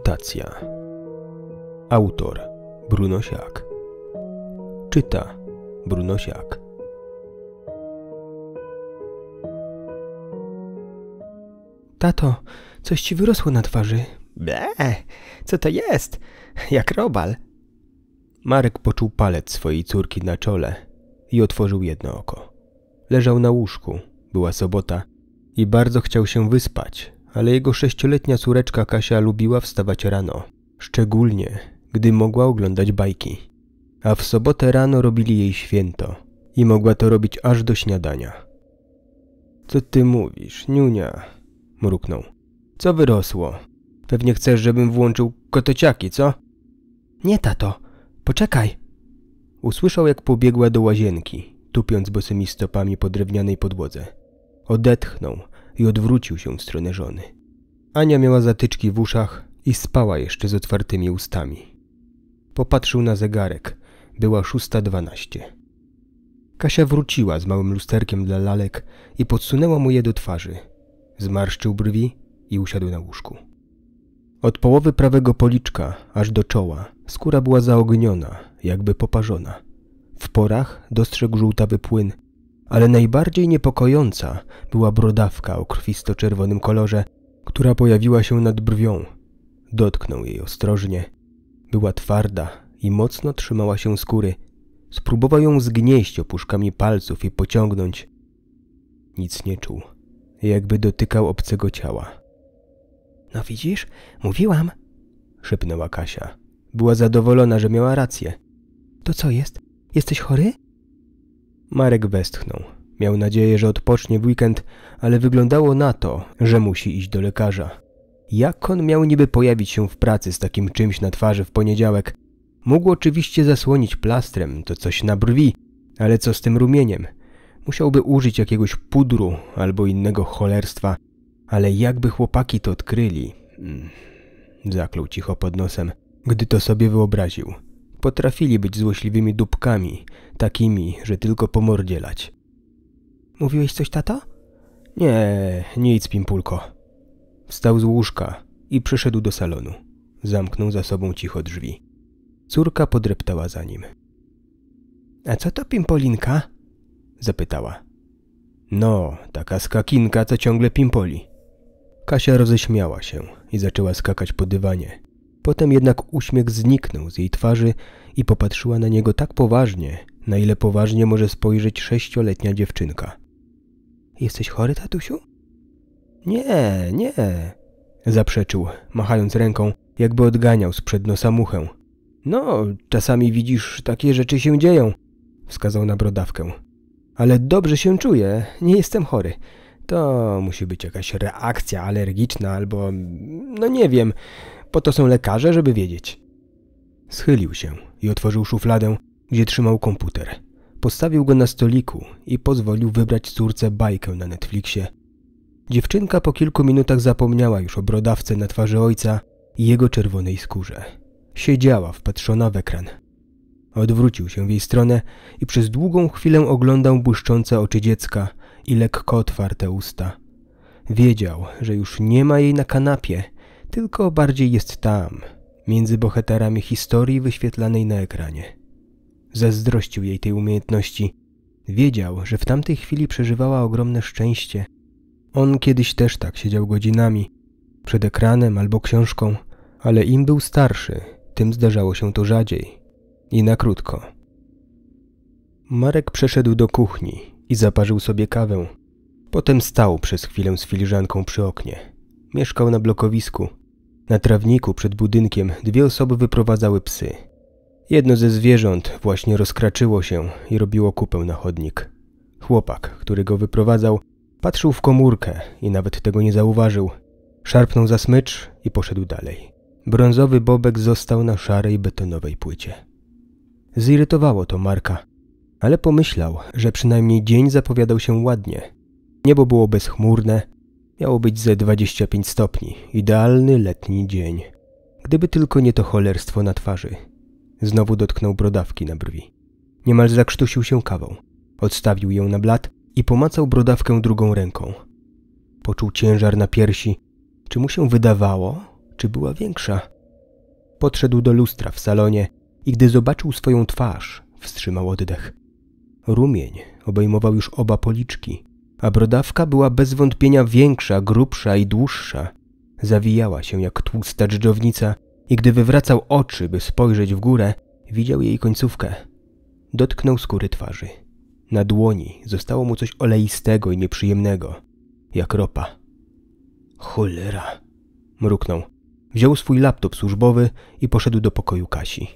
Mutacja. Autor Bruno Siak. Czyta Bruno Siak. Tato, coś ci wyrosło na twarzy. Ble, co to jest? Jak robal. Marek poczuł palec swojej córki na czole i otworzył jedno oko. Leżał na łóżku, była sobota i bardzo chciał się wyspać, ale jego sześcioletnia córeczka Kasia lubiła wstawać rano, szczególnie gdy mogła oglądać bajki. A w sobotę rano robili jej święto i mogła to robić aż do śniadania. Co ty mówisz, niunia? mruknął. Co wyrosło? Pewnie chcesz, żebym włączył kotociaki, co? Nie, tato, poczekaj. Usłyszał, jak pobiegła do łazienki, tupiąc bosymi stopami po drewnianej podłodze. Odetchnął i odwrócił się w stronę żony. Ania miała zatyczki w uszach i spała jeszcze z otwartymi ustami. Popatrzył na zegarek. Była szósta dwanaście. Kasia wróciła z małym lusterkiem dla lalek i podsunęła mu je do twarzy. Zmarszczył brwi i usiadł na łóżku. Od połowy prawego policzka aż do czoła skóra była zaogniona, jakby poparzona. W porach dostrzegł żółtawy płyn, ale najbardziej niepokojąca była brodawka o krwisto-czerwonym kolorze, która pojawiła się nad brwią. Dotknął jej ostrożnie. Była twarda i mocno trzymała się skóry. Spróbował ją zgnieść opuszkami palców i pociągnąć. Nic nie czuł, jakby dotykał obcego ciała. No widzisz, mówiłam, szepnęła Kasia. Była zadowolona, że miała rację. To co jest? Jesteś chory? Marek westchnął. Miał nadzieję, że odpocznie w weekend, ale wyglądało na to, że musi iść do lekarza. Jak on miał niby pojawić się w pracy z takim czymś na twarzy w poniedziałek? Mógł oczywiście zasłonić plastrem, to coś na brwi, ale co z tym rumieniem? Musiałby użyć jakiegoś pudru albo innego cholerstwa, ale jakby chłopaki to odkryli. Hmm. Zaklął cicho pod nosem, gdy to sobie wyobraził. Potrafili być złośliwymi dupkami, Takimi, że tylko pomordzielać. Mówiłeś coś, tata? Nie, nic, Pimpulko. Wstał z łóżka i przyszedł do salonu. Zamknął za sobą cicho drzwi. Córka podreptała za nim. A co to Pimpolinka? Zapytała. No, taka skakinka, co ciągle pimpoli. Kasia roześmiała się i zaczęła skakać po dywanie. Potem jednak uśmiech zniknął z jej twarzy i popatrzyła na niego tak poważnie, na ile poważnie może spojrzeć sześcioletnia dziewczynka. Jesteś chory, tatusiu? Nie, nie, zaprzeczył, machając ręką, jakby odganiał sprzed nosa muchę. No, czasami widzisz, takie rzeczy się dzieją, wskazał na brodawkę. Ale dobrze się czuję, nie jestem chory. To musi być jakaś reakcja alergiczna albo. no nie wiem. Po to są lekarze, żeby wiedzieć. Schylił się i otworzył szufladę, gdzie trzymał komputer. Postawił go na stoliku i pozwolił wybrać córce bajkę na Netflixie. Dziewczynka po kilku minutach zapomniała już o brodawce na twarzy ojca i jego czerwonej skórze. Siedziała wpatrzona w ekran. Odwrócił się w jej stronę i przez długą chwilę oglądał błyszczące oczy dziecka i lekko otwarte usta. Wiedział, że już nie ma jej na kanapie, tylko bardziej jest tam, między bohaterami historii wyświetlanej na ekranie. Zazdrościł jej tej umiejętności. Wiedział, że w tamtej chwili przeżywała ogromne szczęście. On kiedyś też tak siedział godzinami, przed ekranem albo książką, ale im był starszy, tym zdarzało się to rzadziej i na krótko. Marek przeszedł do kuchni i zaparzył sobie kawę. Potem stał przez chwilę z filiżanką przy oknie. Mieszkał na blokowisku. Na trawniku przed budynkiem dwie osoby wyprowadzały psy. Jedno ze zwierząt właśnie rozkraczyło się i robiło kupę na chodnik. Chłopak, który go wyprowadzał, patrzył w komórkę i nawet tego nie zauważył. Szarpnął za smycz i poszedł dalej. Brązowy bobek został na szarej betonowej płycie. Zirytowało to Marka, ale pomyślał, że przynajmniej dzień zapowiadał się ładnie. Niebo było bezchmurne, miało być ze 25 stopni, idealny letni dzień. Gdyby tylko nie to cholerstwo na twarzy – Znowu dotknął brodawki na brwi. Niemal zakrztusił się kawą. Odstawił ją na blat i pomacał brodawkę drugą ręką. Poczuł ciężar na piersi. Czy mu się wydawało, czy była większa? Podszedł do lustra w salonie i gdy zobaczył swoją twarz, wstrzymał oddech. Rumień obejmował już oba policzki, a brodawka była bez wątpienia większa, grubsza i dłuższa. Zawijała się jak tłusta dżdżownica – i gdy wywracał oczy, by spojrzeć w górę, widział jej końcówkę. Dotknął skóry twarzy. Na dłoni zostało mu coś oleistego i nieprzyjemnego, jak ropa. Cholera! mruknął. Wziął swój laptop służbowy i poszedł do pokoju Kasi.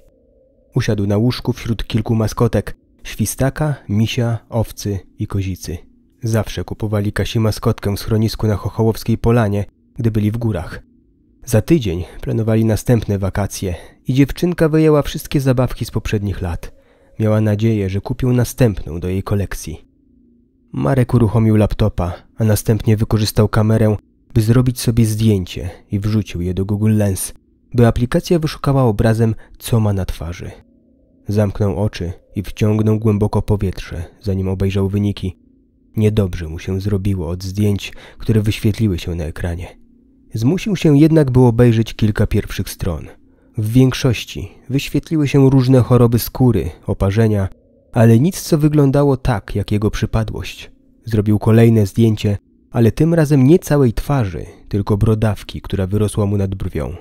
Usiadł na łóżku wśród kilku maskotek świstaka, misia, owcy i kozicy. Zawsze kupowali Kasi maskotkę w schronisku na Chochołowskiej Polanie, gdy byli w górach – za tydzień planowali następne wakacje i dziewczynka wyjęła wszystkie zabawki z poprzednich lat. Miała nadzieję, że kupią następną do jej kolekcji. Marek uruchomił laptopa, a następnie wykorzystał kamerę, by zrobić sobie zdjęcie i wrzucił je do Google Lens, by aplikacja wyszukała obrazem, co ma na twarzy. Zamknął oczy i wciągnął głęboko powietrze, zanim obejrzał wyniki. Niedobrze mu się zrobiło od zdjęć, które wyświetliły się na ekranie. Zmusił się jednak, by obejrzeć kilka pierwszych stron. W większości wyświetliły się różne choroby skóry, oparzenia, ale nic co wyglądało tak jak jego przypadłość. Zrobił kolejne zdjęcie, ale tym razem nie całej twarzy, tylko brodawki, która wyrosła mu nad brwią.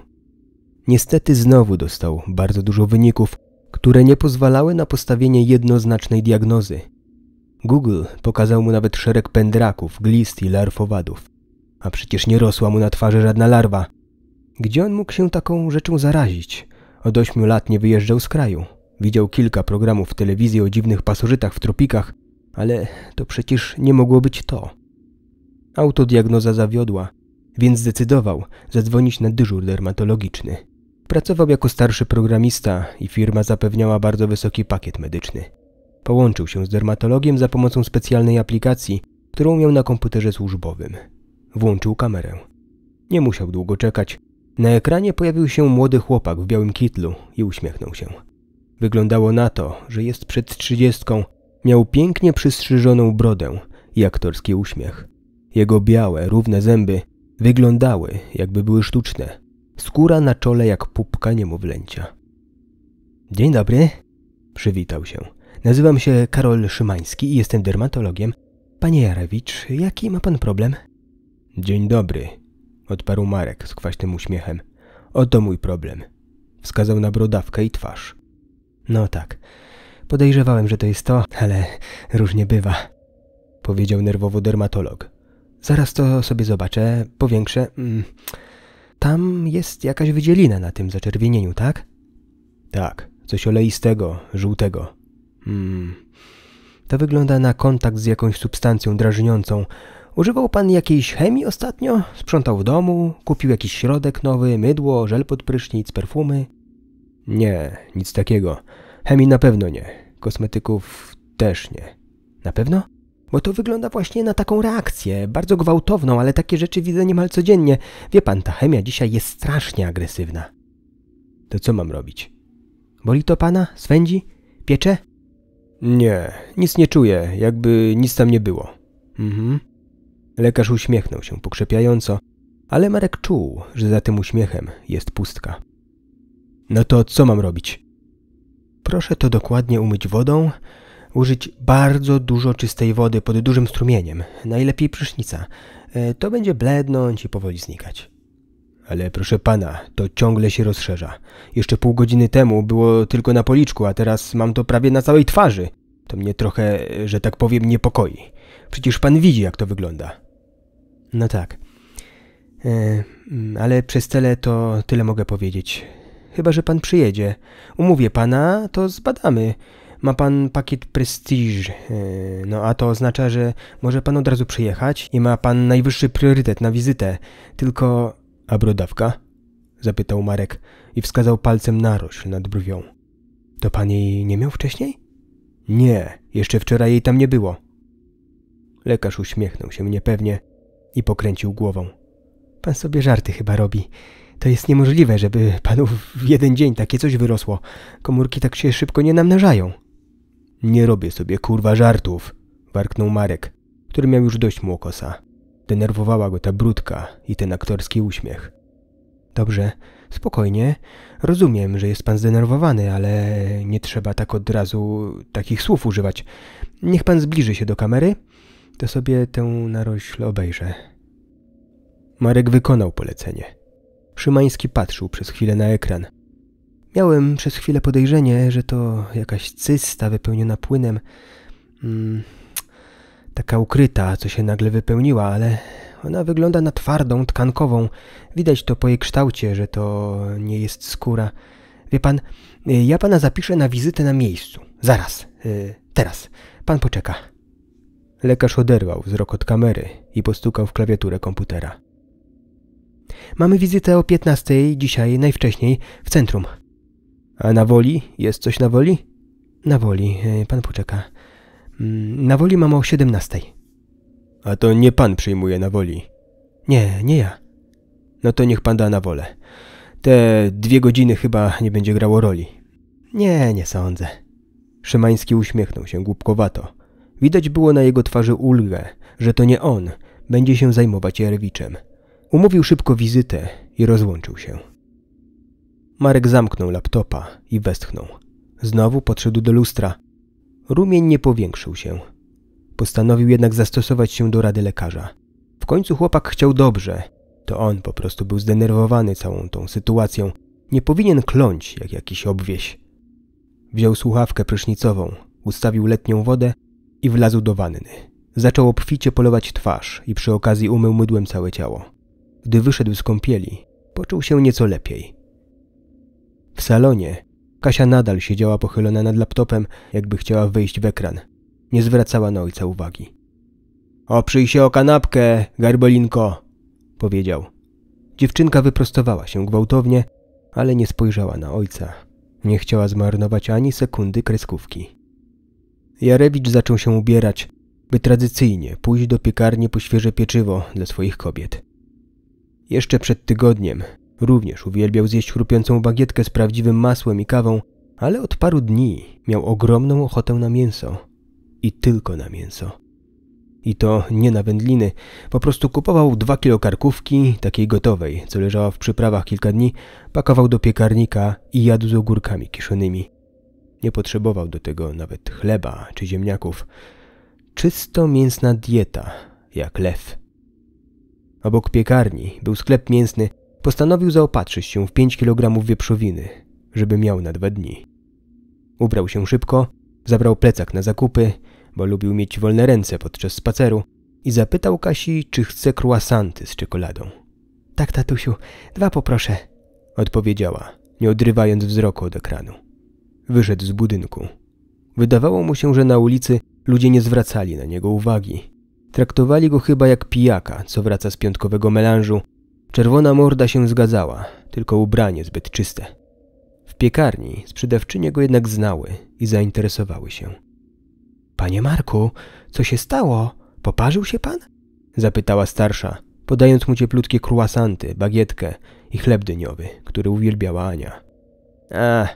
Niestety znowu dostał bardzo dużo wyników, które nie pozwalały na postawienie jednoznacznej diagnozy. Google pokazał mu nawet szereg pędraków, glist i larfowadów. A przecież nie rosła mu na twarzy żadna larwa. Gdzie on mógł się taką rzeczą zarazić? Od ośmiu lat nie wyjeżdżał z kraju. Widział kilka programów w telewizji o dziwnych pasożytach w tropikach, ale to przecież nie mogło być to. Autodiagnoza zawiodła, więc zdecydował zadzwonić na dyżur dermatologiczny. Pracował jako starszy programista i firma zapewniała bardzo wysoki pakiet medyczny. Połączył się z dermatologiem za pomocą specjalnej aplikacji, którą miał na komputerze służbowym. Włączył kamerę. Nie musiał długo czekać. Na ekranie pojawił się młody chłopak w białym kitlu i uśmiechnął się. Wyglądało na to, że jest przed trzydziestką, miał pięknie przystrzyżoną brodę i aktorski uśmiech. Jego białe, równe zęby wyglądały, jakby były sztuczne. Skóra na czole jak pupka niemowlęcia. Dzień dobry, przywitał się. Nazywam się Karol Szymański i jestem dermatologiem. Panie Jarewicz, jaki ma pan problem? Dzień dobry, odparł Marek z kwaśnym uśmiechem. Oto mój problem. Wskazał na brodawkę i twarz. No tak, podejrzewałem, że to jest to, ale różnie bywa, powiedział nerwowo dermatolog. Zaraz to sobie zobaczę, powiększę. Mm, tam jest jakaś wydzielina na tym zaczerwienieniu, tak? Tak, coś oleistego, żółtego. Hmm. To wygląda na kontakt z jakąś substancją drażniącą, Używał pan jakiejś chemii ostatnio? Sprzątał w domu? Kupił jakiś środek nowy, mydło, żel pod prysznic, perfumy? Nie, nic takiego. Chemii na pewno nie. Kosmetyków też nie. Na pewno? Bo to wygląda właśnie na taką reakcję, bardzo gwałtowną, ale takie rzeczy widzę niemal codziennie. Wie pan, ta chemia dzisiaj jest strasznie agresywna. To co mam robić? Boli to pana? Swędzi? Piecze? Nie, nic nie czuję, jakby nic tam nie było. Mhm. Lekarz uśmiechnął się pokrzepiająco, ale Marek czuł, że za tym uśmiechem jest pustka. No to co mam robić? Proszę to dokładnie umyć wodą, użyć bardzo dużo czystej wody pod dużym strumieniem, najlepiej prysznica. E, to będzie blednąć i powoli znikać. Ale proszę pana, to ciągle się rozszerza. Jeszcze pół godziny temu było tylko na policzku, a teraz mam to prawie na całej twarzy. To mnie trochę, e, że tak powiem, niepokoi. Przecież pan widzi, jak to wygląda. No tak. E, mm, ale przez tyle to tyle mogę powiedzieć. Chyba, że pan przyjedzie. Umówię pana, to zbadamy. Ma pan pakiet Prestige, e, no a to oznacza, że może pan od razu przyjechać i ma pan najwyższy priorytet na wizytę. Tylko... A brodawka? Zapytał Marek i wskazał palcem na rośl nad brwią. To pan jej nie miał wcześniej? Nie, jeszcze wczoraj jej tam nie było. Lekarz uśmiechnął się niepewnie. I pokręcił głową. Pan sobie żarty chyba robi. To jest niemożliwe, żeby panu w jeden dzień takie coś wyrosło. Komórki tak się szybko nie namnażają. Nie robię sobie kurwa żartów, warknął Marek, który miał już dość młokosa. Denerwowała go ta brudka i ten aktorski uśmiech. Dobrze, spokojnie. Rozumiem, że jest pan zdenerwowany, ale nie trzeba tak od razu takich słów używać. Niech pan zbliży się do kamery to sobie tę narośl obejrzę. Marek wykonał polecenie. Szymański patrzył przez chwilę na ekran. Miałem przez chwilę podejrzenie, że to jakaś cysta wypełniona płynem. Mm, taka ukryta, co się nagle wypełniła, ale ona wygląda na twardą, tkankową. Widać to po jej kształcie, że to nie jest skóra. Wie pan, ja pana zapiszę na wizytę na miejscu. Zaraz, yy, teraz. Pan poczeka. Lekarz oderwał wzrok od kamery i postukał w klawiaturę komputera. Mamy wizytę o 15 dzisiaj najwcześniej w centrum. A na woli? Jest coś na woli? Na woli, e, pan poczeka. Mm, na woli mam o 17. A to nie pan przyjmuje na woli. Nie, nie ja. No to niech pan da na wolę. Te dwie godziny chyba nie będzie grało roli. Nie, nie sądzę. Szymański uśmiechnął się głupkowato, Widać było na jego twarzy ulgę, że to nie on będzie się zajmować Jerwiczem. Umówił szybko wizytę i rozłączył się. Marek zamknął laptopa i westchnął. Znowu podszedł do lustra. Rumień nie powiększył się. Postanowił jednak zastosować się do rady lekarza. W końcu chłopak chciał dobrze. To on po prostu był zdenerwowany całą tą sytuacją. Nie powinien kląć jak jakiś obwieś. Wziął słuchawkę prysznicową, ustawił letnią wodę i wlazł do wanny. Zaczął obficie polować twarz i przy okazji umył mydłem całe ciało. Gdy wyszedł z kąpieli, poczuł się nieco lepiej. W salonie Kasia nadal siedziała pochylona nad laptopem, jakby chciała wejść w ekran. Nie zwracała na ojca uwagi. Oprzyj się o kanapkę, garbolinko, powiedział. Dziewczynka wyprostowała się gwałtownie, ale nie spojrzała na ojca. Nie chciała zmarnować ani sekundy kreskówki. Jarewicz zaczął się ubierać, by tradycyjnie pójść do piekarni po świeże pieczywo dla swoich kobiet. Jeszcze przed tygodniem również uwielbiał zjeść chrupiącą bagietkę z prawdziwym masłem i kawą, ale od paru dni miał ogromną ochotę na mięso. I tylko na mięso. I to nie na wędliny. Po prostu kupował dwa kilo karkówki, takiej gotowej, co leżała w przyprawach kilka dni, pakował do piekarnika i jadł z ogórkami kiszonymi. Nie potrzebował do tego nawet chleba czy ziemniaków. Czysto mięsna dieta, jak lew. Obok piekarni był sklep mięsny. Postanowił zaopatrzyć się w 5 kg wieprzowiny, żeby miał na dwa dni. Ubrał się szybko, zabrał plecak na zakupy, bo lubił mieć wolne ręce podczas spaceru i zapytał Kasi, czy chce kruasanty z czekoladą. Tak, tatusiu, dwa poproszę, odpowiedziała, nie odrywając wzroku od ekranu wyszedł z budynku. Wydawało mu się, że na ulicy ludzie nie zwracali na niego uwagi. Traktowali go chyba jak pijaka, co wraca z piątkowego melanżu. Czerwona morda się zgadzała, tylko ubranie zbyt czyste. W piekarni sprzedawczynie go jednak znały i zainteresowały się. Panie Marku, co się stało? Poparzył się pan? zapytała starsza, podając mu cieplutkie kruasanty, bagietkę i chleb dyniowy, który uwielbiała Ania. A,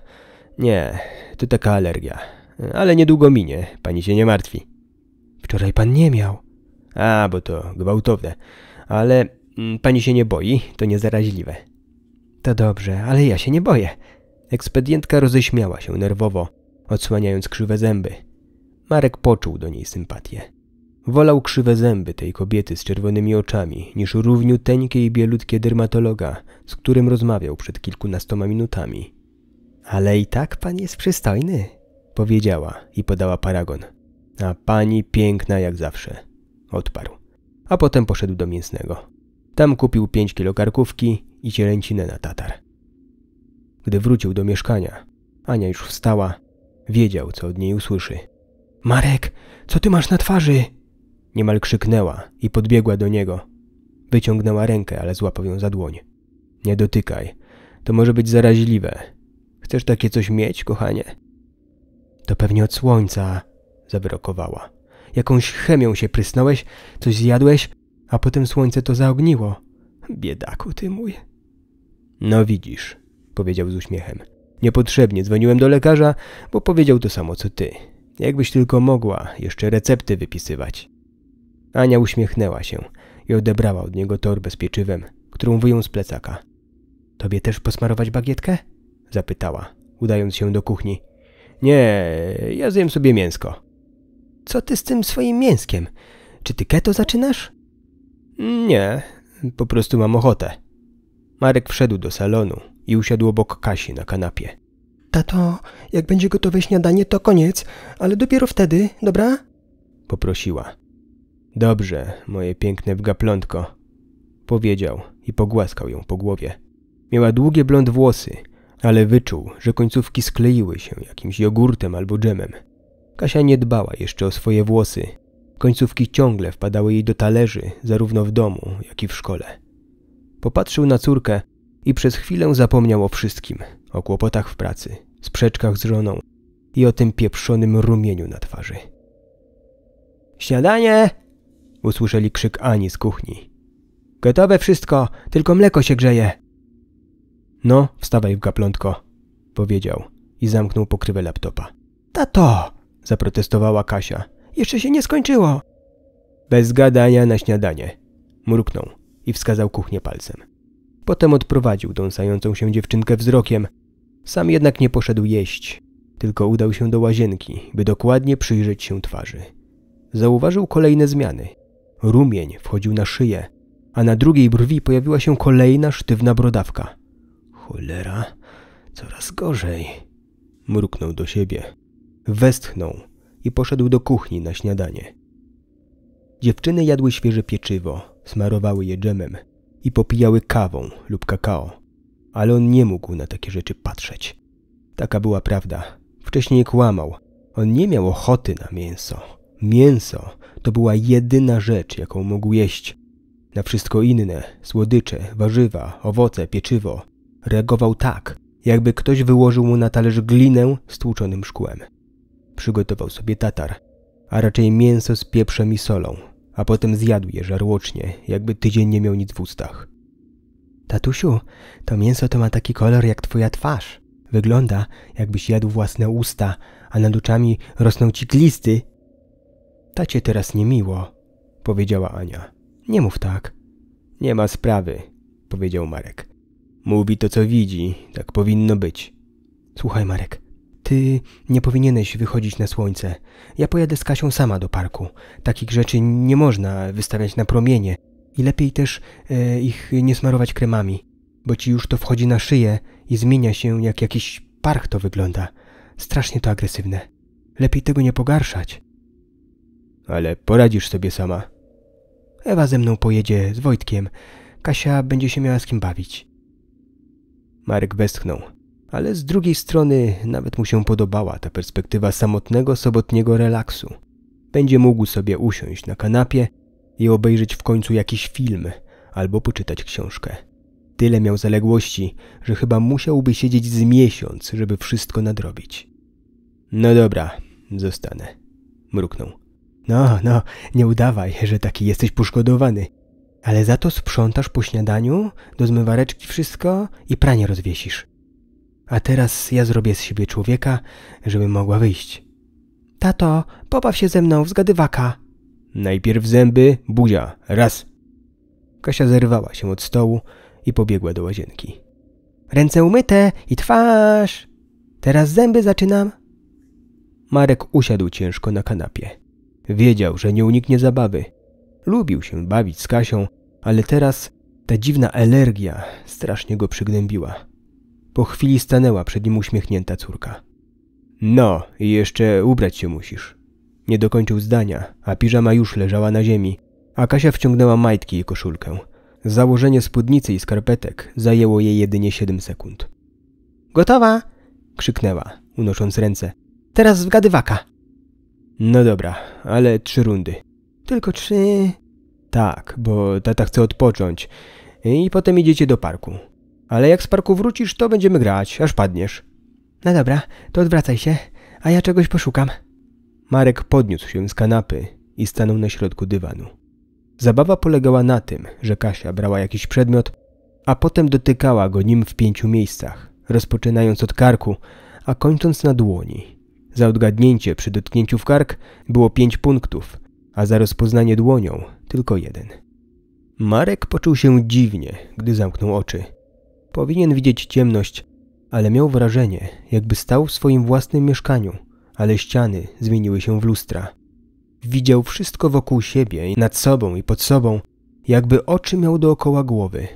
nie, to taka alergia. Ale niedługo minie, pani się nie martwi. Wczoraj pan nie miał. A, bo to gwałtowne. Ale mm, pani się nie boi, to niezaraźliwe. To dobrze, ale ja się nie boję. Ekspedientka roześmiała się nerwowo, odsłaniając krzywe zęby. Marek poczuł do niej sympatię. Wolał krzywe zęby tej kobiety z czerwonymi oczami niż równiuteńkie i bielutkie dermatologa, z którym rozmawiał przed kilkunastoma minutami. Ale i tak pan jest przystojny, powiedziała i podała paragon. A pani piękna jak zawsze, odparł. A potem poszedł do mięsnego. Tam kupił pięć kilo karkówki i cielęcinę na tatar. Gdy wrócił do mieszkania, Ania już wstała, wiedział, co od niej usłyszy. Marek, co ty masz na twarzy? Niemal krzyknęła i podbiegła do niego. Wyciągnęła rękę, ale złapał ją za dłoń. Nie dotykaj, to może być zaraźliwe, Chcesz takie coś mieć, kochanie? To pewnie od słońca, zabrokowała. Jakąś chemią się prysnąłeś, coś zjadłeś, a potem słońce to zaogniło. Biedaku ty mój. No widzisz, powiedział z uśmiechem. Niepotrzebnie dzwoniłem do lekarza, bo powiedział to samo co ty. Jakbyś tylko mogła jeszcze recepty wypisywać. Ania uśmiechnęła się i odebrała od niego torbę z pieczywem, którą wyjął z plecaka. Tobie też posmarować bagietkę? Zapytała, udając się do kuchni. Nie, ja zjem sobie mięsko. Co ty z tym swoim mięskiem? Czy ty keto zaczynasz? Nie, po prostu mam ochotę. Marek wszedł do salonu i usiadł obok Kasi na kanapie. Tato, jak będzie gotowe śniadanie, to koniec, ale dopiero wtedy, dobra? Poprosiła. Dobrze, moje piękne wgaplątko. Powiedział i pogłaskał ją po głowie. Miała długie blond włosy, ale wyczuł, że końcówki skleiły się jakimś jogurtem albo dżemem. Kasia nie dbała jeszcze o swoje włosy. Końcówki ciągle wpadały jej do talerzy, zarówno w domu, jak i w szkole. Popatrzył na córkę i przez chwilę zapomniał o wszystkim: o kłopotach w pracy, sprzeczkach z żoną i o tym pieprzonym rumieniu na twarzy. Śniadanie! usłyszeli krzyk Ani z kuchni. Gotowe wszystko, tylko mleko się grzeje. No, wstawaj w gaplątko, powiedział i zamknął pokrywę laptopa. Tato! zaprotestowała Kasia. Jeszcze się nie skończyło. Bez gadania na śniadanie, mruknął i wskazał kuchnię palcem. Potem odprowadził dąsającą się dziewczynkę wzrokiem. Sam jednak nie poszedł jeść, tylko udał się do łazienki, by dokładnie przyjrzeć się twarzy. Zauważył kolejne zmiany. Rumień wchodził na szyję, a na drugiej brwi pojawiła się kolejna sztywna brodawka. Cholera, coraz gorzej. Mruknął do siebie. Westchnął i poszedł do kuchni na śniadanie. Dziewczyny jadły świeże pieczywo, smarowały je dżemem i popijały kawą lub kakao. Ale on nie mógł na takie rzeczy patrzeć. Taka była prawda. Wcześniej kłamał. On nie miał ochoty na mięso. Mięso to była jedyna rzecz, jaką mógł jeść. Na wszystko inne, słodycze, warzywa, owoce, pieczywo, Reagował tak, jakby ktoś wyłożył mu na talerz glinę z tłuczonym szkłem. Przygotował sobie tatar, a raczej mięso z pieprzem i solą, a potem zjadł je żarłocznie, jakby tydzień nie miał nic w ustach. Tatusiu, to mięso to ma taki kolor jak twoja twarz. Wygląda, jakbyś jadł własne usta, a nad oczami rosną ci glisty. Tacie teraz niemiło, powiedziała Ania. Nie mów tak. Nie ma sprawy, powiedział Marek. Mówi to, co widzi. Tak powinno być. Słuchaj, Marek. Ty nie powinieneś wychodzić na słońce. Ja pojadę z Kasią sama do parku. Takich rzeczy nie można wystawiać na promienie. I lepiej też e, ich nie smarować kremami, bo ci już to wchodzi na szyję i zmienia się, jak jakiś park to wygląda. Strasznie to agresywne. Lepiej tego nie pogarszać. Ale poradzisz sobie sama. Ewa ze mną pojedzie z Wojtkiem. Kasia będzie się miała z kim bawić. Marek westchnął. Ale z drugiej strony nawet mu się podobała ta perspektywa samotnego sobotniego relaksu. Będzie mógł sobie usiąść na kanapie i obejrzeć w końcu jakiś film albo poczytać książkę. Tyle miał zaległości, że chyba musiałby siedzieć z miesiąc, żeby wszystko nadrobić. No dobra, zostanę, mruknął. No, no, nie udawaj, że taki jesteś poszkodowany ale za to sprzątasz po śniadaniu, do zmywareczki wszystko i pranie rozwiesisz. A teraz ja zrobię z siebie człowieka, żeby mogła wyjść. Tato, pobaw się ze mną w zgadywaka. Najpierw zęby, buzia, raz. Kasia zerwała się od stołu i pobiegła do łazienki. Ręce umyte i twarz. Teraz zęby zaczynam. Marek usiadł ciężko na kanapie. Wiedział, że nie uniknie zabawy. Lubił się bawić z Kasią, ale teraz ta dziwna alergia strasznie go przygnębiła. Po chwili stanęła przed nim uśmiechnięta córka. No, i jeszcze ubrać się musisz. Nie dokończył zdania, a piżama już leżała na ziemi, a Kasia wciągnęła majtki i koszulkę. Założenie spódnicy i skarpetek zajęło jej jedynie 7 sekund. Gotowa! krzyknęła, unosząc ręce. Teraz zgadywaka. No dobra, ale trzy rundy. Tylko trzy. Tak, bo tata chce odpocząć. I potem idziecie do parku. Ale jak z parku wrócisz, to będziemy grać, aż padniesz. No dobra, to odwracaj się, a ja czegoś poszukam. Marek podniósł się z kanapy i stanął na środku dywanu. Zabawa polegała na tym, że Kasia brała jakiś przedmiot, a potem dotykała go nim w pięciu miejscach, rozpoczynając od karku, a kończąc na dłoni. Za odgadnięcie przy dotknięciu w kark było pięć punktów, a za rozpoznanie dłonią tylko jeden. Marek poczuł się dziwnie, gdy zamknął oczy. Powinien widzieć ciemność, ale miał wrażenie, jakby stał w swoim własnym mieszkaniu, ale ściany zmieniły się w lustra. Widział wszystko wokół siebie, nad sobą i pod sobą, jakby oczy miał dookoła głowy.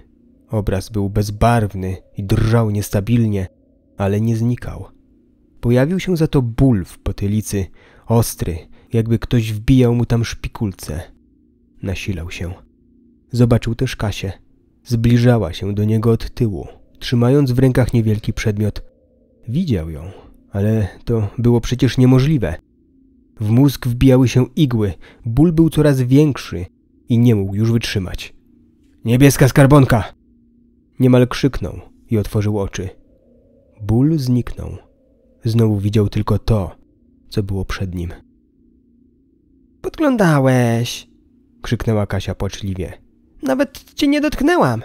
Obraz był bezbarwny i drżał niestabilnie, ale nie znikał. Pojawił się za to ból w potylicy, ostry, jakby ktoś wbijał mu tam szpikulce. Nasilał się. Zobaczył też Kasię. Zbliżała się do niego od tyłu, trzymając w rękach niewielki przedmiot. Widział ją, ale to było przecież niemożliwe. W mózg wbijały się igły, ból był coraz większy i nie mógł już wytrzymać. Niebieska skarbonka! Niemal krzyknął i otworzył oczy. Ból zniknął. Znowu widział tylko to, co było przed nim. Podglądałeś, krzyknęła Kasia płaczliwie. Nawet cię nie dotknęłam.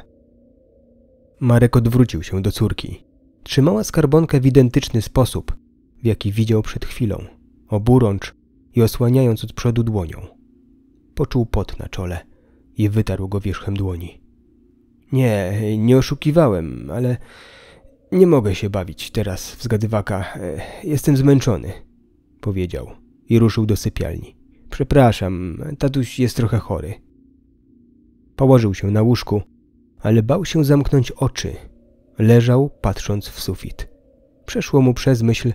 Marek odwrócił się do córki. Trzymała skarbonkę w identyczny sposób, w jaki widział przed chwilą, oburącz i osłaniając od przodu dłonią. Poczuł pot na czole i wytarł go wierzchem dłoni. Nie, nie oszukiwałem, ale nie mogę się bawić teraz w zgadywaka. Jestem zmęczony, powiedział i ruszył do sypialni. Przepraszam, tatuś jest trochę chory. Położył się na łóżku, ale bał się zamknąć oczy. Leżał, patrząc w sufit. Przeszło mu przez myśl,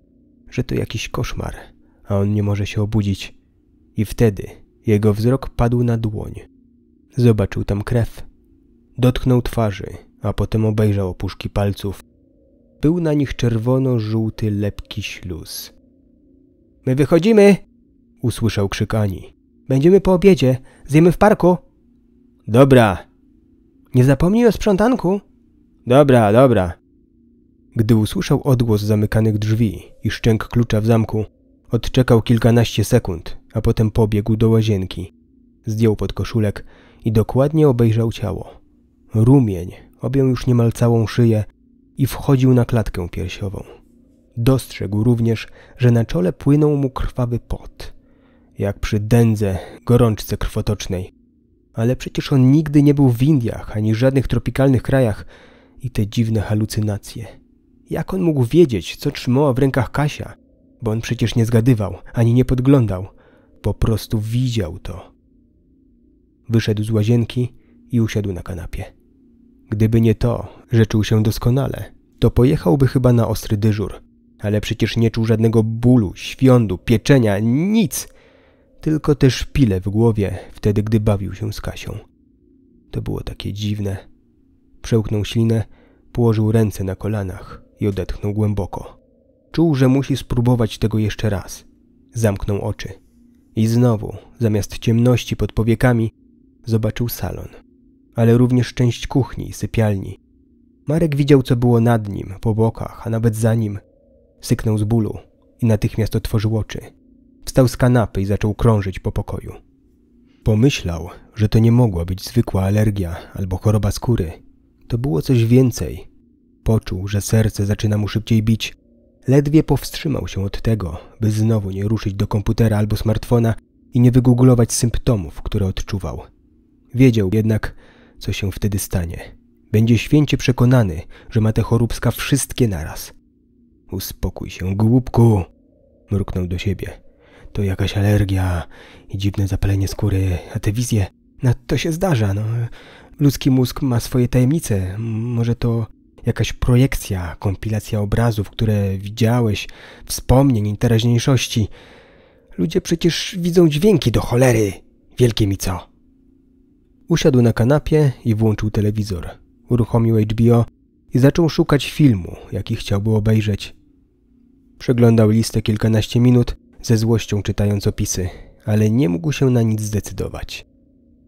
że to jakiś koszmar, a on nie może się obudzić. I wtedy jego wzrok padł na dłoń. Zobaczył tam krew. Dotknął twarzy, a potem obejrzał opuszki palców. Był na nich czerwono-żółty lepki śluz. My wychodzimy! usłyszał krzyk Ani. Będziemy po obiedzie. Zjemy w parku. Dobra. Nie zapomnij o sprzątanku. Dobra, dobra. Gdy usłyszał odgłos zamykanych drzwi i szczęk klucza w zamku, odczekał kilkanaście sekund, a potem pobiegł do łazienki. Zdjął podkoszulek i dokładnie obejrzał ciało. Rumień objął już niemal całą szyję i wchodził na klatkę piersiową. Dostrzegł również, że na czole płynął mu krwawy pot – jak przy dędze, gorączce krwotocznej. Ale przecież on nigdy nie był w Indiach ani żadnych tropikalnych krajach i te dziwne halucynacje. Jak on mógł wiedzieć, co trzymała w rękach Kasia? Bo on przecież nie zgadywał ani nie podglądał. Po prostu widział to. Wyszedł z łazienki i usiadł na kanapie. Gdyby nie to, że czuł się doskonale, to pojechałby chyba na ostry dyżur. Ale przecież nie czuł żadnego bólu, świądu, pieczenia, nic tylko te szpile w głowie, wtedy gdy bawił się z Kasią. To było takie dziwne. Przełknął ślinę, położył ręce na kolanach i odetchnął głęboko. Czuł, że musi spróbować tego jeszcze raz. Zamknął oczy. I znowu, zamiast ciemności pod powiekami, zobaczył salon, ale również część kuchni i sypialni. Marek widział, co było nad nim, po bokach, a nawet za nim. Syknął z bólu i natychmiast otworzył oczy. Wstał z kanapy i zaczął krążyć po pokoju. Pomyślał, że to nie mogła być zwykła alergia albo choroba skóry. To było coś więcej. Poczuł, że serce zaczyna mu szybciej bić. Ledwie powstrzymał się od tego, by znowu nie ruszyć do komputera albo smartfona i nie wygooglować symptomów, które odczuwał. Wiedział jednak, co się wtedy stanie. Będzie święcie przekonany, że ma te choróbska wszystkie naraz. Uspokój się, głupku! mruknął do siebie to jakaś alergia i dziwne zapalenie skóry, a te wizje. No, to się zdarza. No. Ludzki mózg ma swoje tajemnice. Może to jakaś projekcja, kompilacja obrazów, które widziałeś, wspomnień i teraźniejszości. Ludzie przecież widzą dźwięki do cholery. Wielkie mi co. Usiadł na kanapie i włączył telewizor. Uruchomił HBO i zaczął szukać filmu, jaki chciałby obejrzeć. Przeglądał listę kilkanaście minut, ze złością czytając opisy, ale nie mógł się na nic zdecydować.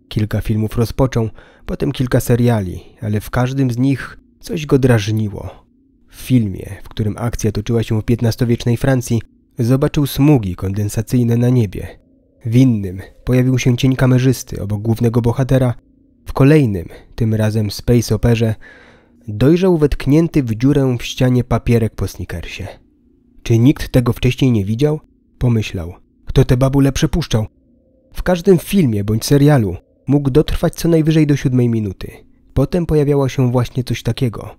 Kilka filmów rozpoczął, potem kilka seriali, ale w każdym z nich coś go drażniło. W filmie, w którym akcja toczyła się w XV-wiecznej Francji, zobaczył smugi kondensacyjne na niebie. W innym pojawił się cień kamerzysty obok głównego bohatera. W kolejnym, tym razem Space Operze, dojrzał wetknięty w dziurę w ścianie papierek po snickersie. Czy nikt tego wcześniej nie widział? Pomyślał, kto te babule przepuszczał? W każdym filmie bądź serialu mógł dotrwać co najwyżej do siódmej minuty. Potem pojawiało się właśnie coś takiego.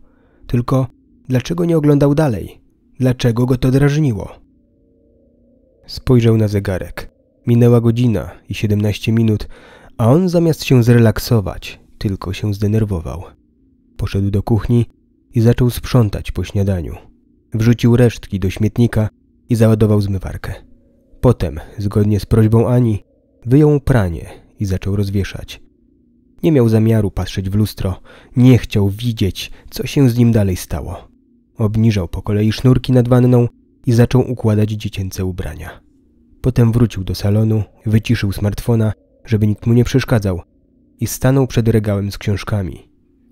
Tylko dlaczego nie oglądał dalej? Dlaczego go to drażniło? Spojrzał na zegarek. Minęła godzina i 17 minut, a on zamiast się zrelaksować, tylko się zdenerwował. Poszedł do kuchni i zaczął sprzątać po śniadaniu. Wrzucił resztki do śmietnika i załadował zmywarkę. Potem, zgodnie z prośbą Ani, wyjął pranie i zaczął rozwieszać. Nie miał zamiaru patrzeć w lustro, nie chciał widzieć, co się z nim dalej stało. Obniżał po kolei sznurki nad wanną i zaczął układać dziecięce ubrania. Potem wrócił do salonu, wyciszył smartfona, żeby nikt mu nie przeszkadzał i stanął przed regałem z książkami.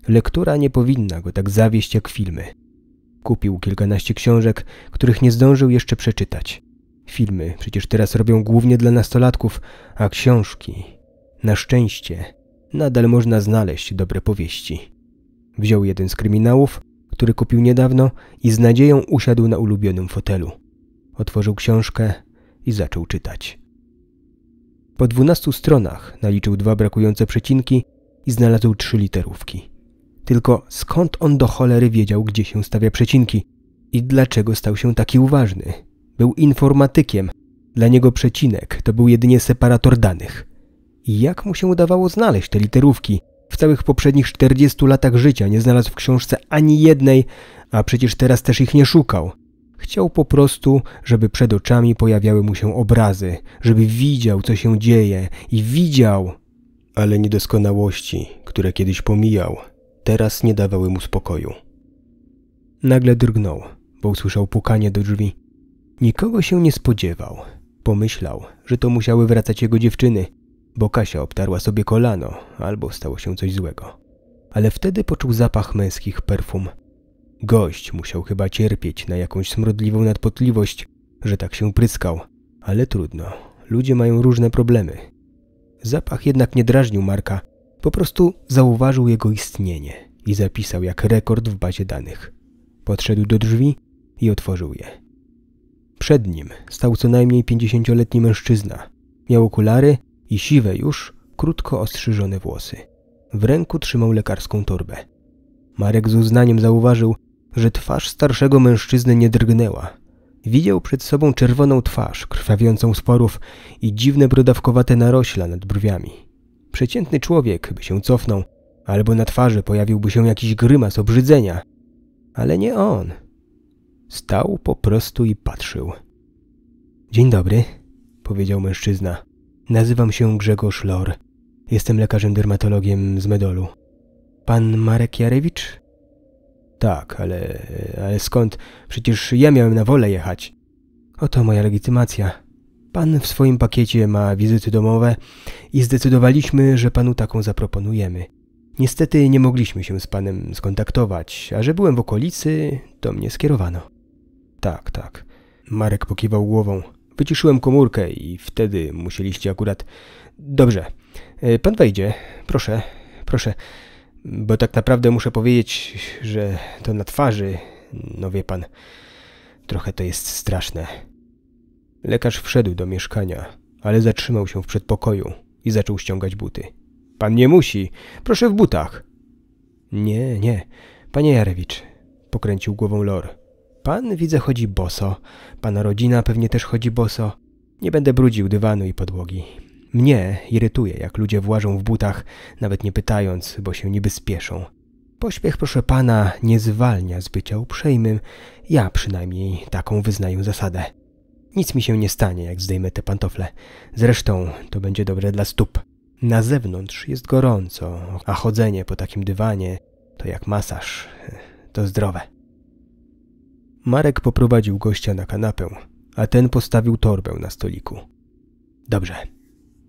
Lektura nie powinna go tak zawieść jak filmy. Kupił kilkanaście książek, których nie zdążył jeszcze przeczytać. Filmy przecież teraz robią głównie dla nastolatków, a książki, na szczęście, nadal można znaleźć dobre powieści. Wziął jeden z kryminałów, który kupił niedawno i z nadzieją usiadł na ulubionym fotelu. Otworzył książkę i zaczął czytać. Po dwunastu stronach naliczył dwa brakujące przecinki i znalazł trzy literówki. Tylko skąd on do cholery wiedział, gdzie się stawia przecinki i dlaczego stał się taki uważny? Był informatykiem. Dla niego przecinek to był jedynie separator danych. I jak mu się udawało znaleźć te literówki? W całych poprzednich 40 latach życia nie znalazł w książce ani jednej, a przecież teraz też ich nie szukał. Chciał po prostu, żeby przed oczami pojawiały mu się obrazy, żeby widział, co się dzieje i widział. Ale niedoskonałości, które kiedyś pomijał, teraz nie dawały mu spokoju. Nagle drgnął, bo usłyszał pukanie do drzwi. Nikogo się nie spodziewał. Pomyślał, że to musiały wracać jego dziewczyny, bo Kasia obtarła sobie kolano albo stało się coś złego. Ale wtedy poczuł zapach męskich perfum. Gość musiał chyba cierpieć na jakąś smrodliwą nadpotliwość, że tak się pryskał, ale trudno, ludzie mają różne problemy. Zapach jednak nie drażnił Marka, po prostu zauważył jego istnienie i zapisał jak rekord w bazie danych. Podszedł do drzwi i otworzył je. Przed nim stał co najmniej 50-letni mężczyzna. Miał okulary i siwe już, krótko ostrzyżone włosy. W ręku trzymał lekarską torbę. Marek z uznaniem zauważył, że twarz starszego mężczyzny nie drgnęła. Widział przed sobą czerwoną twarz, krwawiącą sporów i dziwne brodawkowate narośla nad brwiami przeciętny człowiek by się cofnął, albo na twarzy pojawiłby się jakiś grymas obrzydzenia. Ale nie on. Stał po prostu i patrzył. Dzień dobry, powiedział mężczyzna. Nazywam się Grzegorz Lor. Jestem lekarzem dermatologiem z Medolu. Pan Marek Jarewicz? Tak, ale, ale skąd? Przecież ja miałem na wolę jechać. Oto moja legitymacja. Pan w swoim pakiecie ma wizyty domowe i zdecydowaliśmy, że panu taką zaproponujemy. Niestety nie mogliśmy się z panem skontaktować, a że byłem w okolicy, to mnie skierowano. Tak, tak. Marek pokiwał głową. Wyciszyłem komórkę i wtedy musieliście akurat. Dobrze. E, pan wejdzie. Proszę, proszę. Bo tak naprawdę muszę powiedzieć, że to na twarzy, no wie pan, trochę to jest straszne. Lekarz wszedł do mieszkania, ale zatrzymał się w przedpokoju i zaczął ściągać buty. Pan nie musi, proszę w butach. Nie, nie, panie Jarewicz, pokręcił głową Lor. Pan widzę chodzi boso, pana rodzina pewnie też chodzi boso. Nie będę brudził dywanu i podłogi. Mnie irytuje, jak ludzie włażą w butach, nawet nie pytając, bo się niby spieszą. Pośpiech, proszę pana, nie zwalnia z bycia uprzejmym. Ja przynajmniej taką wyznaję zasadę. Nic mi się nie stanie, jak zdejmę te pantofle. Zresztą to będzie dobre dla stóp. Na zewnątrz jest gorąco, a chodzenie po takim dywanie to jak masaż. To zdrowe. Marek poprowadził gościa na kanapę, a ten postawił torbę na stoliku. Dobrze,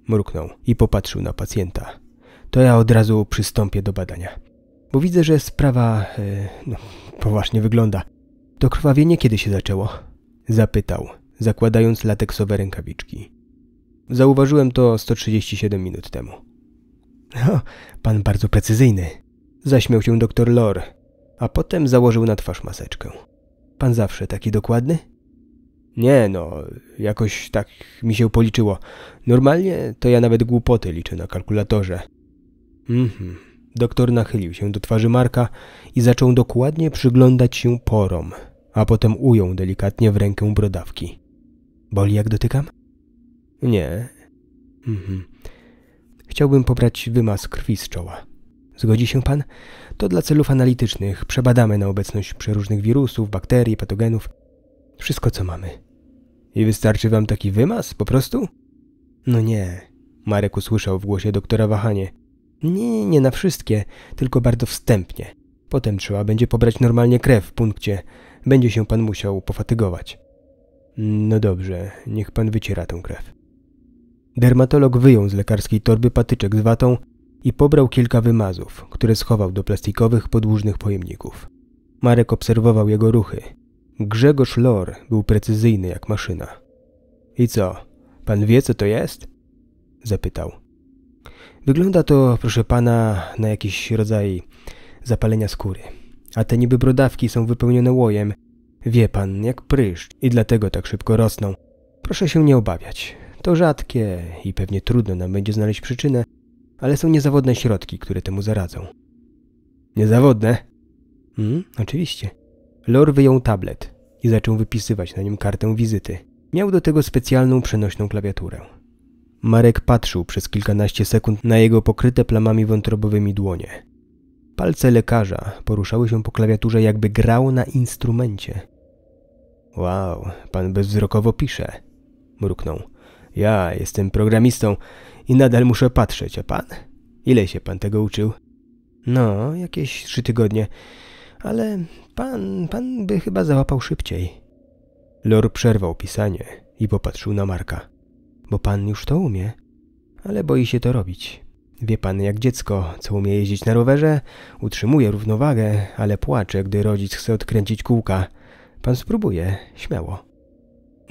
mruknął i popatrzył na pacjenta. To ja od razu przystąpię do badania. Bo widzę, że sprawa e, no, poważnie wygląda. To krwawienie kiedy się zaczęło? Zapytał, zakładając lateksowe rękawiczki. Zauważyłem to 137 minut temu. O, pan bardzo precyzyjny. Zaśmiał się doktor Lor, a potem założył na twarz maseczkę. Pan zawsze taki dokładny? Nie no, jakoś tak mi się policzyło. Normalnie to ja nawet głupoty liczę na kalkulatorze. Mhm. Doktor nachylił się do twarzy Marka i zaczął dokładnie przyglądać się porom, a potem ujął delikatnie w rękę brodawki. Boli jak dotykam? Nie. Mhm. Chciałbym pobrać wymaz krwi z czoła. Zgodzi się pan? To dla celów analitycznych. Przebadamy na obecność przeróżnych wirusów, bakterii, patogenów. Wszystko, co mamy. I wystarczy wam taki wymaz, po prostu? No nie. Marek usłyszał w głosie doktora wahanie. Nie, nie na wszystkie, tylko bardzo wstępnie. Potem trzeba będzie pobrać normalnie krew w punkcie. Będzie się pan musiał pofatygować. No dobrze, niech pan wyciera tą krew. Dermatolog wyjął z lekarskiej torby patyczek z watą i pobrał kilka wymazów, które schował do plastikowych podłużnych pojemników. Marek obserwował jego ruchy. Grzegorz Lor był precyzyjny jak maszyna. I co, pan wie co to jest? Zapytał. Wygląda to, proszę pana, na jakiś rodzaj zapalenia skóry. A te niby brodawki są wypełnione łojem Wie pan, jak pryszcz i dlatego tak szybko rosną. Proszę się nie obawiać. To rzadkie i pewnie trudno nam będzie znaleźć przyczynę, ale są niezawodne środki, które temu zaradzą. Niezawodne? Mm, oczywiście. Lor wyjął tablet i zaczął wypisywać na nim kartę wizyty. Miał do tego specjalną przenośną klawiaturę. Marek patrzył przez kilkanaście sekund na jego pokryte plamami wątrobowymi dłonie. Palce lekarza poruszały się po klawiaturze, jakby grał na instrumencie. Wow, pan bezwzrokowo pisze. Mruknął. Ja jestem programistą i nadal muszę patrzeć, a pan? Ile się pan tego uczył? No, jakieś trzy tygodnie. Ale pan, pan by chyba załapał szybciej. Lor przerwał pisanie i popatrzył na Marka. Bo pan już to umie, ale boi się to robić. Wie pan, jak dziecko, co umie jeździć na rowerze, utrzymuje równowagę, ale płacze, gdy rodzic chce odkręcić kółka – Pan spróbuje, śmiało.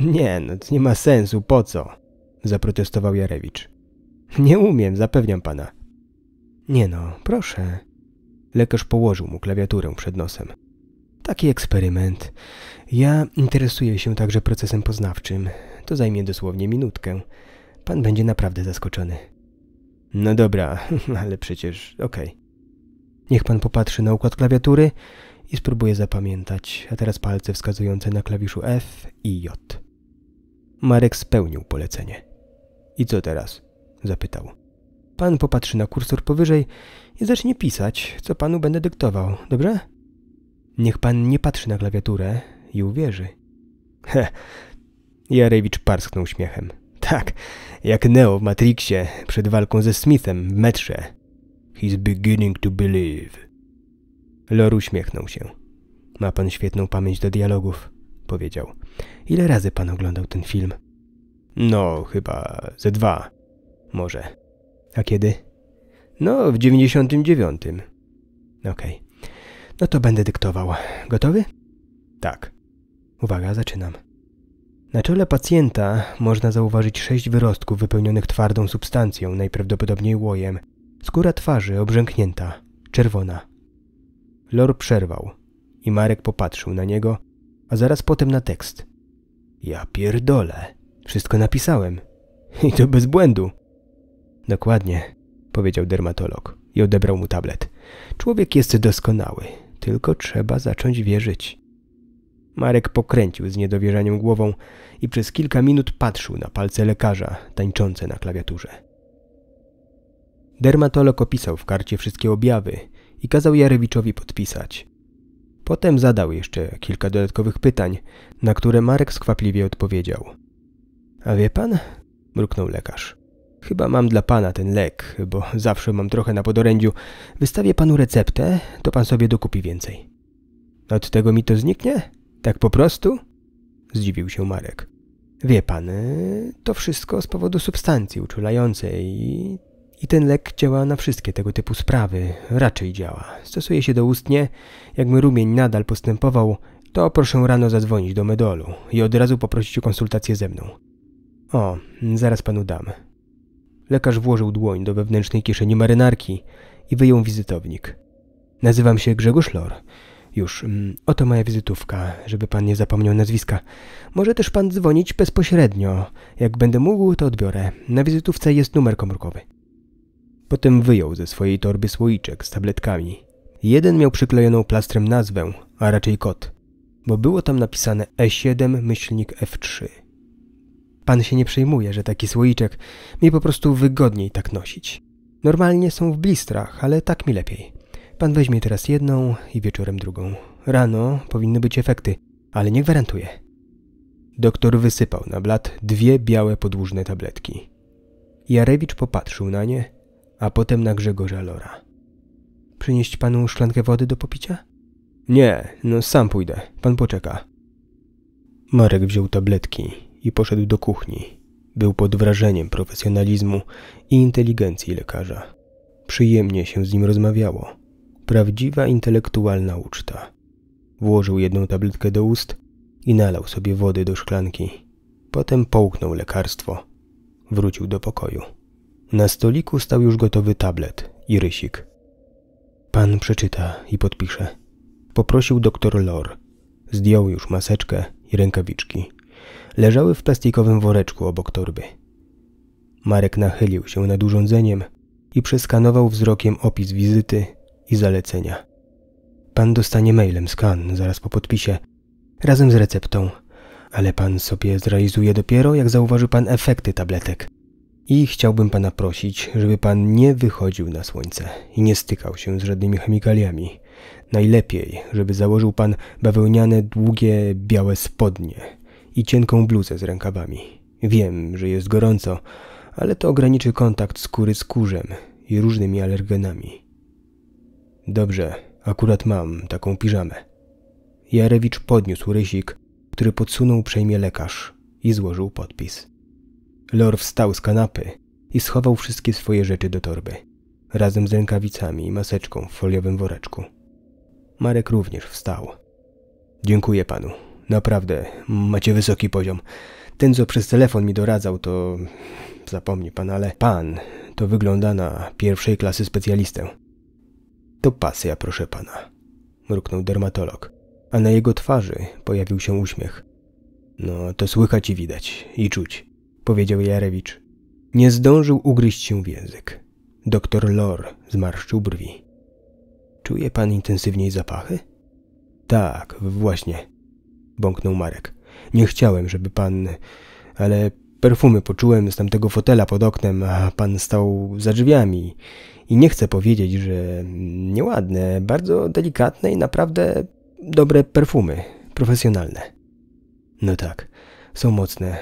Nie, no to nie ma sensu, po co? Zaprotestował Jarewicz. Nie umiem, zapewniam pana. Nie no, proszę. Lekarz położył mu klawiaturę przed nosem. Taki eksperyment. Ja interesuję się także procesem poznawczym. To zajmie dosłownie minutkę. Pan będzie naprawdę zaskoczony. No dobra, ale przecież okej. Okay. Niech pan popatrzy na układ klawiatury i spróbuję zapamiętać, a teraz palce wskazujące na klawiszu F i J. Marek spełnił polecenie. I co teraz? zapytał. Pan popatrzy na kursor powyżej i zacznie pisać, co panu będę dyktował, dobrze? Niech pan nie patrzy na klawiaturę i uwierzy. He, Jarewicz parsknął śmiechem. Tak, jak Neo w Matrixie przed walką ze Smithem w metrze. He's beginning to believe. Lor uśmiechnął się. Ma pan świetną pamięć do dialogów, powiedział. Ile razy pan oglądał ten film? No, chyba ze dwa. Może. A kiedy? No, w dziewięćdziesiątym dziewiątym. Okej. No to będę dyktował. Gotowy? Tak. Uwaga, zaczynam. Na czole pacjenta można zauważyć sześć wyrostków wypełnionych twardą substancją, najprawdopodobniej łojem. Skóra twarzy obrzęknięta, czerwona. Lor przerwał i Marek popatrzył na niego, a zaraz potem na tekst. Ja pierdolę. Wszystko napisałem. I to bez błędu. Dokładnie, powiedział dermatolog i odebrał mu tablet. Człowiek jest doskonały, tylko trzeba zacząć wierzyć. Marek pokręcił z niedowierzaniem głową i przez kilka minut patrzył na palce lekarza tańczące na klawiaturze. Dermatolog opisał w karcie wszystkie objawy, i kazał Jarewiczowi podpisać. Potem zadał jeszcze kilka dodatkowych pytań, na które Marek skwapliwie odpowiedział. A wie pan? mruknął lekarz. Chyba mam dla pana ten lek, bo zawsze mam trochę na podorędziu. Wystawię panu receptę, to pan sobie dokupi więcej. Od tego mi to zniknie? Tak po prostu? Zdziwił się Marek. Wie pan, to wszystko z powodu substancji uczulającej i i ten lek działa na wszystkie tego typu sprawy, raczej działa. Stosuje się doustnie, jakby rumień nadal postępował, to proszę rano zadzwonić do Medolu i od razu poprosić o konsultację ze mną. O, zaraz panu dam. Lekarz włożył dłoń do wewnętrznej kieszeni marynarki i wyjął wizytownik. Nazywam się Grzegorz Lor. Już, mm, oto moja wizytówka, żeby pan nie zapomniał nazwiska. Może też pan dzwonić bezpośrednio. Jak będę mógł, to odbiorę. Na wizytówce jest numer komórkowy. Potem wyjął ze swojej torby słoiczek z tabletkami. Jeden miał przyklejoną plastrem nazwę, a raczej kod, bo było tam napisane E7-F3. Pan się nie przejmuje, że taki słoiczek mi po prostu wygodniej tak nosić. Normalnie są w blistrach, ale tak mi lepiej. Pan weźmie teraz jedną i wieczorem drugą. Rano powinny być efekty, ale nie gwarantuję. Doktor wysypał na blat dwie białe podłużne tabletki. Jarewicz popatrzył na nie, a potem na Grzegorza Lora. Przynieść panu szklankę wody do popicia? Nie, no sam pójdę, pan poczeka. Marek wziął tabletki i poszedł do kuchni. Był pod wrażeniem profesjonalizmu i inteligencji lekarza. Przyjemnie się z nim rozmawiało. Prawdziwa intelektualna uczta. Włożył jedną tabletkę do ust i nalał sobie wody do szklanki. Potem połknął lekarstwo. Wrócił do pokoju. Na stoliku stał już gotowy tablet i rysik. Pan przeczyta i podpisze. Poprosił doktor Lor. Zdjął już maseczkę i rękawiczki. Leżały w plastikowym woreczku obok torby. Marek nachylił się nad urządzeniem i przeskanował wzrokiem opis wizyty i zalecenia. Pan dostanie mailem skan zaraz po podpisie, razem z receptą, ale pan sobie zrealizuje dopiero, jak zauważy pan efekty tabletek. I chciałbym pana prosić, żeby pan nie wychodził na słońce i nie stykał się z żadnymi chemikaliami. Najlepiej, żeby założył pan bawełniane, długie, białe spodnie i cienką bluzę z rękawami. Wiem, że jest gorąco, ale to ograniczy kontakt skóry z kurzem i różnymi alergenami. Dobrze, akurat mam taką piżamę. Jarewicz podniósł rysik, który podsunął uprzejmie lekarz i złożył podpis. Lor wstał z kanapy i schował wszystkie swoje rzeczy do torby, razem z rękawicami i maseczką w foliowym woreczku. Marek również wstał. Dziękuję panu. Naprawdę, macie wysoki poziom. Ten, co przez telefon mi doradzał, to zapomnij pan, ale pan to wygląda na pierwszej klasy specjalistę. To pasja, proszę pana, mruknął dermatolog, a na jego twarzy pojawił się uśmiech. No, to słychać i widać, i czuć powiedział Jarewicz. Nie zdążył ugryźć się w język. Doktor Lor zmarszczył brwi. Czuje pan intensywniej zapachy? Tak, właśnie, bąknął Marek. Nie chciałem, żeby pan... Ale perfumy poczułem z tamtego fotela pod oknem, a pan stał za drzwiami. I nie chcę powiedzieć, że nieładne, bardzo delikatne i naprawdę dobre perfumy, profesjonalne. No tak, są mocne,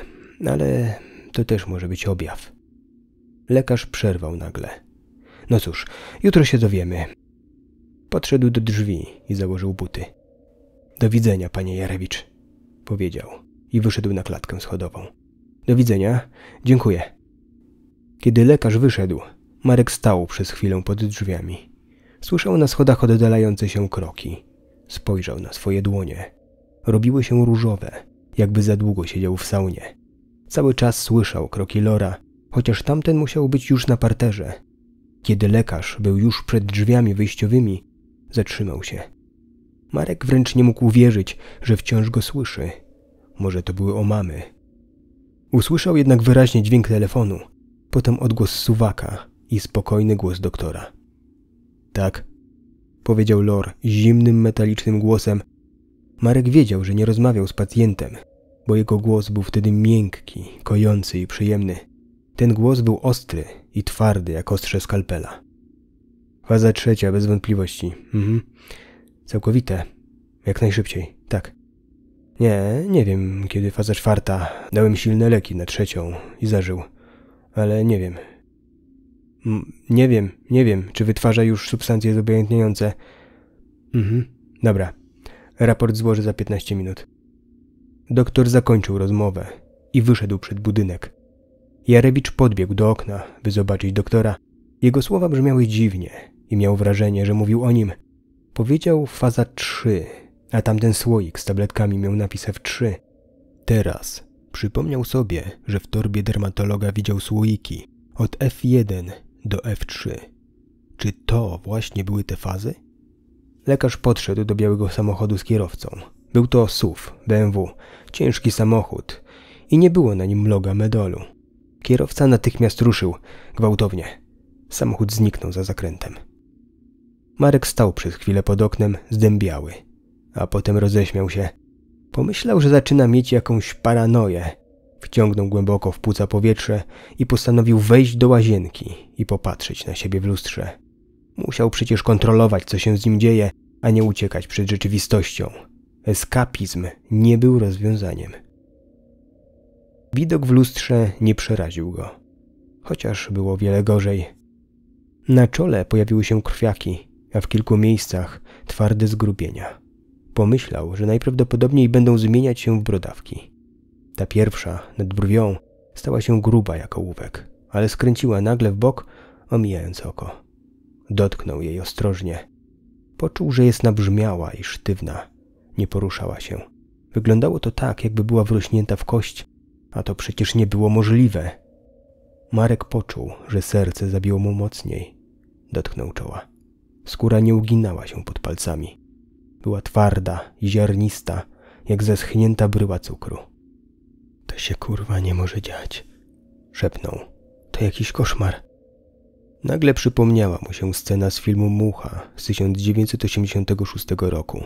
ale to też może być objaw. Lekarz przerwał nagle. No cóż, jutro się dowiemy. Podszedł do drzwi i założył buty. Do widzenia, panie Jarewicz, powiedział i wyszedł na klatkę schodową. Do widzenia, dziękuję. Kiedy lekarz wyszedł, Marek stał przez chwilę pod drzwiami. Słyszał na schodach oddalające się kroki. Spojrzał na swoje dłonie. Robiły się różowe, jakby za długo siedział w saunie. Cały czas słyszał kroki Lora, chociaż tamten musiał być już na parterze. Kiedy lekarz był już przed drzwiami wyjściowymi, zatrzymał się. Marek wręcz nie mógł wierzyć, że wciąż go słyszy. Może to były omamy. Usłyszał jednak wyraźnie dźwięk telefonu, potem odgłos suwaka i spokojny głos doktora. Tak, powiedział Lor zimnym, metalicznym głosem. Marek wiedział, że nie rozmawiał z pacjentem, bo jego głos był wtedy miękki, kojący i przyjemny. Ten głos był ostry i twardy jak ostrze skalpela. Faza trzecia, bez wątpliwości. Mhm. Całkowite. Jak najszybciej, tak. Nie, nie wiem, kiedy faza czwarta. Dałem silne leki na trzecią i zażył. Ale nie wiem. M nie wiem, nie wiem, czy wytwarza już substancje zobojętniające. Mhm, dobra. Raport złoży za 15 minut. Doktor zakończył rozmowę i wyszedł przed budynek. Jarewicz podbiegł do okna, by zobaczyć doktora. Jego słowa brzmiały dziwnie i miał wrażenie, że mówił o nim. Powiedział faza 3, a tamten słoik z tabletkami miał napis F3. Teraz przypomniał sobie, że w torbie dermatologa widział słoiki od F1 do F3. Czy to właśnie były te fazy? Lekarz podszedł do białego samochodu z kierowcą. Był to SUV, BMW, ciężki samochód i nie było na nim loga medalu. Kierowca natychmiast ruszył, gwałtownie. Samochód zniknął za zakrętem. Marek stał przez chwilę pod oknem, zdębiały, a potem roześmiał się. Pomyślał, że zaczyna mieć jakąś paranoję. Wciągnął głęboko w płuca powietrze i postanowił wejść do łazienki i popatrzeć na siebie w lustrze. Musiał przecież kontrolować, co się z nim dzieje, a nie uciekać przed rzeczywistością. Eskapizm nie był rozwiązaniem. Widok w lustrze nie przeraził go, chociaż było wiele gorzej. Na czole pojawiły się krwiaki, a w kilku miejscach twarde zgrubienia. Pomyślał, że najprawdopodobniej będą zmieniać się w brodawki. Ta pierwsza, nad brwią, stała się gruba jak ołówek, ale skręciła nagle w bok, omijając oko. Dotknął jej ostrożnie. Poczuł, że jest nabrzmiała i sztywna. Nie poruszała się. Wyglądało to tak, jakby była wrośnięta w kość, a to przecież nie było możliwe. Marek poczuł, że serce zabiło mu mocniej. Dotknął czoła. Skóra nie uginała się pod palcami. Była twarda i ziarnista, jak zeschnięta bryła cukru. To się kurwa nie może dziać, szepnął. To jakiś koszmar. Nagle przypomniała mu się scena z filmu Mucha z 1986 roku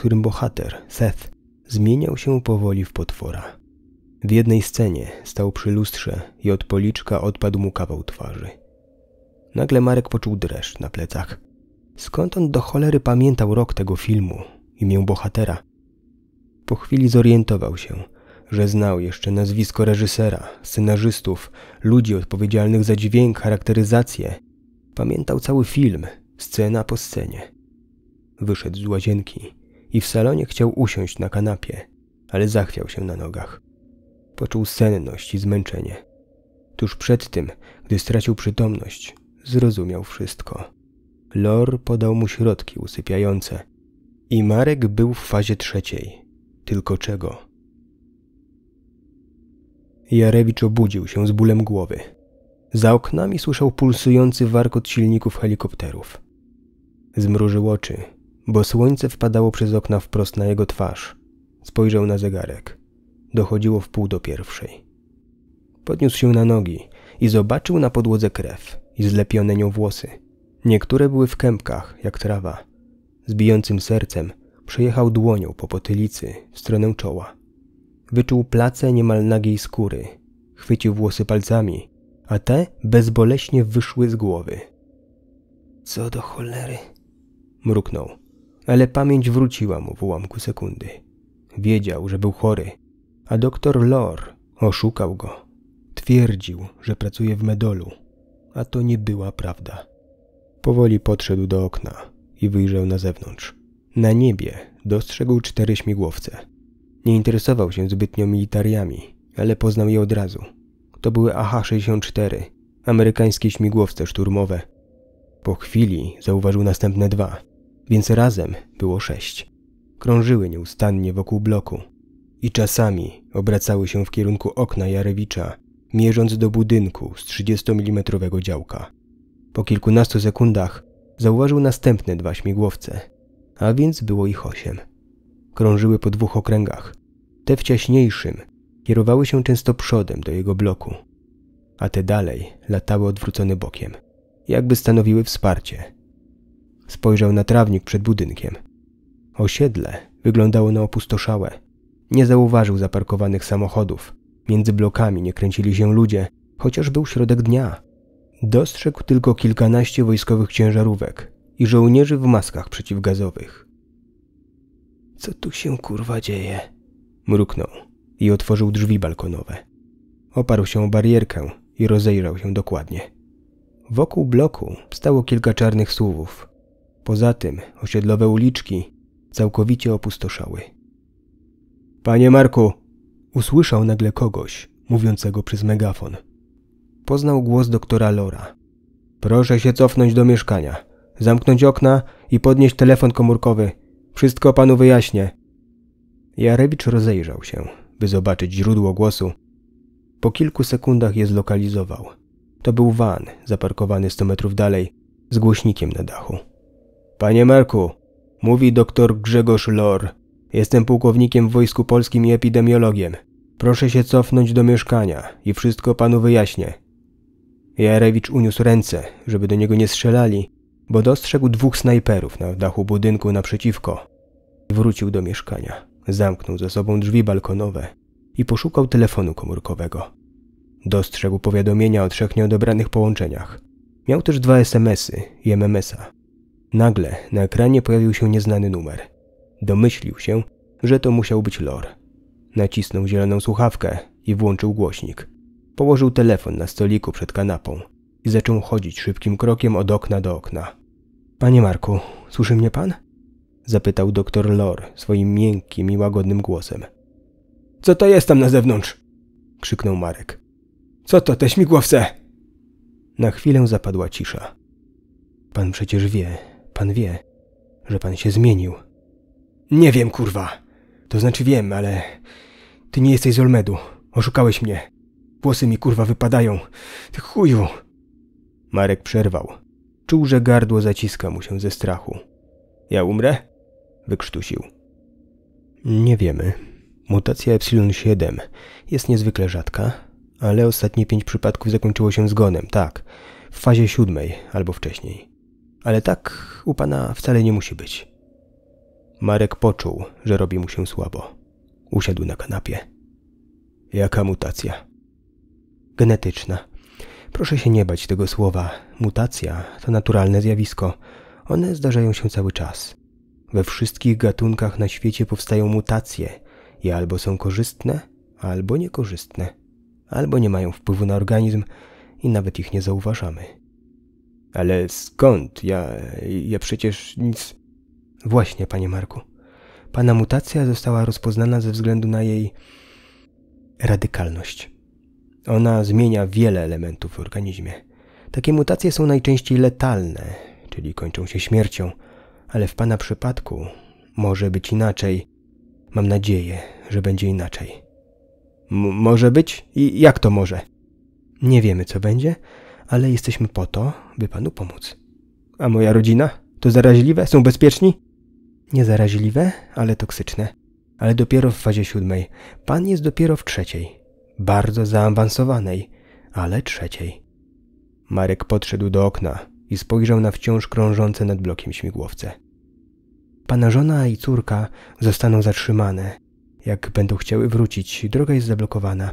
którym bohater, Seth, zmieniał się powoli w potwora. W jednej scenie stał przy lustrze i od policzka odpadł mu kawał twarzy. Nagle Marek poczuł dreszcz na plecach. Skąd on do cholery pamiętał rok tego filmu, imię bohatera? Po chwili zorientował się, że znał jeszcze nazwisko reżysera, scenarzystów, ludzi odpowiedzialnych za dźwięk, charakteryzację. Pamiętał cały film, scena po scenie. Wyszedł z łazienki i w salonie chciał usiąść na kanapie, ale zachwiał się na nogach. Poczuł senność i zmęczenie. Tuż przed tym, gdy stracił przytomność, zrozumiał wszystko. Lor podał mu środki usypiające. I Marek był w fazie trzeciej. Tylko czego? Jarewicz obudził się z bólem głowy. Za oknami słyszał pulsujący warkot silników helikopterów. Zmrużył oczy bo słońce wpadało przez okna wprost na jego twarz. Spojrzał na zegarek. Dochodziło w pół do pierwszej. Podniósł się na nogi i zobaczył na podłodze krew i zlepione nią włosy. Niektóre były w kępkach, jak trawa. Z bijącym sercem przejechał dłonią po potylicy w stronę czoła. Wyczuł place niemal nagiej skóry. Chwycił włosy palcami, a te bezboleśnie wyszły z głowy. Co do cholery? Mruknął ale pamięć wróciła mu w ułamku sekundy. Wiedział, że był chory, a doktor Lor oszukał go. Twierdził, że pracuje w medolu, a to nie była prawda. Powoli podszedł do okna i wyjrzał na zewnątrz. Na niebie dostrzegł cztery śmigłowce. Nie interesował się zbytnio militariami, ale poznał je od razu. To były AH-64, amerykańskie śmigłowce szturmowe. Po chwili zauważył następne dwa – więc razem było sześć. Krążyły nieustannie wokół bloku i czasami obracały się w kierunku okna Jarewicza, mierząc do budynku z 30mm działka. Po kilkunastu sekundach zauważył następne dwa śmigłowce, a więc było ich osiem. Krążyły po dwóch okręgach. Te w ciaśniejszym kierowały się często przodem do jego bloku, a te dalej latały odwrócone bokiem, jakby stanowiły wsparcie Spojrzał na trawnik przed budynkiem. Osiedle wyglądało na opustoszałe. Nie zauważył zaparkowanych samochodów. Między blokami nie kręcili się ludzie, chociaż był środek dnia. Dostrzegł tylko kilkanaście wojskowych ciężarówek i żołnierzy w maskach przeciwgazowych. Co tu się kurwa dzieje? Mruknął i otworzył drzwi balkonowe. Oparł się o barierkę i rozejrzał się dokładnie. Wokół bloku stało kilka czarnych słówów, Poza tym osiedlowe uliczki całkowicie opustoszały. Panie Marku! Usłyszał nagle kogoś, mówiącego przez megafon. Poznał głos doktora Lora. Proszę się cofnąć do mieszkania, zamknąć okna i podnieść telefon komórkowy. Wszystko panu wyjaśnię. Jarewicz rozejrzał się, by zobaczyć źródło głosu. Po kilku sekundach je zlokalizował. To był van, zaparkowany 100 metrów dalej, z głośnikiem na dachu. Panie Marku, mówi doktor Grzegorz Lor. Jestem pułkownikiem w Wojsku Polskim i epidemiologiem. Proszę się cofnąć do mieszkania i wszystko panu wyjaśnię. Jarewicz uniósł ręce, żeby do niego nie strzelali, bo dostrzegł dwóch snajperów na dachu budynku naprzeciwko. Wrócił do mieszkania, zamknął za sobą drzwi balkonowe i poszukał telefonu komórkowego. Dostrzegł powiadomienia o trzech nieodebranych połączeniach. Miał też dwa SMSy i MMS-a. Nagle na ekranie pojawił się nieznany numer. Domyślił się, że to musiał być Lor. Nacisnął zieloną słuchawkę i włączył głośnik. Położył telefon na stoliku przed kanapą i zaczął chodzić szybkim krokiem od okna do okna. Panie Marku, słyszy mnie pan? zapytał doktor Lor swoim miękkim i łagodnym głosem. Co to jest tam na zewnątrz? krzyknął Marek. Co to, te śmigłowce? Na chwilę zapadła cisza. Pan przecież wie, pan wie, że pan się zmienił. Nie wiem, kurwa. To znaczy wiem, ale ty nie jesteś z Olmedu. Oszukałeś mnie. Włosy mi kurwa wypadają. Ty chuju. Marek przerwał. Czuł, że gardło zaciska mu się ze strachu. Ja umrę? Wykrztusił. Nie wiemy. Mutacja Epsilon 7 jest niezwykle rzadka, ale ostatnie pięć przypadków zakończyło się zgonem, tak, w fazie siódmej albo wcześniej ale tak u pana wcale nie musi być. Marek poczuł, że robi mu się słabo. Usiadł na kanapie. Jaka mutacja? Genetyczna. Proszę się nie bać tego słowa. Mutacja to naturalne zjawisko. One zdarzają się cały czas. We wszystkich gatunkach na świecie powstają mutacje i albo są korzystne, albo niekorzystne, albo nie mają wpływu na organizm i nawet ich nie zauważamy. Ale skąd? Ja, ja przecież nic. Właśnie, panie Marku. Pana mutacja została rozpoznana ze względu na jej radykalność. Ona zmienia wiele elementów w organizmie. Takie mutacje są najczęściej letalne, czyli kończą się śmiercią, ale w pana przypadku może być inaczej. Mam nadzieję, że będzie inaczej. M może być? I jak to może? Nie wiemy, co będzie, ale jesteśmy po to, by panu pomóc. A moja rodzina? To zaraźliwe? Są bezpieczni? Nie zaraźliwe, ale toksyczne. Ale dopiero w fazie siódmej. Pan jest dopiero w trzeciej. Bardzo zaawansowanej, ale trzeciej. Marek podszedł do okna i spojrzał na wciąż krążące nad blokiem śmigłowce. Pana żona i córka zostaną zatrzymane. Jak będą chciały wrócić, droga jest zablokowana.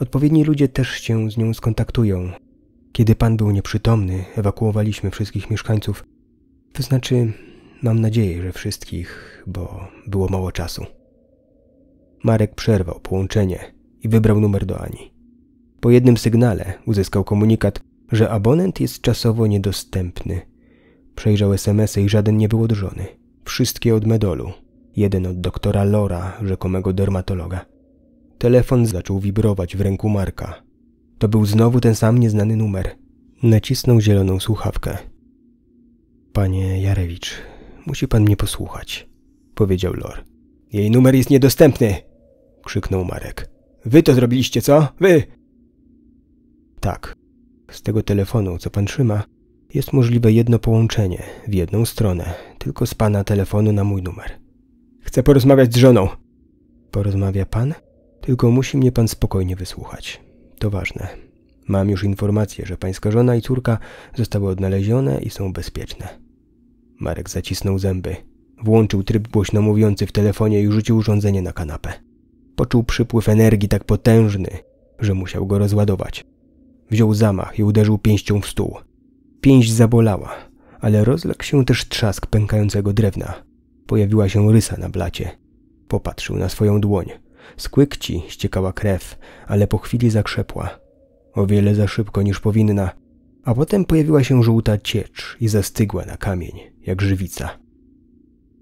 Odpowiedni ludzie też się z nią skontaktują, kiedy pan był nieprzytomny, ewakuowaliśmy wszystkich mieszkańców. To znaczy, mam nadzieję, że wszystkich, bo było mało czasu. Marek przerwał połączenie i wybrał numer do Ani. Po jednym sygnale uzyskał komunikat, że abonent jest czasowo niedostępny. Przejrzał SMS-y i żaden nie był żony. Wszystkie od Medolu. Jeden od doktora Lora, rzekomego dermatologa. Telefon zaczął wibrować w ręku Marka. To był znowu ten sam nieznany numer. Nacisnął zieloną słuchawkę. Panie Jarewicz, musi pan mnie posłuchać, powiedział Lor. Jej numer jest niedostępny, krzyknął Marek. Wy to zrobiliście, co? Wy! Tak. Z tego telefonu, co pan trzyma, jest możliwe jedno połączenie w jedną stronę, tylko z pana telefonu na mój numer. Chcę porozmawiać z żoną. Porozmawia pan? Tylko musi mnie pan spokojnie wysłuchać. To ważne. Mam już informację, że pańska żona i córka zostały odnalezione i są bezpieczne. Marek zacisnął zęby. Włączył tryb głośno mówiący w telefonie i rzucił urządzenie na kanapę. Poczuł przypływ energii tak potężny, że musiał go rozładować. Wziął zamach i uderzył pięścią w stół. Pięść zabolała, ale rozległ się też trzask pękającego drewna. Pojawiła się rysa na blacie. Popatrzył na swoją dłoń. Z kłykci ściekała krew, ale po chwili zakrzepła. O wiele za szybko niż powinna, a potem pojawiła się żółta ciecz i zastygła na kamień, jak żywica.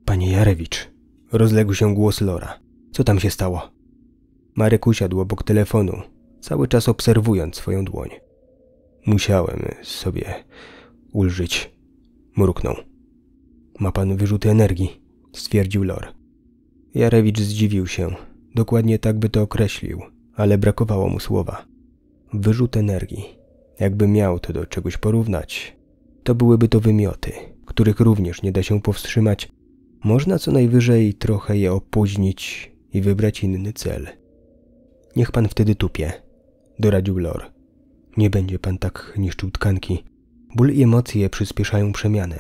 Panie Jarewicz, rozległ się głos Lora. Co tam się stało? Marek usiadł obok telefonu, cały czas obserwując swoją dłoń. Musiałem sobie ulżyć, mruknął. Ma pan wyrzuty energii, stwierdził Lor. Jarewicz zdziwił się, Dokładnie tak by to określił, ale brakowało mu słowa. Wyrzut energii. Jakby miał to do czegoś porównać, to byłyby to wymioty, których również nie da się powstrzymać. Można co najwyżej trochę je opóźnić i wybrać inny cel. Niech pan wtedy tupie, doradził Lor. Nie będzie pan tak niszczył tkanki. Ból i emocje przyspieszają przemianę.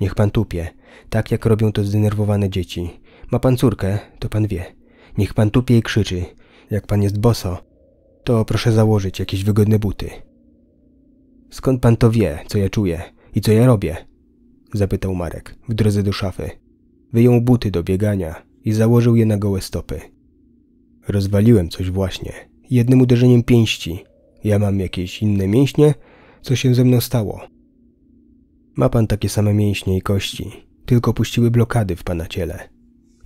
Niech pan tupie, tak jak robią to zdenerwowane dzieci. Ma pan córkę, to pan wie. Niech pan tupie i krzyczy. Jak pan jest boso, to proszę założyć jakieś wygodne buty. Skąd pan to wie, co ja czuję i co ja robię? Zapytał Marek w drodze do szafy. Wyjął buty do biegania i założył je na gołe stopy. Rozwaliłem coś właśnie, jednym uderzeniem pięści. Ja mam jakieś inne mięśnie, co się ze mną stało. Ma pan takie same mięśnie i kości, tylko puściły blokady w pana ciele.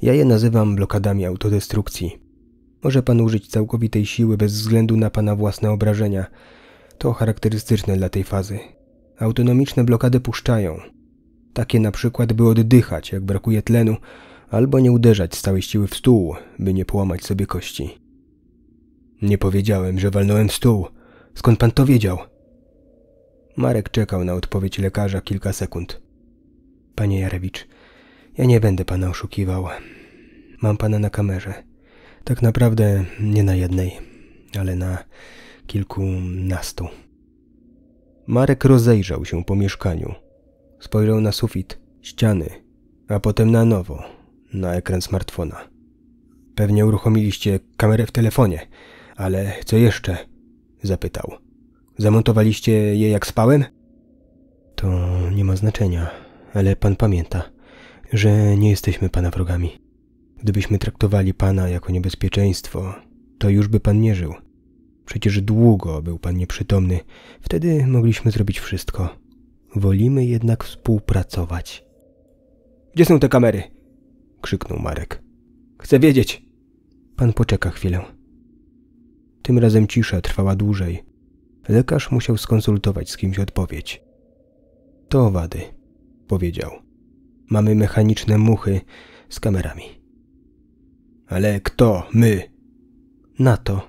Ja je nazywam blokadami autodestrukcji. Może pan użyć całkowitej siły bez względu na pana własne obrażenia. To charakterystyczne dla tej fazy. Autonomiczne blokady puszczają. Takie na przykład, by oddychać, jak brakuje tlenu, albo nie uderzać z całej siły w stół, by nie połamać sobie kości. Nie powiedziałem, że walnąłem w stół. Skąd pan to wiedział? Marek czekał na odpowiedź lekarza kilka sekund. Panie Jarewicz, ja nie będę pana oszukiwał. Mam pana na kamerze. Tak naprawdę nie na jednej, ale na kilkunastu. Marek rozejrzał się po mieszkaniu. Spojrzał na sufit, ściany, a potem na nowo, na ekran smartfona. Pewnie uruchomiliście kamerę w telefonie, ale co jeszcze? Zapytał. Zamontowaliście je jak spałem? To nie ma znaczenia, ale pan pamięta że nie jesteśmy Pana wrogami. Gdybyśmy traktowali Pana jako niebezpieczeństwo, to już by Pan nie żył. Przecież długo był Pan nieprzytomny, wtedy mogliśmy zrobić wszystko. Wolimy jednak współpracować. Gdzie są te kamery? krzyknął Marek. Chcę wiedzieć. Pan poczeka chwilę. Tym razem cisza trwała dłużej. Lekarz musiał skonsultować z kimś odpowiedź. To owady, powiedział. Mamy mechaniczne muchy z kamerami. Ale kto my? NATO,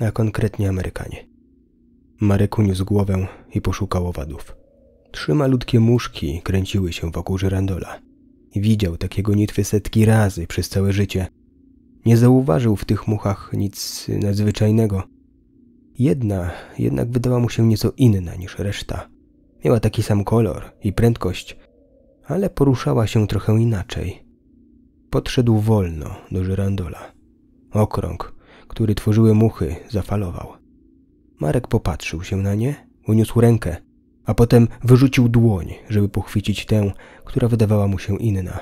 a konkretnie Amerykanie. Marek uniósł głowę i poszukał owadów. Trzy malutkie muszki kręciły się wokół żyrandola. Widział takiego nitwy setki razy przez całe życie. Nie zauważył w tych muchach nic nadzwyczajnego. Jedna jednak wydała mu się nieco inna niż reszta. Miała taki sam kolor i prędkość, ale poruszała się trochę inaczej. Podszedł wolno do żyrandola. Okrąg, który tworzyły muchy, zafalował. Marek popatrzył się na nie, uniósł rękę, a potem wyrzucił dłoń, żeby pochwycić tę, która wydawała mu się inna.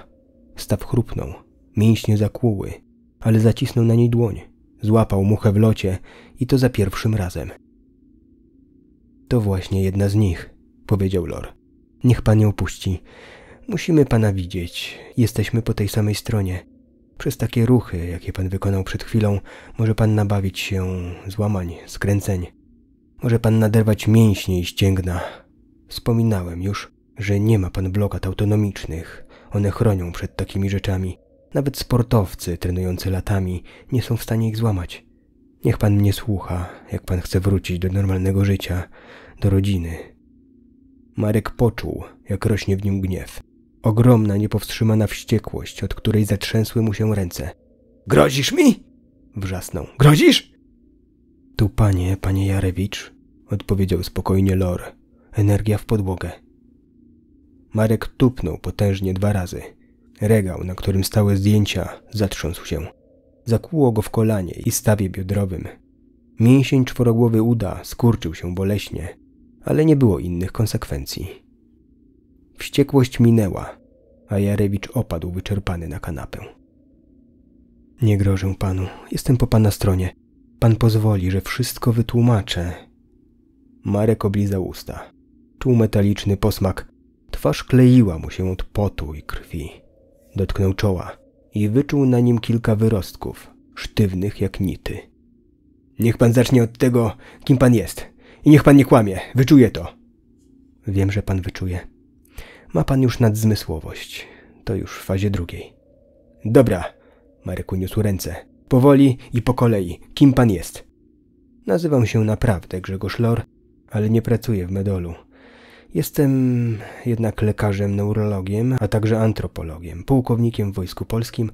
Staw chrupnął, mięśnie zakłuły, ale zacisnął na niej dłoń. Złapał muchę w locie i to za pierwszym razem. To właśnie jedna z nich, powiedział Lor. Niech pan ją puści. Musimy pana widzieć. Jesteśmy po tej samej stronie. Przez takie ruchy, jakie pan wykonał przed chwilą, może pan nabawić się złamań, skręceń. Może pan naderwać mięśnie i ścięgna. Wspominałem już, że nie ma pan blokad autonomicznych. One chronią przed takimi rzeczami. Nawet sportowcy trenujący latami nie są w stanie ich złamać. Niech pan mnie słucha, jak pan chce wrócić do normalnego życia, do rodziny. Marek poczuł, jak rośnie w nim gniew. Ogromna, niepowstrzymana wściekłość, od której zatrzęsły mu się ręce. Grozisz mi? Wrzasnął. Grozisz? Tu panie, panie Jarewicz, odpowiedział spokojnie Lor. Energia w podłogę. Marek tupnął potężnie dwa razy. Regał, na którym stały zdjęcia, zatrząsł się. Zakłuło go w kolanie i stawie biodrowym. Mięsień czworogłowy uda skurczył się boleśnie, ale nie było innych konsekwencji. Wściekłość minęła, a Jarewicz opadł wyczerpany na kanapę. Nie grożę panu, jestem po pana stronie. Pan pozwoli, że wszystko wytłumaczę. Marek oblizał usta. Czuł metaliczny posmak. Twarz kleiła mu się od potu i krwi. Dotknął czoła i wyczuł na nim kilka wyrostków, sztywnych jak nity. Niech pan zacznie od tego, kim pan jest. I niech pan nie kłamie, wyczuje to. Wiem, że pan wyczuje. Ma pan już nadzmysłowość. To już w fazie drugiej. Dobra, Marek uniósł ręce. Powoli i po kolei. Kim pan jest? Nazywam się naprawdę Grzegorz Lor, ale nie pracuję w Medolu. Jestem jednak lekarzem, neurologiem, a także antropologiem, pułkownikiem w Wojsku Polskim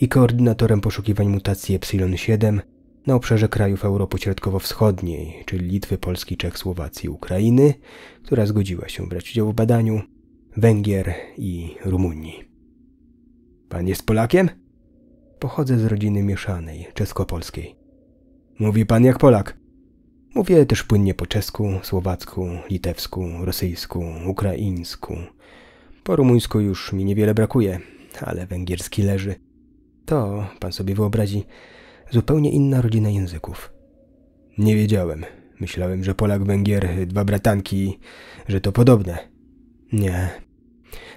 i koordynatorem poszukiwań mutacji Epsilon 7 na obszarze krajów Europy Środkowo-Wschodniej, czyli Litwy, Polski, Czech, Słowacji, Ukrainy, która zgodziła się brać udział w badaniu Węgier i Rumunii. Pan jest Polakiem? Pochodzę z rodziny mieszanej, czesko-polskiej. Mówi pan jak Polak. Mówię też płynnie po czesku, słowacku, litewsku, rosyjsku, ukraińsku. Po rumuńsku już mi niewiele brakuje, ale węgierski leży. To, pan sobie wyobrazi, zupełnie inna rodzina języków. Nie wiedziałem. Myślałem, że Polak, Węgier, dwa bratanki, że to podobne. Nie.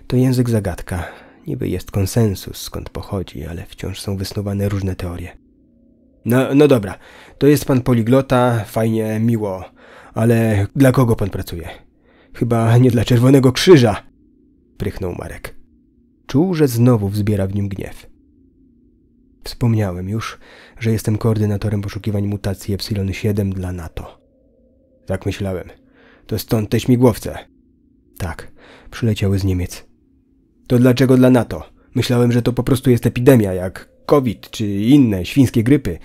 To język zagadka. Niby jest konsensus, skąd pochodzi, ale wciąż są wysnuwane różne teorie. No, no dobra, to jest pan poliglota, fajnie, miło, ale dla kogo pan pracuje? Chyba nie dla Czerwonego Krzyża, prychnął Marek. Czuł, że znowu wzbiera w nim gniew. Wspomniałem już, że jestem koordynatorem poszukiwań mutacji Epsilon 7 dla NATO. Tak myślałem. To stąd te śmigłowce. Tak, przyleciały z Niemiec. To dlaczego dla NATO? Myślałem, że to po prostu jest epidemia, jak COVID czy inne świńskie grypy.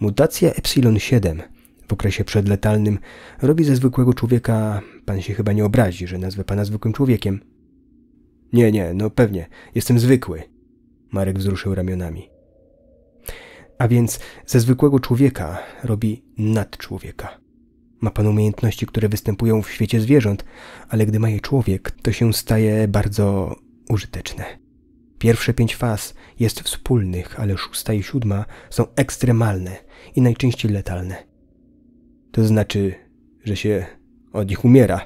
Mutacja Epsilon 7 w okresie przedletalnym robi ze zwykłego człowieka. Pan się chyba nie obrazi, że nazwę pana zwykłym człowiekiem. Nie, nie, no pewnie, jestem zwykły. Marek wzruszył ramionami. A więc ze zwykłego człowieka robi nadczłowieka. Ma pan umiejętności, które występują w świecie zwierząt, ale gdy ma je człowiek, to się staje bardzo użyteczne. Pierwsze pięć faz jest wspólnych, ale szósta i siódma są ekstremalne i najczęściej letalne. To znaczy, że się od nich umiera.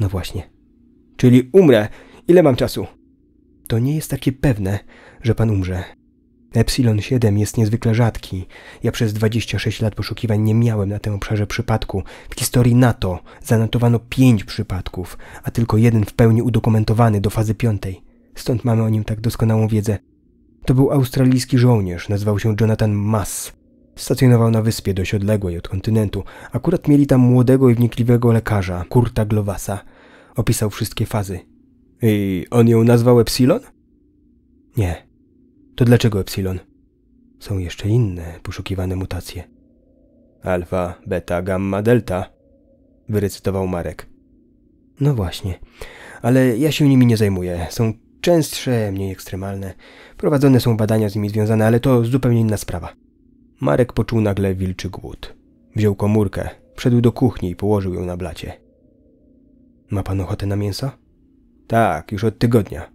No właśnie. Czyli umrę. Ile mam czasu? To nie jest takie pewne, że pan umrze. Epsilon 7 jest niezwykle rzadki. Ja przez 26 lat poszukiwań nie miałem na tym obszarze przypadku. W historii NATO zanotowano 5 przypadków, a tylko jeden w pełni udokumentowany do fazy piątej. Stąd mamy o nim tak doskonałą wiedzę. To był australijski żołnierz, nazywał się Jonathan Mass. Stacjonował na wyspie dość odległej od kontynentu. Akurat mieli tam młodego i wnikliwego lekarza, Kurta Glovasa. Opisał wszystkie fazy. I on ją nazwał Epsilon? Nie, to dlaczego Epsilon? Są jeszcze inne poszukiwane mutacje. Alfa, beta, gamma, delta, wyrecytował Marek. No właśnie, ale ja się nimi nie zajmuję. Są częstsze, mniej ekstremalne. Prowadzone są badania z nimi związane, ale to zupełnie inna sprawa. Marek poczuł nagle wilczy głód. Wziął komórkę, wszedł do kuchni i położył ją na blacie. Ma pan ochotę na mięso? Tak, już od tygodnia.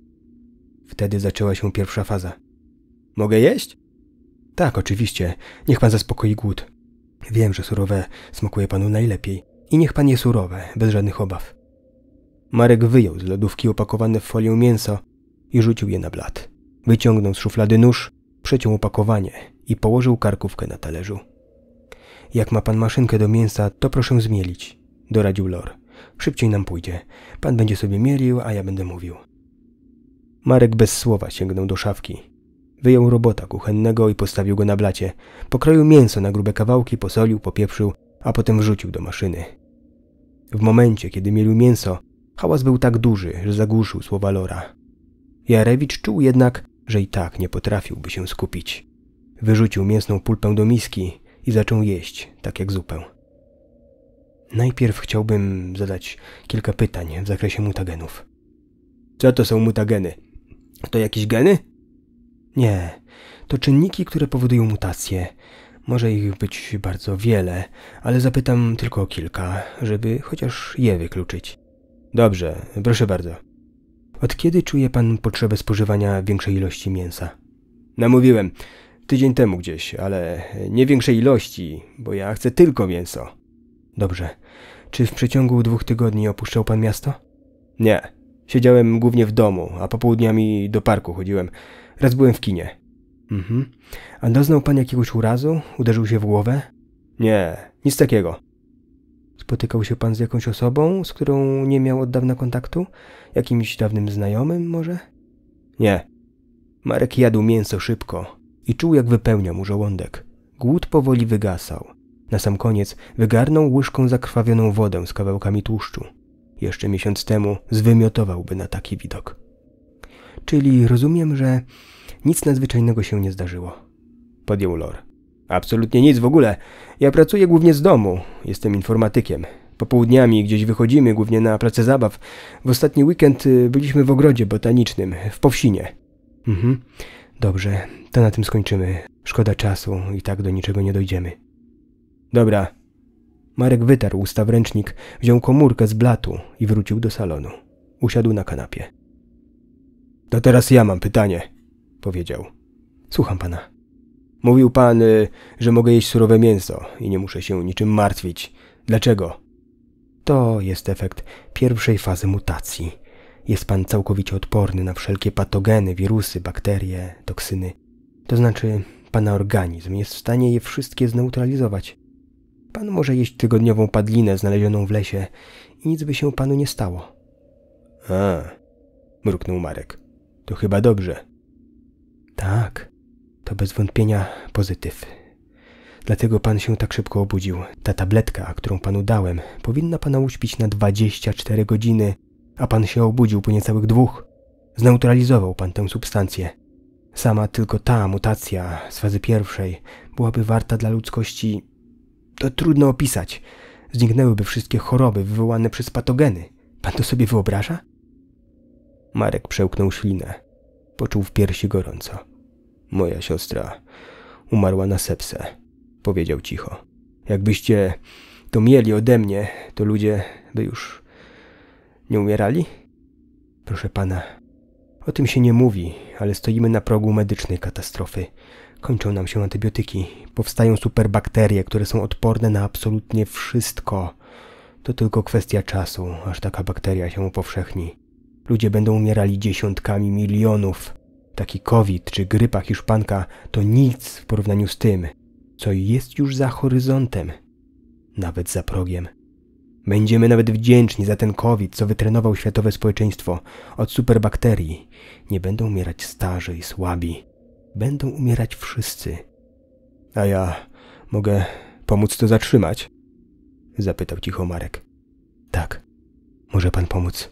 Wtedy zaczęła się pierwsza faza. Mogę jeść? Tak, oczywiście. Niech pan zaspokoi głód. Wiem, że surowe smakuje panu najlepiej. I niech pan je surowe, bez żadnych obaw. Marek wyjął z lodówki opakowane w folię mięso i rzucił je na blat. Wyciągnął z szuflady nóż, przeciął opakowanie i położył karkówkę na talerzu. Jak ma pan maszynkę do mięsa, to proszę zmielić, doradził Lor. Szybciej nam pójdzie. Pan będzie sobie mielił, a ja będę mówił. Marek bez słowa sięgnął do szafki Wyjął robota kuchennego i postawił go na blacie. Pokroił mięso na grube kawałki, posolił, popieprzył, a potem wrzucił do maszyny. W momencie, kiedy mielił mięso, hałas był tak duży, że zagłuszył słowa Lora. Jarewicz czuł jednak, że i tak nie potrafiłby się skupić. Wyrzucił mięsną pulpę do miski i zaczął jeść, tak jak zupę. Najpierw chciałbym zadać kilka pytań w zakresie mutagenów. Co to są mutageny? To jakieś geny? Nie, to czynniki, które powodują mutacje. Może ich być bardzo wiele, ale zapytam tylko o kilka, żeby chociaż je wykluczyć. Dobrze, proszę bardzo. Od kiedy czuje pan potrzebę spożywania większej ilości mięsa? Namówiłem. Tydzień temu gdzieś, ale nie większej ilości, bo ja chcę tylko mięso. Dobrze. Czy w przeciągu dwóch tygodni opuszczał pan miasto? Nie. Siedziałem głównie w domu, a popołudniami do parku chodziłem. Raz byłem w kinie. Mhm. A doznał pan jakiegoś urazu? Uderzył się w głowę? Nie, nic takiego. Spotykał się pan z jakąś osobą, z którą nie miał od dawna kontaktu? Jakimś dawnym znajomym może? Nie. Marek jadł mięso szybko i czuł, jak wypełnia mu żołądek. Głód powoli wygasał. Na sam koniec wygarnął łyżką zakrwawioną wodę z kawałkami tłuszczu. Jeszcze miesiąc temu zwymiotowałby na taki widok. Czyli rozumiem, że nic nadzwyczajnego się nie zdarzyło. Podjął Lor. Absolutnie nic w ogóle. Ja pracuję głównie z domu. Jestem informatykiem. Popołudniami gdzieś wychodzimy, głównie na place zabaw. W ostatni weekend y, byliśmy w ogrodzie botanicznym, w Powsinie. Mhm. Dobrze, to na tym skończymy. Szkoda czasu i tak do niczego nie dojdziemy. Dobra. Marek wytarł usta w ręcznik, wziął komórkę z blatu i wrócił do salonu. Usiadł na kanapie. To teraz ja mam pytanie, powiedział. Słucham pana. Mówił pan, y, że mogę jeść surowe mięso i nie muszę się niczym martwić. Dlaczego? To jest efekt pierwszej fazy mutacji. Jest pan całkowicie odporny na wszelkie patogeny, wirusy, bakterie, toksyny. To znaczy, pana organizm jest w stanie je wszystkie zneutralizować. Pan może jeść tygodniową padlinę znalezioną w lesie i nic by się panu nie stało. A, mruknął Marek. To chyba dobrze. Tak, to bez wątpienia pozytyw. Dlatego pan się tak szybko obudził. Ta tabletka, którą panu dałem, powinna pana uśpić na 24 godziny, a pan się obudził po niecałych dwóch. Zneutralizował pan tę substancję. Sama tylko ta mutacja z fazy pierwszej byłaby warta dla ludzkości. To trudno opisać. Zniknęłyby wszystkie choroby wywołane przez patogeny. Pan to sobie wyobraża? Marek przełknął ślinę. Poczuł w piersi gorąco. Moja siostra umarła na sepsę, powiedział cicho. Jakbyście to mieli ode mnie, to ludzie by już nie umierali? Proszę pana, o tym się nie mówi, ale stoimy na progu medycznej katastrofy. Kończą nam się antybiotyki, powstają superbakterie, które są odporne na absolutnie wszystko. To tylko kwestia czasu, aż taka bakteria się upowszechni. Ludzie będą umierali dziesiątkami milionów. Taki COVID czy grypa hiszpanka to nic w porównaniu z tym, co jest już za horyzontem, nawet za progiem. Będziemy nawet wdzięczni za ten COVID, co wytrenował światowe społeczeństwo od superbakterii. Nie będą umierać starzy i słabi. Będą umierać wszyscy. A ja mogę pomóc to zatrzymać? Zapytał cicho Marek. Tak, może pan pomóc.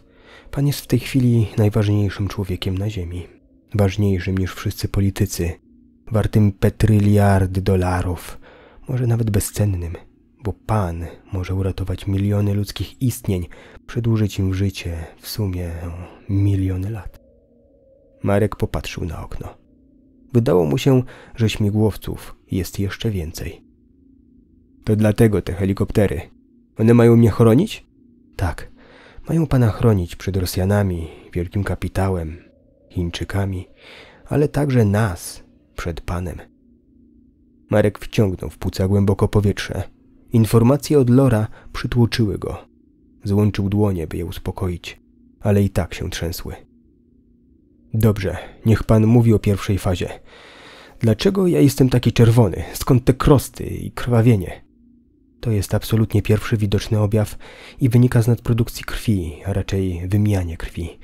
Pan jest w tej chwili najważniejszym człowiekiem na Ziemi. Ważniejszym niż wszyscy politycy. Wartym petryliard dolarów. Może nawet bezcennym. Bo Pan może uratować miliony ludzkich istnień, przedłużyć im życie w sumie miliony lat. Marek popatrzył na okno. Wydało mu się, że śmigłowców jest jeszcze więcej. To dlatego te helikoptery. One mają mnie chronić? Tak, mają pana chronić przed Rosjanami, wielkim kapitałem, Chińczykami, ale także nas przed panem. Marek wciągnął w płuca głęboko powietrze. Informacje od Lora przytłoczyły go. Złączył dłonie, by je uspokoić, ale i tak się trzęsły. Dobrze, niech pan mówi o pierwszej fazie. Dlaczego ja jestem taki czerwony? Skąd te krosty i krwawienie? To jest absolutnie pierwszy widoczny objaw i wynika z nadprodukcji krwi, a raczej wymijania krwi.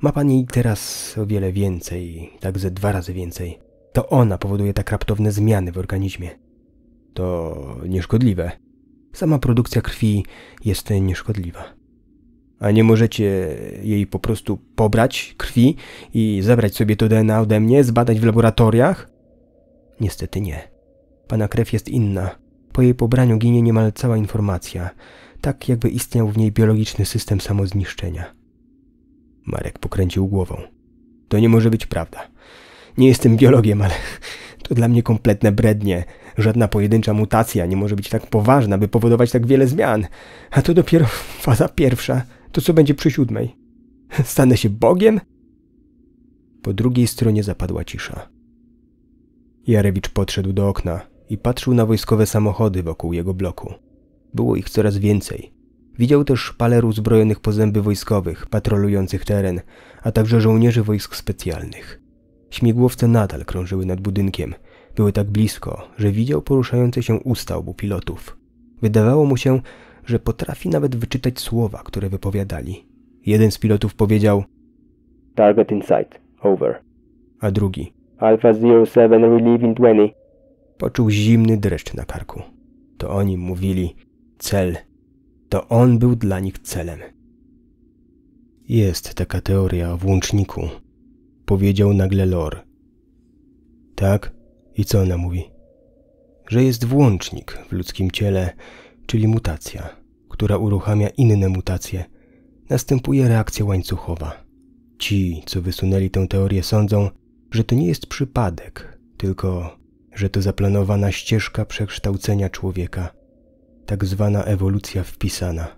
Ma pan jej teraz o wiele więcej, tak ze dwa razy więcej. To ona powoduje tak raptowne zmiany w organizmie. To nieszkodliwe. Sama produkcja krwi jest nieszkodliwa. A nie możecie jej po prostu pobrać, krwi, i zabrać sobie to DNA ode mnie, zbadać w laboratoriach? Niestety nie. Pana krew jest inna. Po jej pobraniu ginie niemal cała informacja, tak jakby istniał w niej biologiczny system samozniszczenia. Marek pokręcił głową. To nie może być prawda. Nie jestem biologiem, ale to dla mnie kompletne brednie. Żadna pojedyncza mutacja nie może być tak poważna, by powodować tak wiele zmian. A to dopiero faza pierwsza. To co będzie przy siódmej? Stanę się Bogiem? Po drugiej stronie zapadła cisza. Jarewicz podszedł do okna, i patrzył na wojskowe samochody wokół jego bloku. Było ich coraz więcej. Widział też paler uzbrojonych po zęby wojskowych, patrolujących teren, a także żołnierzy wojsk specjalnych. Śmigłowce nadal krążyły nad budynkiem. Były tak blisko, że widział poruszające się usta obu pilotów. Wydawało mu się, że potrafi nawet wyczytać słowa, które wypowiadali. Jeden z pilotów powiedział Target in sight, over. A drugi Alpha 07 relieving 20, Poczuł zimny dreszcz na karku. To oni mówili cel. To on był dla nich celem. Jest taka teoria o włączniku, powiedział nagle Lor. Tak? I co ona mówi? Że jest włącznik w ludzkim ciele, czyli mutacja, która uruchamia inne mutacje. Następuje reakcja łańcuchowa. Ci, co wysunęli tę teorię, sądzą, że to nie jest przypadek, tylko że to zaplanowana ścieżka przekształcenia człowieka, tak zwana ewolucja wpisana.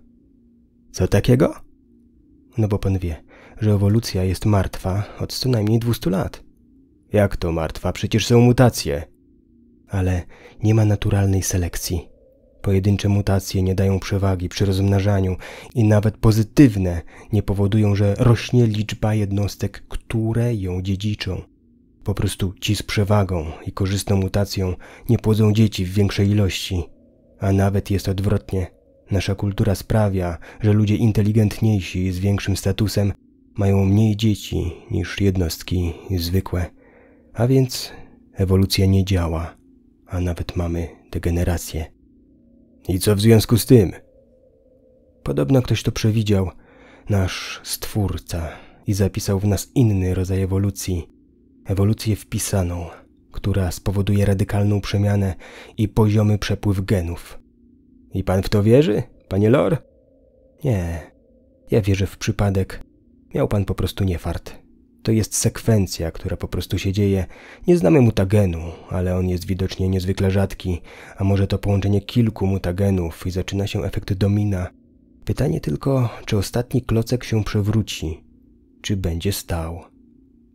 Co takiego? No bo pan wie, że ewolucja jest martwa od co najmniej 200 lat. Jak to martwa? Przecież są mutacje. Ale nie ma naturalnej selekcji. Pojedyncze mutacje nie dają przewagi przy rozmnażaniu i nawet pozytywne nie powodują, że rośnie liczba jednostek, które ją dziedziczą. Po prostu ci z przewagą i korzystną mutacją nie płodzą dzieci w większej ilości, a nawet jest odwrotnie. Nasza kultura sprawia, że ludzie inteligentniejsi i z większym statusem mają mniej dzieci niż jednostki zwykłe, a więc ewolucja nie działa, a nawet mamy degenerację. I co w związku z tym? Podobno ktoś to przewidział, nasz stwórca, i zapisał w nas inny rodzaj ewolucji, ewolucję wpisaną, która spowoduje radykalną przemianę i poziomy przepływ genów. I pan w to wierzy, panie Lor? Nie. Ja wierzę w przypadek. Miał pan po prostu niefart. To jest sekwencja, która po prostu się dzieje. Nie znamy mutagenu, ale on jest widocznie niezwykle rzadki, a może to połączenie kilku mutagenów i zaczyna się efekt domina. Pytanie tylko, czy ostatni klocek się przewróci, czy będzie stał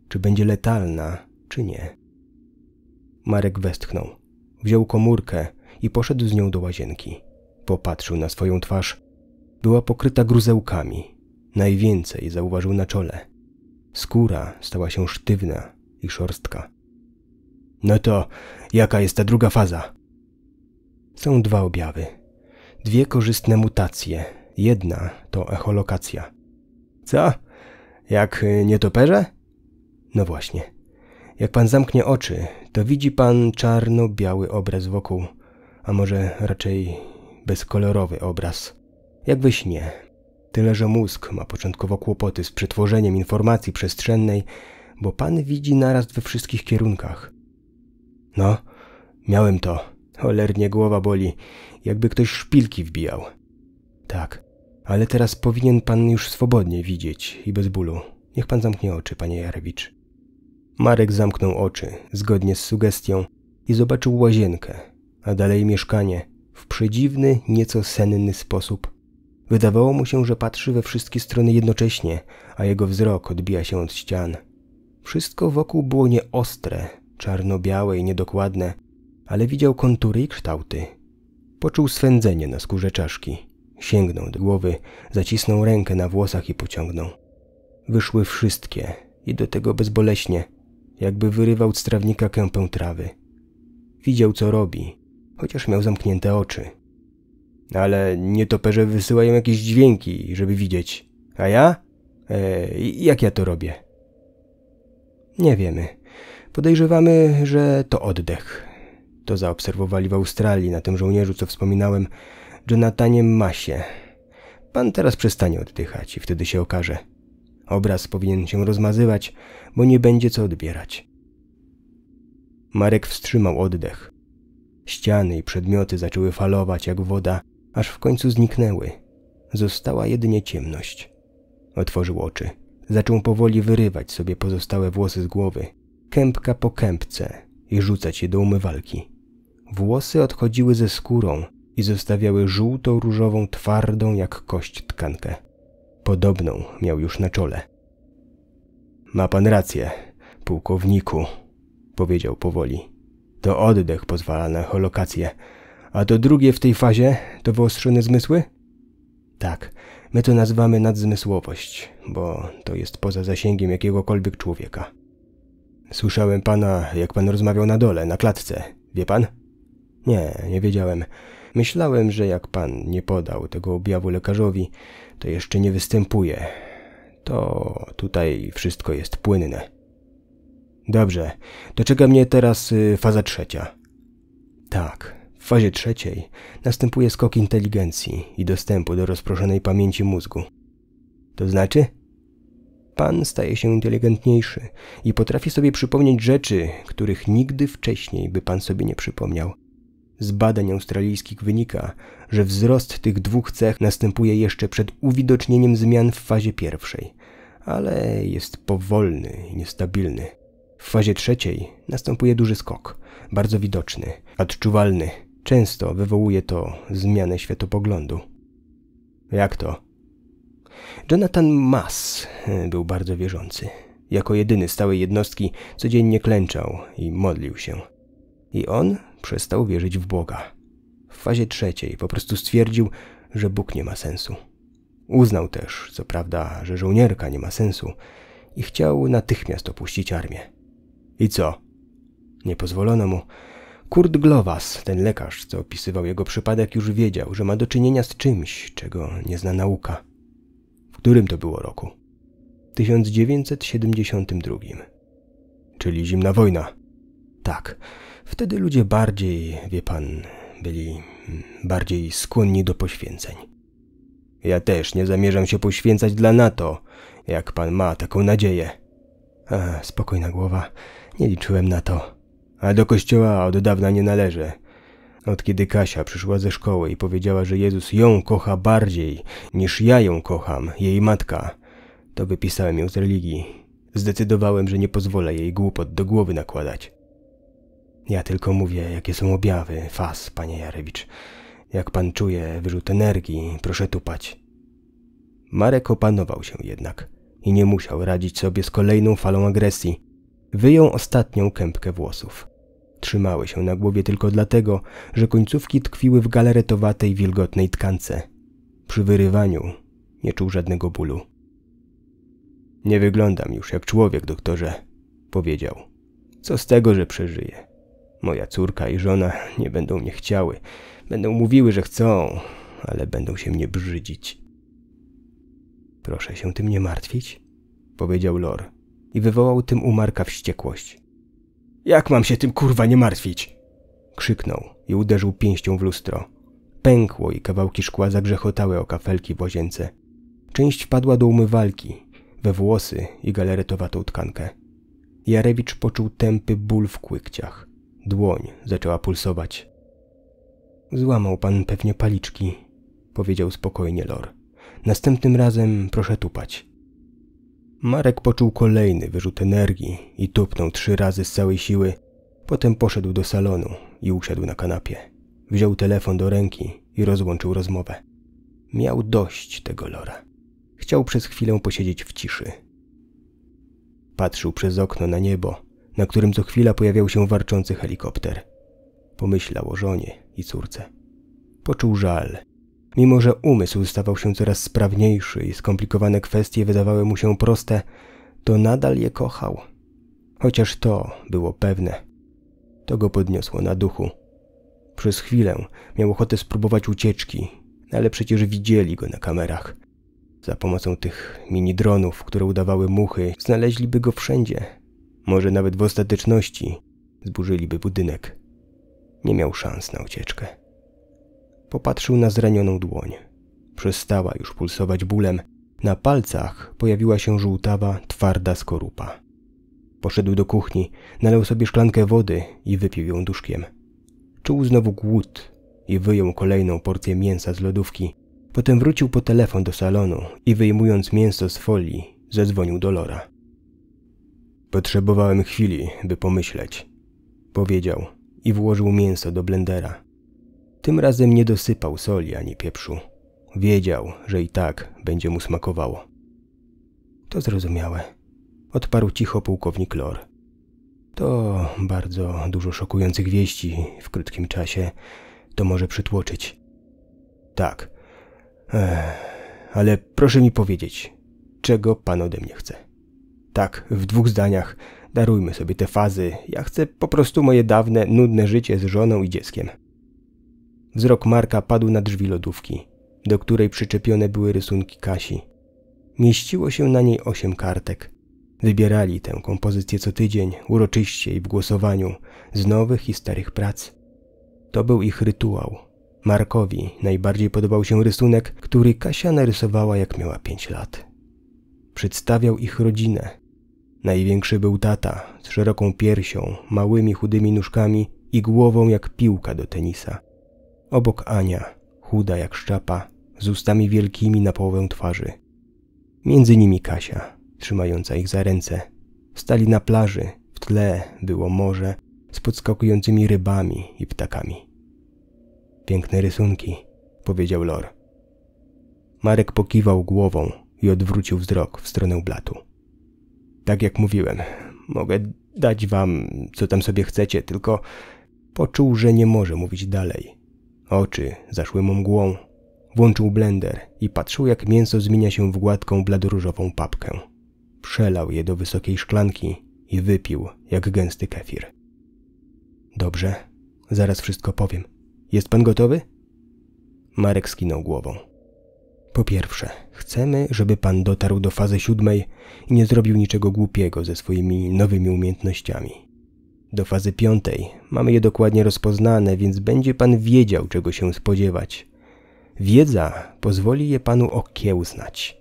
czy będzie letalna, czy nie. Marek westchnął, wziął komórkę i poszedł z nią do łazienki. Popatrzył na swoją twarz. Była pokryta gruzełkami. Najwięcej zauważył na czole. Skóra stała się sztywna i szorstka. No to jaka jest ta druga faza? Są dwa objawy. Dwie korzystne mutacje. Jedna to echolokacja. Co? Jak y, nietoperze? No właśnie. Jak pan zamknie oczy, to widzi pan czarno-biały obraz wokół, a może raczej bezkolorowy obraz. Jak we śnie. Tyle, że mózg ma początkowo kłopoty z przetworzeniem informacji przestrzennej, bo pan widzi naraz we wszystkich kierunkach. No, miałem to. Cholernie głowa boli, jakby ktoś szpilki wbijał. Tak, ale teraz powinien pan już swobodnie widzieć i bez bólu. Niech pan zamknie oczy, panie Jarewicz. Marek zamknął oczy, zgodnie z sugestią, i zobaczył łazienkę, a dalej mieszkanie, w przedziwny, nieco senny sposób. Wydawało mu się, że patrzy we wszystkie strony jednocześnie, a jego wzrok odbija się od ścian. Wszystko wokół było nieostre, czarno-białe i niedokładne, ale widział kontury i kształty. Poczuł swędzenie na skórze czaszki. Sięgnął do głowy, zacisnął rękę na włosach i pociągnął. Wyszły wszystkie i do tego bezboleśnie – jakby wyrywał z trawnika kępę trawy. Widział, co robi, chociaż miał zamknięte oczy. Ale nietoperze wysyłają jakieś dźwięki, żeby widzieć. A ja? E, jak ja to robię? Nie wiemy. Podejrzewamy, że to oddech. To zaobserwowali w Australii na tym żołnierzu, co wspominałem, Jonathanie Masie. Pan teraz przestanie oddychać i wtedy się okaże – Obraz powinien się rozmazywać, bo nie będzie co odbierać. Marek wstrzymał oddech. Ściany i przedmioty zaczęły falować jak woda, aż w końcu zniknęły. Została jedynie ciemność. Otworzył oczy. Zaczął powoli wyrywać sobie pozostałe włosy z głowy, kępka po kępce i rzucać je do umywalki. Włosy odchodziły ze skórą i zostawiały żółto-różową, twardą jak kość tkankę. Podobną miał już na czole. Ma pan rację, pułkowniku, powiedział powoli. To oddech pozwala na holokację. A to drugie w tej fazie to wyostrzone zmysły? Tak, my to nazywamy nadzmysłowość, bo to jest poza zasięgiem jakiegokolwiek człowieka. Słyszałem pana, jak pan rozmawiał na dole, na klatce. Wie pan? Nie, nie wiedziałem. Myślałem, że jak pan nie podał tego objawu lekarzowi, to jeszcze nie występuje. To tutaj wszystko jest płynne. Dobrze, to czeka mnie teraz y, faza trzecia. Tak, w fazie trzeciej następuje skok inteligencji i dostępu do rozproszonej pamięci mózgu. To znaczy? Pan staje się inteligentniejszy i potrafi sobie przypomnieć rzeczy, których nigdy wcześniej by pan sobie nie przypomniał. Z badań australijskich wynika, że wzrost tych dwóch cech następuje jeszcze przed uwidocznieniem zmian w fazie pierwszej, ale jest powolny i niestabilny. W fazie trzeciej następuje duży skok, bardzo widoczny, odczuwalny. Często wywołuje to zmianę światopoglądu. Jak to? Jonathan Mass e, był bardzo wierzący. Jako jedyny z całej jednostki codziennie klęczał i modlił się. I on przestał wierzyć w Boga. W fazie trzeciej po prostu stwierdził, że Bóg nie ma sensu. Uznał też, co prawda, że żołnierka nie ma sensu i chciał natychmiast opuścić armię. I co? Nie pozwolono mu. Kurt Glowas, ten lekarz, co opisywał jego przypadek, już wiedział, że ma do czynienia z czymś, czego nie zna nauka. W którym to było roku? 1972. Czyli zimna wojna. Tak, Wtedy ludzie bardziej, wie pan, byli bardziej skłonni do poświęceń. Ja też nie zamierzam się poświęcać dla NATO, jak pan ma taką nadzieję. A, spokojna głowa, nie liczyłem na to. A do kościoła od dawna nie należę. Od kiedy Kasia przyszła ze szkoły i powiedziała, że Jezus ją kocha bardziej niż ja ją kocham, jej matka, to wypisałem ją z religii. Zdecydowałem, że nie pozwolę jej głupot do głowy nakładać. Ja tylko mówię, jakie są objawy, faz, panie Jarewicz. Jak pan czuje wyrzut energii, proszę tupać. Marek opanował się jednak i nie musiał radzić sobie z kolejną falą agresji. Wyjął ostatnią kępkę włosów. Trzymały się na głowie tylko dlatego, że końcówki tkwiły w galaretowatej, wilgotnej tkance. Przy wyrywaniu nie czuł żadnego bólu. Nie wyglądam już jak człowiek, doktorze, powiedział. Co z tego, że przeżyję? Moja córka i żona nie będą mnie chciały. Będą mówiły, że chcą, ale będą się mnie brzydzić. Proszę się tym nie martwić, powiedział Lor i wywołał tym u Marka wściekłość. Jak mam się tym kurwa nie martwić? Krzyknął i uderzył pięścią w lustro. Pękło i kawałki szkła zagrzechotały o kafelki w łazience. Część wpadła do umywalki, we włosy i galaretowatą tkankę. Jarewicz poczuł tępy ból w kłykciach. Dłoń zaczęła pulsować. Złamał pan pewnie paliczki, powiedział spokojnie Lor. Następnym razem proszę tupać. Marek poczuł kolejny wyrzut energii i tupnął trzy razy z całej siły. Potem poszedł do salonu i usiadł na kanapie. Wziął telefon do ręki i rozłączył rozmowę. Miał dość tego Lora. Chciał przez chwilę posiedzieć w ciszy. Patrzył przez okno na niebo na którym co chwila pojawiał się warczący helikopter. Pomyślał o żonie i córce. Poczuł żal. Mimo, że umysł stawał się coraz sprawniejszy i skomplikowane kwestie wydawały mu się proste, to nadal je kochał. Chociaż to było pewne. To go podniosło na duchu. Przez chwilę miał ochotę spróbować ucieczki, ale przecież widzieli go na kamerach. Za pomocą tych mini dronów, które udawały muchy, znaleźliby go wszędzie, może nawet w ostateczności zburzyliby budynek. Nie miał szans na ucieczkę. Popatrzył na zranioną dłoń. Przestała już pulsować bólem. Na palcach pojawiła się żółtawa, twarda skorupa. Poszedł do kuchni, nalał sobie szklankę wody i wypił ją duszkiem. Czuł znowu głód i wyjął kolejną porcję mięsa z lodówki. Potem wrócił po telefon do salonu i wyjmując mięso z folii, zadzwonił do Lora. Potrzebowałem chwili, by pomyśleć. Powiedział i włożył mięso do blendera. Tym razem nie dosypał soli ani pieprzu. Wiedział, że i tak będzie mu smakowało. To zrozumiałe, odparł cicho pułkownik Lor. To bardzo dużo szokujących wieści w krótkim czasie. To może przytłoczyć. Tak. Ech, ale proszę mi powiedzieć, czego pan ode mnie chce? Tak, w dwóch zdaniach. Darujmy sobie te fazy. Ja chcę po prostu moje dawne, nudne życie z żoną i dzieckiem. Wzrok Marka padł na drzwi lodówki, do której przyczepione były rysunki Kasi. Mieściło się na niej osiem kartek. Wybierali tę kompozycję co tydzień, uroczyście i w głosowaniu, z nowych i starych prac. To był ich rytuał. Markowi najbardziej podobał się rysunek, który Kasia narysowała jak miała pięć lat. Przedstawiał ich rodzinę. Największy był tata, z szeroką piersią, małymi chudymi nóżkami i głową jak piłka do tenisa. Obok Ania, chuda jak szczapa, z ustami wielkimi na połowę twarzy. Między nimi Kasia, trzymająca ich za ręce. Stali na plaży, w tle było morze z podskakującymi rybami i ptakami. Piękne rysunki, powiedział Lor. Marek pokiwał głową, i odwrócił wzrok w stronę blatu. Tak jak mówiłem, mogę dać wam, co tam sobie chcecie, tylko poczuł, że nie może mówić dalej. Oczy zaszły mu mgłą. Włączył blender i patrzył, jak mięso zmienia się w gładką, bladoróżową papkę. Przelał je do wysokiej szklanki i wypił, jak gęsty kefir. Dobrze, zaraz wszystko powiem. Jest pan gotowy? Marek skinął głową. Po pierwsze, chcemy, żeby pan dotarł do fazy siódmej i nie zrobił niczego głupiego ze swoimi nowymi umiejętnościami. Do fazy piątej mamy je dokładnie rozpoznane, więc będzie pan wiedział, czego się spodziewać. Wiedza pozwoli je panu okiełznać,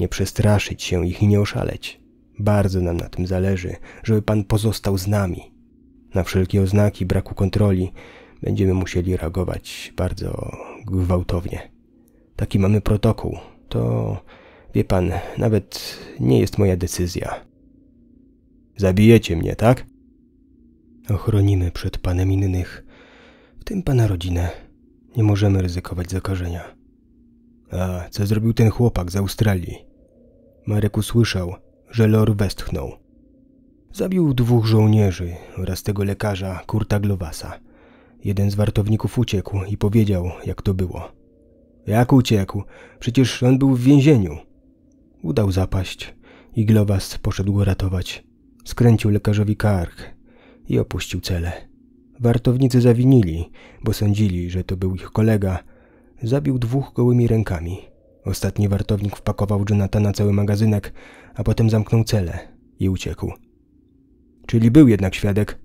nie przestraszyć się ich i nie oszaleć. Bardzo nam na tym zależy, żeby pan pozostał z nami. Na wszelkie oznaki braku kontroli będziemy musieli reagować bardzo gwałtownie. Taki mamy protokół. To, wie pan, nawet nie jest moja decyzja. Zabijecie mnie, tak? Ochronimy przed panem innych, w tym pana rodzinę. Nie możemy ryzykować zakażenia. A co zrobił ten chłopak z Australii? Marek usłyszał, że Lor westchnął. Zabił dwóch żołnierzy oraz tego lekarza, Kurta Glowasa. Jeden z wartowników uciekł i powiedział, jak to było. Jak uciekł? Przecież on był w więzieniu. Udał zapaść i poszedł go ratować. Skręcił lekarzowi kark i opuścił cele. Wartownicy zawinili, bo sądzili, że to był ich kolega. Zabił dwóch gołymi rękami. Ostatni wartownik wpakował Jonathana cały magazynek, a potem zamknął cele i uciekł. Czyli był jednak świadek.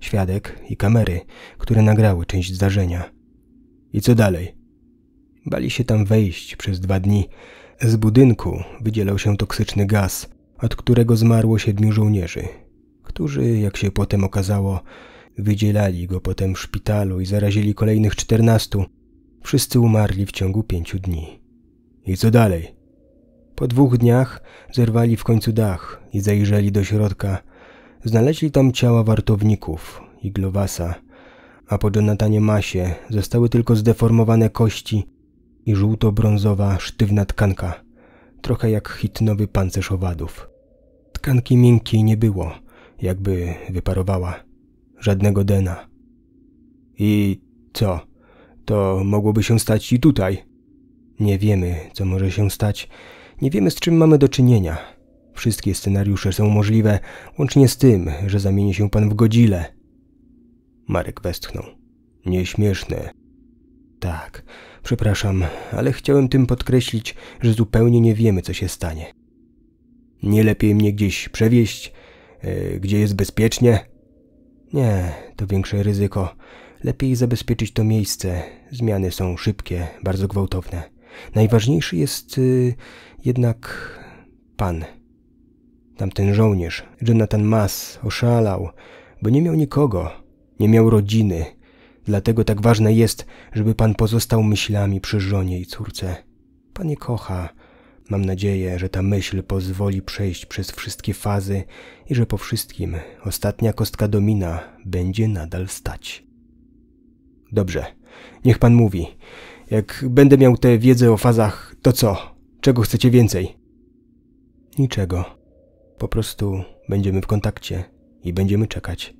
Świadek i kamery, które nagrały część zdarzenia. I co dalej? Bali się tam wejść przez dwa dni. Z budynku wydzielał się toksyczny gaz, od którego zmarło siedmiu żołnierzy, którzy, jak się potem okazało, wydzielali go potem w szpitalu i zarazili kolejnych czternastu. Wszyscy umarli w ciągu pięciu dni. I co dalej? Po dwóch dniach zerwali w końcu dach i zajrzeli do środka. Znaleźli tam ciała wartowników i Glowasa, a po Jonatanie Masie zostały tylko zdeformowane kości i żółto-brązowa, sztywna tkanka, trochę jak hitnowy pancerz owadów. Tkanki miękkiej nie było, jakby wyparowała. Żadnego dena. I co? To mogłoby się stać i tutaj. Nie wiemy, co może się stać. Nie wiemy, z czym mamy do czynienia. Wszystkie scenariusze są możliwe, łącznie z tym, że zamieni się pan w godzile. Marek westchnął. Nieśmieszne. Tak, Przepraszam, ale chciałem tym podkreślić, że zupełnie nie wiemy, co się stanie. Nie lepiej mnie gdzieś przewieźć, yy, gdzie jest bezpiecznie? Nie, to większe ryzyko. Lepiej zabezpieczyć to miejsce. Zmiany są szybkie, bardzo gwałtowne. Najważniejszy jest yy, jednak pan. Tamten żołnierz, Jonathan Mas, oszalał, bo nie miał nikogo. Nie miał rodziny, Dlatego tak ważne jest, żeby pan pozostał myślami przy żonie i córce. Pan je kocha. Mam nadzieję, że ta myśl pozwoli przejść przez wszystkie fazy i że po wszystkim ostatnia kostka domina będzie nadal stać. Dobrze, niech pan mówi. Jak będę miał tę wiedzę o fazach, to co? Czego chcecie więcej? Niczego. Po prostu będziemy w kontakcie i będziemy czekać.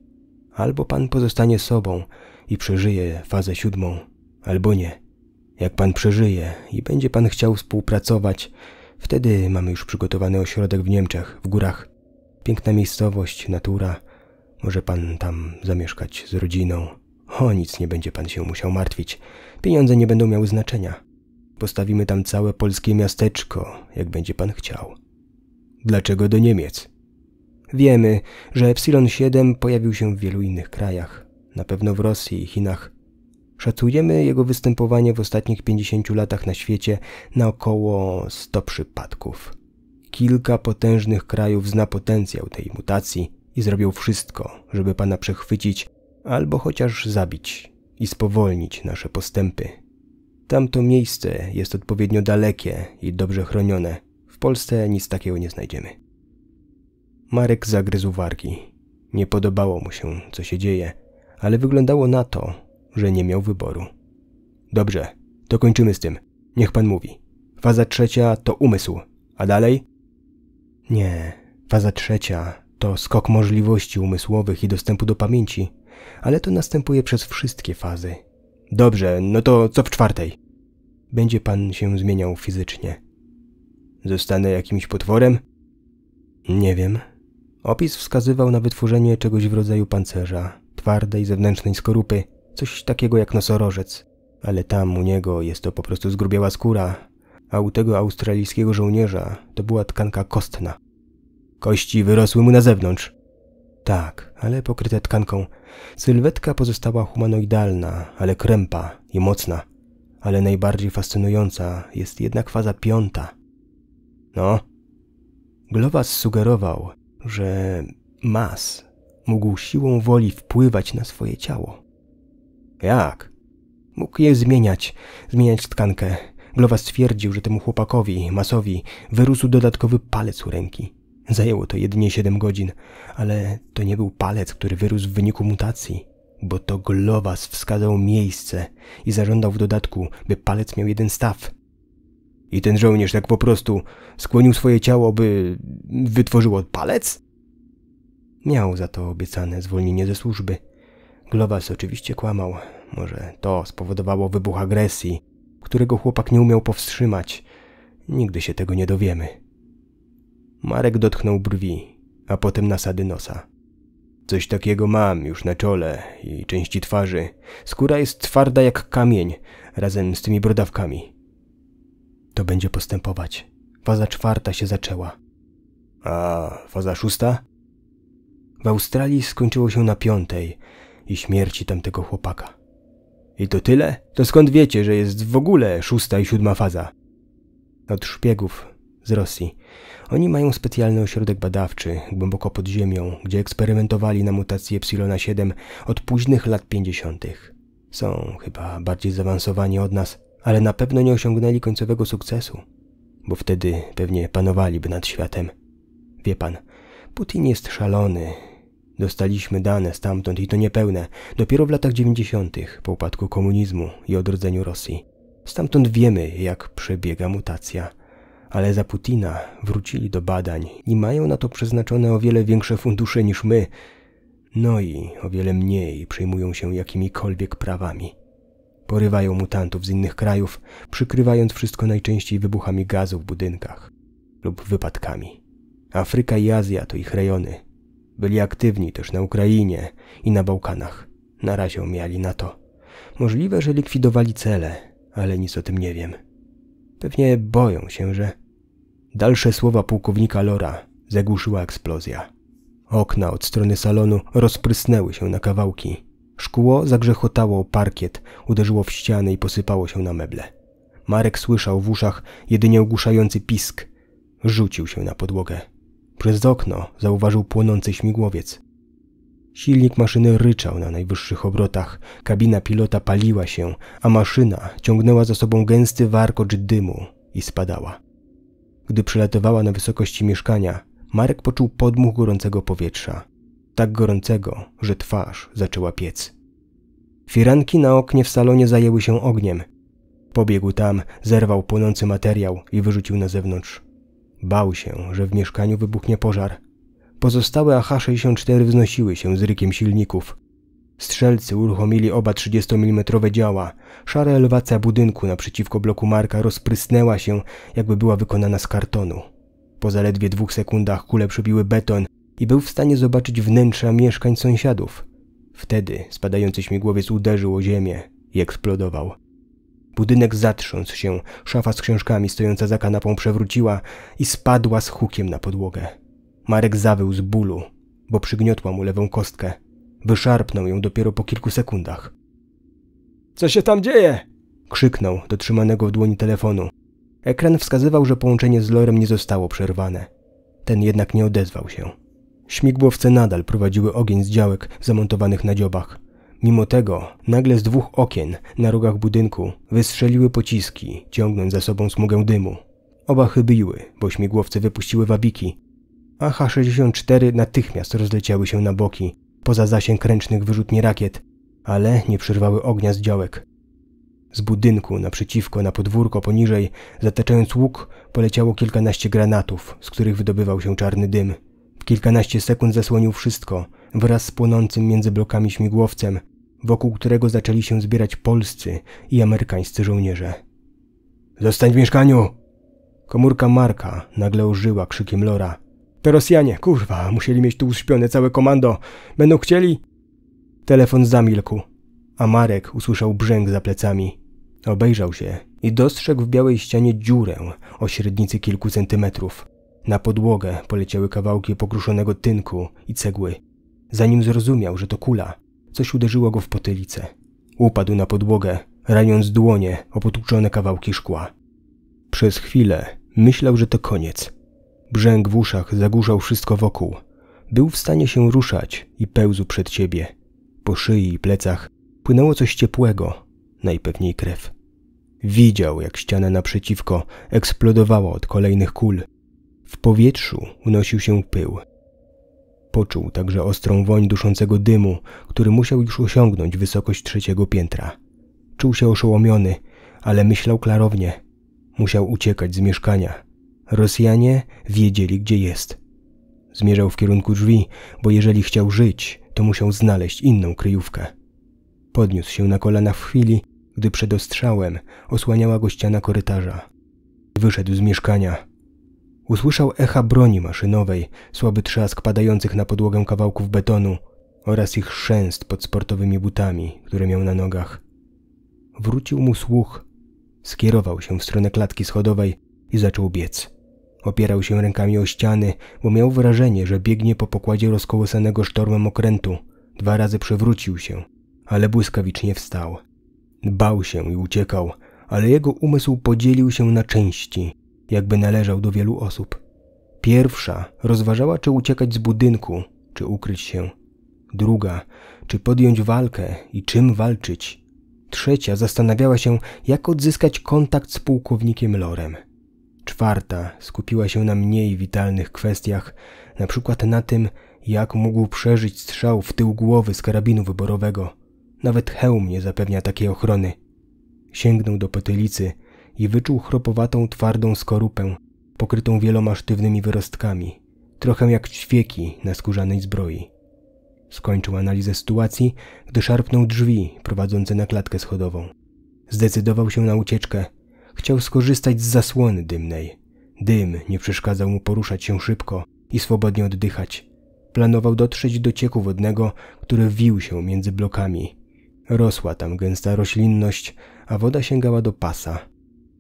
Albo pan pozostanie sobą, i przeżyje fazę siódmą, albo nie. Jak pan przeżyje i będzie pan chciał współpracować, wtedy mamy już przygotowany ośrodek w Niemczech, w górach. Piękna miejscowość, natura. Może pan tam zamieszkać z rodziną. O nic nie będzie pan się musiał martwić. Pieniądze nie będą miały znaczenia. Postawimy tam całe polskie miasteczko, jak będzie pan chciał. Dlaczego do Niemiec? Wiemy, że Epsilon 7 pojawił się w wielu innych krajach na pewno w Rosji i Chinach. Szacujemy jego występowanie w ostatnich 50 latach na świecie na około 100 przypadków. Kilka potężnych krajów zna potencjał tej mutacji i zrobią wszystko, żeby pana przechwycić albo chociaż zabić i spowolnić nasze postępy. Tamto miejsce jest odpowiednio dalekie i dobrze chronione. W Polsce nic takiego nie znajdziemy. Marek zagryzł wargi. Nie podobało mu się, co się dzieje – ale wyglądało na to, że nie miał wyboru. Dobrze, to kończymy z tym. Niech pan mówi. Faza trzecia to umysł, a dalej? Nie, faza trzecia to skok możliwości umysłowych i dostępu do pamięci, ale to następuje przez wszystkie fazy. Dobrze, no to co w czwartej? Będzie pan się zmieniał fizycznie. Zostanę jakimś potworem? Nie wiem. Opis wskazywał na wytworzenie czegoś w rodzaju pancerza, twardej zewnętrznej skorupy, coś takiego jak nosorożec. Ale tam u niego jest to po prostu zgrubiała skóra, a u tego australijskiego żołnierza to była tkanka kostna. Kości wyrosły mu na zewnątrz. Tak, ale pokryte tkanką. Sylwetka pozostała humanoidalna, ale krępa i mocna. Ale najbardziej fascynująca jest jednak faza piąta. No? Glowas sugerował, że Mas mógł siłą woli wpływać na swoje ciało. Jak? Mógł je zmieniać, zmieniać tkankę. Glowa stwierdził, że temu chłopakowi, masowi, wyrósł dodatkowy palec u ręki. Zajęło to jedynie 7 godzin, ale to nie był palec, który wyrósł w wyniku mutacji, bo to Glowas wskazał miejsce i zażądał w dodatku, by palec miał jeden staw. I ten żołnierz tak po prostu skłonił swoje ciało, by wytworzyło palec? Miał za to obiecane zwolnienie ze służby. Glowas oczywiście kłamał. Może to spowodowało wybuch agresji, którego chłopak nie umiał powstrzymać. Nigdy się tego nie dowiemy. Marek dotknął brwi, a potem nasady nosa. Coś takiego mam już na czole i części twarzy. Skóra jest twarda jak kamień, razem z tymi brodawkami. To będzie postępować. Faza czwarta się zaczęła. A faza szósta? W Australii skończyło się na piątej i śmierci tamtego chłopaka. I to tyle? To skąd wiecie, że jest w ogóle szósta i siódma faza? Od szpiegów z Rosji. Oni mają specjalny ośrodek badawczy głęboko pod ziemią, gdzie eksperymentowali na mutacji Epsilona 7 od późnych lat 50. Są chyba bardziej zaawansowani od nas, ale na pewno nie osiągnęli końcowego sukcesu, bo wtedy pewnie panowaliby nad światem. Wie pan, Putin jest szalony Dostaliśmy dane stamtąd i to niepełne, dopiero w latach 90. po upadku komunizmu i odrodzeniu Rosji. Stamtąd wiemy, jak przebiega mutacja. Ale za Putina wrócili do badań i mają na to przeznaczone o wiele większe fundusze niż my. No i o wiele mniej przejmują się jakimikolwiek prawami. Porywają mutantów z innych krajów, przykrywając wszystko najczęściej wybuchami gazu w budynkach lub wypadkami. Afryka i Azja to ich rejony. Byli aktywni też na Ukrainie i na Bałkanach. Na razie na to. Możliwe, że likwidowali cele, ale nic o tym nie wiem. Pewnie boją się, że... Dalsze słowa pułkownika Lora zagłuszyła eksplozja. Okna od strony salonu rozprysnęły się na kawałki. Szkło zagrzechotało o parkiet, uderzyło w ściany i posypało się na meble. Marek słyszał w uszach jedynie ogłuszający pisk. Rzucił się na podłogę. Przez okno zauważył płonący śmigłowiec. Silnik maszyny ryczał na najwyższych obrotach, kabina pilota paliła się, a maszyna ciągnęła za sobą gęsty warkocz dymu i spadała. Gdy przelatowała na wysokości mieszkania, Marek poczuł podmuch gorącego powietrza. Tak gorącego, że twarz zaczęła piec. Firanki na oknie w salonie zajęły się ogniem. Pobiegł tam, zerwał płonący materiał i wyrzucił na zewnątrz. Bał się, że w mieszkaniu wybuchnie pożar. Pozostałe AH-64 wznosiły się z rykiem silników. Strzelcy uruchomili oba 30mm działa. Szara elewacja budynku naprzeciwko bloku Marka rozprysnęła się, jakby była wykonana z kartonu. Po zaledwie dwóch sekundach kule przebiły beton i był w stanie zobaczyć wnętrza mieszkań sąsiadów. Wtedy spadający śmigłowiec uderzył o ziemię i eksplodował. Budynek zatrząsł się, szafa z książkami stojąca za kanapą przewróciła i spadła z hukiem na podłogę. Marek zawył z bólu, bo przygniotła mu lewą kostkę. Wyszarpnął ją dopiero po kilku sekundach. Co się tam dzieje? krzyknął do trzymanego w dłoni telefonu. Ekran wskazywał, że połączenie z Lorem nie zostało przerwane. Ten jednak nie odezwał się. Śmigłowce nadal prowadziły ogień z działek zamontowanych na dziobach. Mimo tego, nagle z dwóch okien na rogach budynku wystrzeliły pociski, ciągnąc za sobą smugę dymu. Oba chybiły, bo śmigłowce wypuściły wabiki. a H-64 natychmiast rozleciały się na boki, poza zasięg ręcznych wyrzutni rakiet, ale nie przerwały ognia z działek. Z budynku naprzeciwko na podwórko poniżej, zataczając łuk, poleciało kilkanaście granatów, z których wydobywał się czarny dym. W kilkanaście sekund zasłonił wszystko – wraz z płonącym między blokami śmigłowcem, wokół którego zaczęli się zbierać polscy i amerykańscy żołnierze. Zostań w mieszkaniu! Komórka Marka nagle ożyła krzykiem Lora. To Rosjanie, kurwa, musieli mieć tu uśpione całe komando. Będą chcieli... Telefon zamilkł, a Marek usłyszał brzęk za plecami. Obejrzał się i dostrzegł w białej ścianie dziurę o średnicy kilku centymetrów. Na podłogę poleciały kawałki pokruszonego tynku i cegły. Zanim zrozumiał, że to kula, coś uderzyło go w potylicę. Upadł na podłogę, raniąc dłonie o potłuczone kawałki szkła. Przez chwilę myślał, że to koniec. Brzęk w uszach zagłuszał wszystko wokół. Był w stanie się ruszać i pełzł przed siebie. Po szyi i plecach płynęło coś ciepłego, najpewniej krew. Widział, jak ściana naprzeciwko eksplodowała od kolejnych kul. W powietrzu unosił się pył. Poczuł także ostrą woń duszącego dymu, który musiał już osiągnąć wysokość trzeciego piętra. Czuł się oszołomiony, ale myślał klarownie. Musiał uciekać z mieszkania. Rosjanie wiedzieli, gdzie jest. Zmierzał w kierunku drzwi, bo jeżeli chciał żyć, to musiał znaleźć inną kryjówkę. Podniósł się na kolana w chwili, gdy przed ostrzałem osłaniała go ściana korytarza. Wyszedł z mieszkania, Usłyszał echa broni maszynowej, słaby trzask padających na podłogę kawałków betonu oraz ich szęst pod sportowymi butami, które miał na nogach. Wrócił mu słuch, skierował się w stronę klatki schodowej i zaczął biec. Opierał się rękami o ściany, bo miał wrażenie, że biegnie po pokładzie rozkołysanego sztormem okrętu. Dwa razy przewrócił się, ale błyskawicznie wstał. Bał się i uciekał, ale jego umysł podzielił się na części – jakby należał do wielu osób. Pierwsza rozważała, czy uciekać z budynku, czy ukryć się. Druga, czy podjąć walkę i czym walczyć. Trzecia zastanawiała się, jak odzyskać kontakt z pułkownikiem Lorem. Czwarta skupiła się na mniej witalnych kwestiach, na przykład na tym, jak mógł przeżyć strzał w tył głowy z karabinu wyborowego. Nawet hełm nie zapewnia takiej ochrony. Sięgnął do potylicy i wyczuł chropowatą, twardą skorupę, pokrytą wieloma sztywnymi wyrostkami, trochę jak ćwieki na skórzanej zbroi. Skończył analizę sytuacji, gdy szarpnął drzwi prowadzące na klatkę schodową. Zdecydował się na ucieczkę. Chciał skorzystać z zasłony dymnej. Dym nie przeszkadzał mu poruszać się szybko i swobodnie oddychać. Planował dotrzeć do cieku wodnego, który wił się między blokami. Rosła tam gęsta roślinność, a woda sięgała do pasa.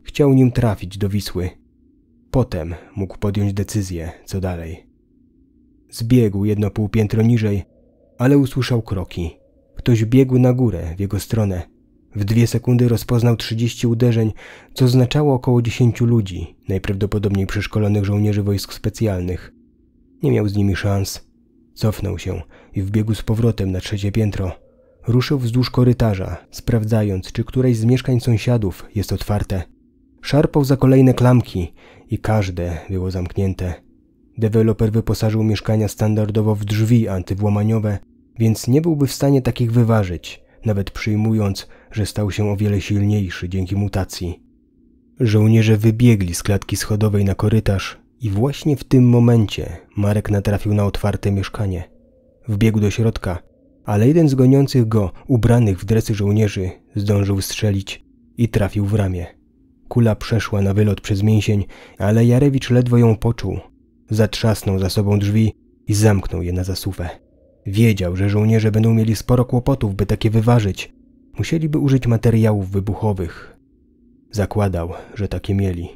Chciał nim trafić do Wisły. Potem mógł podjąć decyzję, co dalej. Zbiegł jedno półpiętro niżej, ale usłyszał kroki. Ktoś biegł na górę w jego stronę. W dwie sekundy rozpoznał trzydzieści uderzeń, co oznaczało około dziesięciu ludzi, najprawdopodobniej przeszkolonych żołnierzy wojsk specjalnych. Nie miał z nimi szans. Cofnął się i wbiegł z powrotem na trzecie piętro. Ruszył wzdłuż korytarza, sprawdzając, czy któreś z mieszkań sąsiadów jest otwarte. Szarpał za kolejne klamki i każde było zamknięte. Deweloper wyposażył mieszkania standardowo w drzwi antywłamaniowe, więc nie byłby w stanie takich wyważyć, nawet przyjmując, że stał się o wiele silniejszy dzięki mutacji. Żołnierze wybiegli z klatki schodowej na korytarz i właśnie w tym momencie Marek natrafił na otwarte mieszkanie. Wbiegł do środka, ale jeden z goniących go, ubranych w dresy żołnierzy, zdążył strzelić i trafił w ramię. Kula przeszła na wylot przez mięsień, ale Jarewicz ledwo ją poczuł. Zatrzasnął za sobą drzwi i zamknął je na zasuwę. Wiedział, że żołnierze będą mieli sporo kłopotów, by takie wyważyć. Musieliby użyć materiałów wybuchowych. Zakładał, że takie mieli.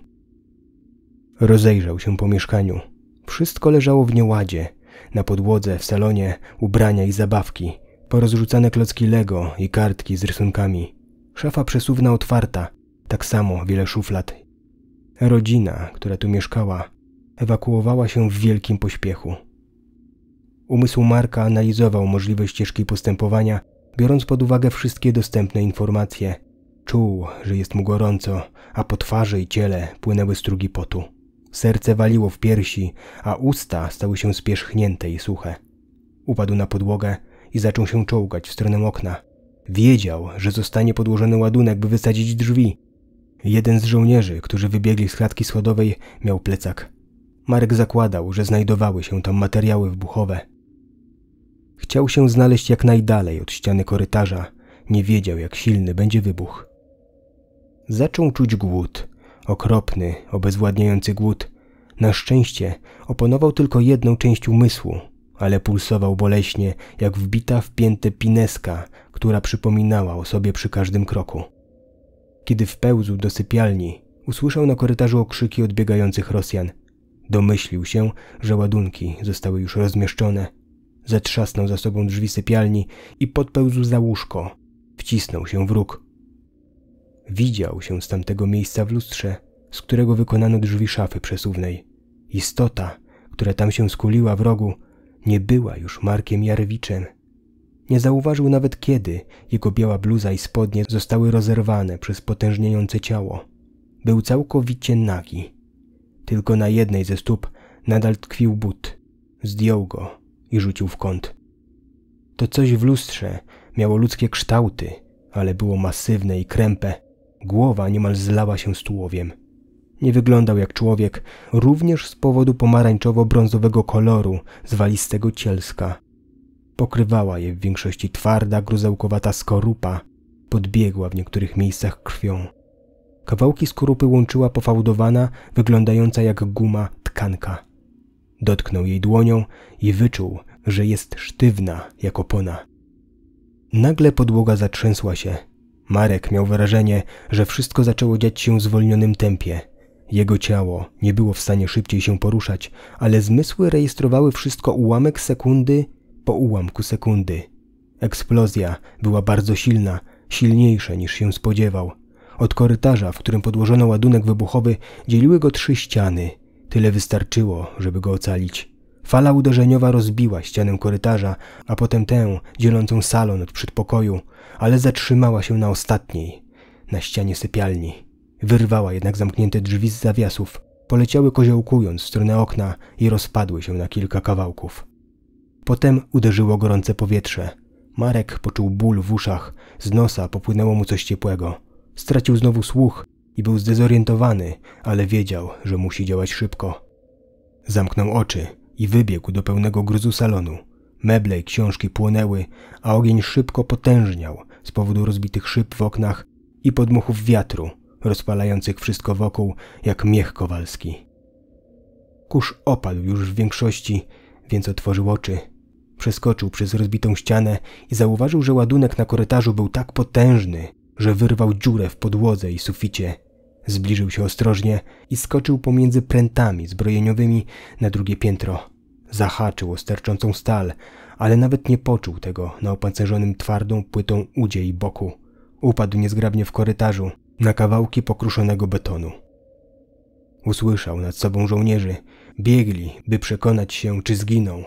Rozejrzał się po mieszkaniu. Wszystko leżało w nieładzie. Na podłodze, w salonie, ubrania i zabawki, porozrzucane klocki Lego i kartki z rysunkami. Szafa przesuwna otwarta, tak samo wiele szuflad. Rodzina, która tu mieszkała, ewakuowała się w wielkim pośpiechu. Umysł Marka analizował możliwe ścieżki postępowania, biorąc pod uwagę wszystkie dostępne informacje. Czuł, że jest mu gorąco, a po twarzy i ciele płynęły strugi potu. Serce waliło w piersi, a usta stały się spierzchnięte i suche. Upadł na podłogę i zaczął się czołgać w stronę okna. Wiedział, że zostanie podłożony ładunek, by wysadzić drzwi, Jeden z żołnierzy, którzy wybiegli z klatki schodowej, miał plecak. Marek zakładał, że znajdowały się tam materiały wybuchowe. Chciał się znaleźć jak najdalej od ściany korytarza. Nie wiedział, jak silny będzie wybuch. Zaczął czuć głód. Okropny, obezwładniający głód. Na szczęście oponował tylko jedną część umysłu, ale pulsował boleśnie, jak wbita w piętę pineska, która przypominała o sobie przy każdym kroku. Kiedy wpełzł do sypialni, usłyszał na korytarzu okrzyki odbiegających Rosjan. Domyślił się, że ładunki zostały już rozmieszczone. Zatrzasnął za sobą drzwi sypialni i podpełzł za łóżko. Wcisnął się w róg. Widział się z tamtego miejsca w lustrze, z którego wykonano drzwi szafy przesuwnej. Istota, która tam się skuliła w rogu, nie była już Markiem Jarwiczem – nie zauważył nawet kiedy jego biała bluza i spodnie zostały rozerwane przez potężniejące ciało. Był całkowicie nagi. Tylko na jednej ze stóp nadal tkwił but. Zdjął go i rzucił w kąt. To coś w lustrze miało ludzkie kształty, ale było masywne i krępe. Głowa niemal zlała się z tułowiem. Nie wyglądał jak człowiek, również z powodu pomarańczowo-brązowego koloru zwalistego cielska. Pokrywała je w większości twarda, gruzełkowata skorupa, podbiegła w niektórych miejscach krwią. Kawałki skorupy łączyła pofałdowana, wyglądająca jak guma tkanka. Dotknął jej dłonią i wyczuł, że jest sztywna jak opona. Nagle podłoga zatrzęsła się. Marek miał wrażenie, że wszystko zaczęło dziać się w zwolnionym tempie. Jego ciało nie było w stanie szybciej się poruszać, ale zmysły rejestrowały wszystko ułamek sekundy po ułamku sekundy. Eksplozja była bardzo silna, silniejsza niż się spodziewał. Od korytarza, w którym podłożono ładunek wybuchowy, dzieliły go trzy ściany. Tyle wystarczyło, żeby go ocalić. Fala uderzeniowa rozbiła ścianę korytarza, a potem tę, dzielącą salon od przedpokoju, ale zatrzymała się na ostatniej, na ścianie sypialni. Wyrwała jednak zamknięte drzwi z zawiasów. Poleciały koziołkując w stronę okna i rozpadły się na kilka kawałków. Potem uderzyło gorące powietrze. Marek poczuł ból w uszach, z nosa popłynęło mu coś ciepłego. Stracił znowu słuch i był zdezorientowany, ale wiedział, że musi działać szybko. Zamknął oczy i wybiegł do pełnego gruzu salonu. Meble i książki płonęły, a ogień szybko potężniał z powodu rozbitych szyb w oknach i podmuchów wiatru, rozpalających wszystko wokół jak miech kowalski. Kurz opadł już w większości, więc otworzył oczy Przeskoczył przez rozbitą ścianę i zauważył, że ładunek na korytarzu był tak potężny, że wyrwał dziurę w podłodze i suficie. Zbliżył się ostrożnie i skoczył pomiędzy prętami zbrojeniowymi na drugie piętro. Zahaczył o sterczącą stal, ale nawet nie poczuł tego na opancerzonym twardą płytą udzie i boku. Upadł niezgrabnie w korytarzu na kawałki pokruszonego betonu. Usłyszał nad sobą żołnierzy. Biegli, by przekonać się, czy zginą,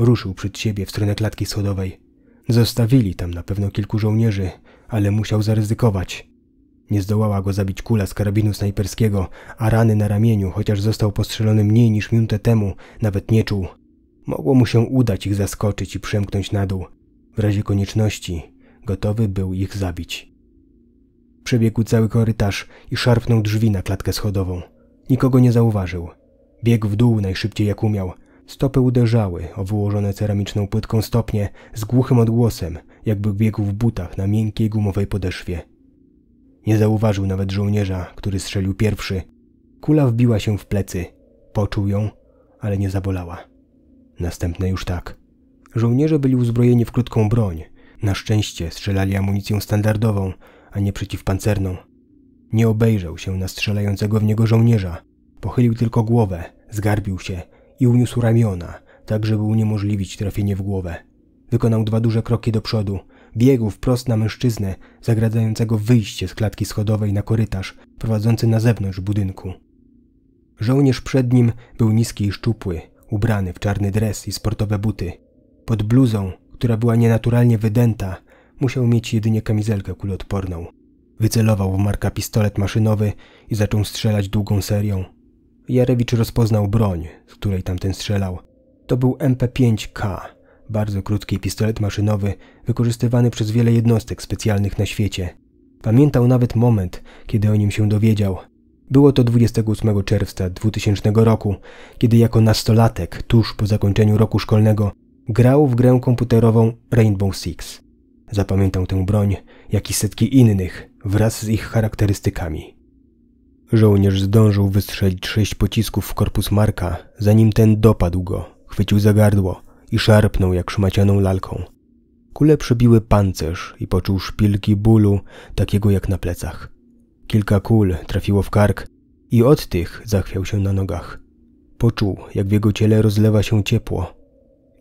ruszył przed siebie w stronę klatki schodowej. Zostawili tam na pewno kilku żołnierzy, ale musiał zaryzykować. Nie zdołała go zabić kula z karabinu snajperskiego, a rany na ramieniu, chociaż został postrzelony mniej niż minutę temu, nawet nie czuł. Mogło mu się udać ich zaskoczyć i przemknąć na dół. W razie konieczności gotowy był ich zabić. Przebiegł cały korytarz i szarpnął drzwi na klatkę schodową. Nikogo nie zauważył. Biegł w dół najszybciej jak umiał – Stopy uderzały o wyłożone ceramiczną płytką stopnie z głuchym odgłosem, jakby biegł w butach na miękkiej gumowej podeszwie. Nie zauważył nawet żołnierza, który strzelił pierwszy. Kula wbiła się w plecy. Poczuł ją, ale nie zabolała. Następne już tak. Żołnierze byli uzbrojeni w krótką broń. Na szczęście strzelali amunicją standardową, a nie przeciwpancerną. Nie obejrzał się na strzelającego w niego żołnierza. Pochylił tylko głowę, zgarbił się i uniósł ramiona, tak żeby uniemożliwić trafienie w głowę. Wykonał dwa duże kroki do przodu. Biegł wprost na mężczyznę, zagradzającego wyjście z klatki schodowej na korytarz prowadzący na zewnątrz budynku. Żołnierz przed nim był niski i szczupły, ubrany w czarny dres i sportowe buty. Pod bluzą, która była nienaturalnie wydęta, musiał mieć jedynie kamizelkę kuloodporną. Wycelował w marka pistolet maszynowy i zaczął strzelać długą serią. Jarewicz rozpoznał broń, z której tamten strzelał. To był MP5K, bardzo krótki pistolet maszynowy, wykorzystywany przez wiele jednostek specjalnych na świecie. Pamiętał nawet moment, kiedy o nim się dowiedział. Było to 28 czerwca 2000 roku, kiedy jako nastolatek, tuż po zakończeniu roku szkolnego, grał w grę komputerową Rainbow Six. Zapamiętał tę broń, jak i setki innych, wraz z ich charakterystykami. Żołnierz zdążył wystrzelić sześć pocisków w korpus Marka, zanim ten dopadł go, chwycił za gardło i szarpnął jak szmacianą lalką. Kule przebiły pancerz i poczuł szpilki bólu, takiego jak na plecach. Kilka kul trafiło w kark i od tych zachwiał się na nogach. Poczuł, jak w jego ciele rozlewa się ciepło.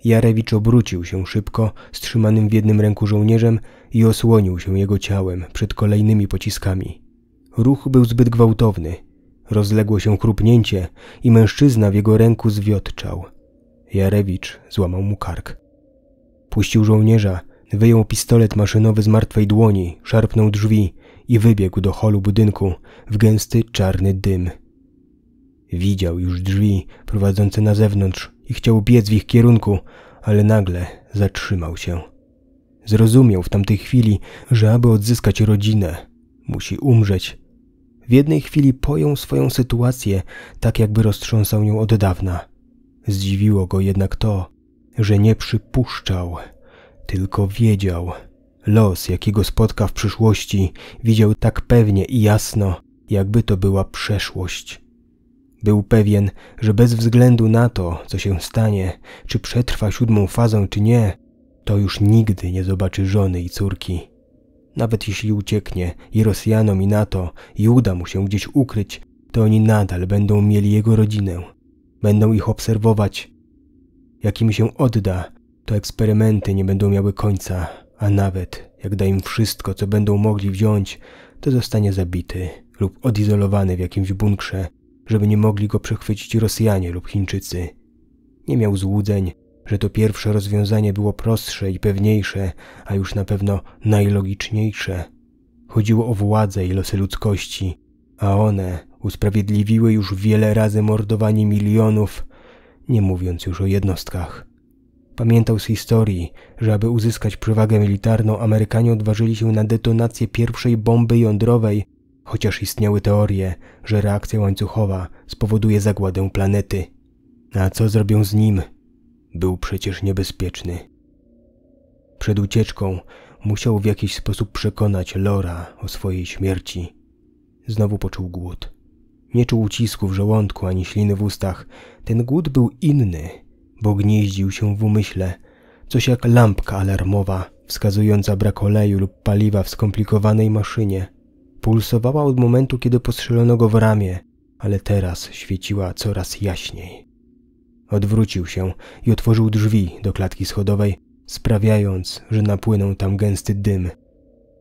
Jarewicz obrócił się szybko, strzymanym w jednym ręku żołnierzem i osłonił się jego ciałem przed kolejnymi pociskami. Ruch był zbyt gwałtowny. Rozległo się chrupnięcie i mężczyzna w jego ręku zwiotczał. Jarewicz złamał mu kark. Puścił żołnierza, wyjął pistolet maszynowy z martwej dłoni, szarpnął drzwi i wybiegł do holu budynku w gęsty czarny dym. Widział już drzwi prowadzące na zewnątrz i chciał biec w ich kierunku, ale nagle zatrzymał się. Zrozumiał w tamtej chwili, że aby odzyskać rodzinę, musi umrzeć. W jednej chwili pojął swoją sytuację, tak jakby roztrząsał ją od dawna. Zdziwiło go jednak to, że nie przypuszczał, tylko wiedział. Los, jakiego spotka w przyszłości, widział tak pewnie i jasno, jakby to była przeszłość. Był pewien, że bez względu na to, co się stanie, czy przetrwa siódmą fazę, czy nie, to już nigdy nie zobaczy żony i córki. Nawet jeśli ucieknie i Rosjanom i NATO i uda mu się gdzieś ukryć, to oni nadal będą mieli jego rodzinę. Będą ich obserwować. Jak im się odda, to eksperymenty nie będą miały końca, a nawet jak da im wszystko, co będą mogli wziąć, to zostanie zabity lub odizolowany w jakimś bunkrze, żeby nie mogli go przechwycić Rosjanie lub Chińczycy. Nie miał złudzeń, że to pierwsze rozwiązanie było prostsze i pewniejsze, a już na pewno najlogiczniejsze. Chodziło o władzę i losy ludzkości, a one usprawiedliwiły już wiele razy mordowanie milionów, nie mówiąc już o jednostkach. Pamiętał z historii, że aby uzyskać przewagę militarną, Amerykanie odważyli się na detonację pierwszej bomby jądrowej, chociaż istniały teorie, że reakcja łańcuchowa spowoduje zagładę planety. A co zrobią z nim, był przecież niebezpieczny. Przed ucieczką musiał w jakiś sposób przekonać Lora o swojej śmierci. Znowu poczuł głód. Nie czuł ucisku w żołądku ani śliny w ustach. Ten głód był inny, bo gnieździł się w umyśle, coś jak lampka alarmowa wskazująca brak oleju lub paliwa w skomplikowanej maszynie. Pulsowała od momentu, kiedy postrzelono go w ramię, ale teraz świeciła coraz jaśniej. Odwrócił się i otworzył drzwi do klatki schodowej, sprawiając, że napłynął tam gęsty dym.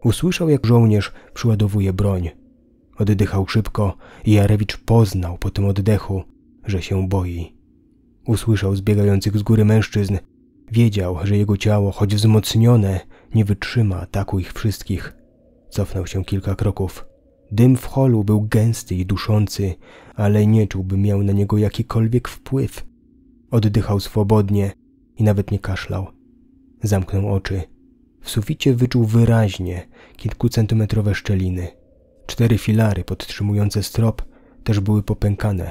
Usłyszał, jak żołnierz przyładowuje broń. Oddychał szybko i Jarewicz poznał po tym oddechu, że się boi. Usłyszał zbiegających z góry mężczyzn. Wiedział, że jego ciało, choć wzmocnione, nie wytrzyma ataku ich wszystkich. Cofnął się kilka kroków. Dym w holu był gęsty i duszący, ale nie czuł, by miał na niego jakikolwiek wpływ. Oddychał swobodnie i nawet nie kaszlał. Zamknął oczy. W suficie wyczuł wyraźnie kilkucentymetrowe szczeliny. Cztery filary podtrzymujące strop też były popękane.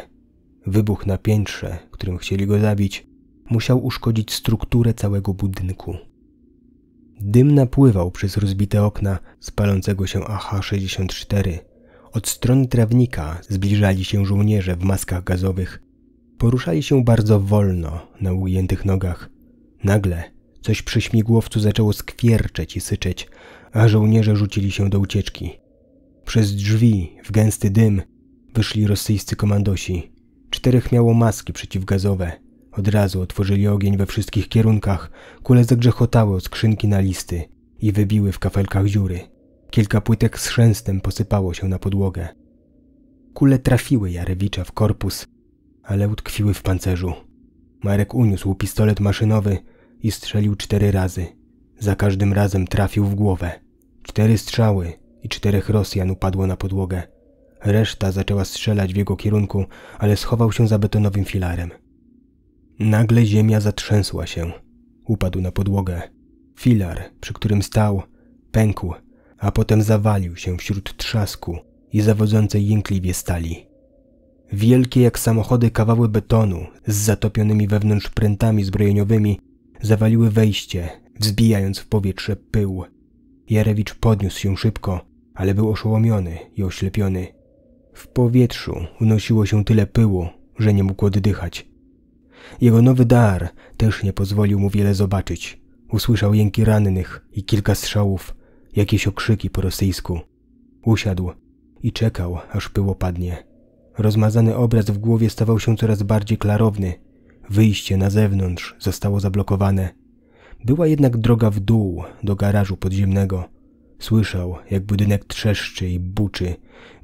Wybuch na piętrze, którym chcieli go zabić, musiał uszkodzić strukturę całego budynku. Dym napływał przez rozbite okna spalącego się AH-64. Od strony trawnika zbliżali się żołnierze w maskach gazowych, Poruszali się bardzo wolno na ujętych nogach. Nagle coś przy śmigłowcu zaczęło skwierczeć i syczeć, a żołnierze rzucili się do ucieczki. Przez drzwi, w gęsty dym, wyszli rosyjscy komandosi. Czterech miało maski przeciwgazowe. Od razu otworzyli ogień we wszystkich kierunkach, kule zagrzechotały od skrzynki na listy i wybiły w kafelkach dziury. Kilka płytek z chrzęstem posypało się na podłogę. Kule trafiły Jarewicza w korpus ale utkwiły w pancerzu. Marek uniósł pistolet maszynowy i strzelił cztery razy. Za każdym razem trafił w głowę. Cztery strzały i czterech Rosjan upadło na podłogę. Reszta zaczęła strzelać w jego kierunku, ale schował się za betonowym filarem. Nagle ziemia zatrzęsła się. Upadł na podłogę. Filar, przy którym stał, pękł, a potem zawalił się wśród trzasku i zawodzącej jękliwie stali. Wielkie jak samochody kawały betonu z zatopionymi wewnątrz prętami zbrojeniowymi zawaliły wejście, wzbijając w powietrze pył. Jarewicz podniósł się szybko, ale był oszołomiony i oślepiony. W powietrzu unosiło się tyle pyłu, że nie mógł oddychać. Jego nowy dar też nie pozwolił mu wiele zobaczyć. Usłyszał jęki rannych i kilka strzałów, jakieś okrzyki po rosyjsku. Usiadł i czekał, aż pyło padnie. Rozmazany obraz w głowie stawał się coraz bardziej klarowny. Wyjście na zewnątrz zostało zablokowane. Była jednak droga w dół do garażu podziemnego. Słyszał, jak budynek trzeszczy i buczy.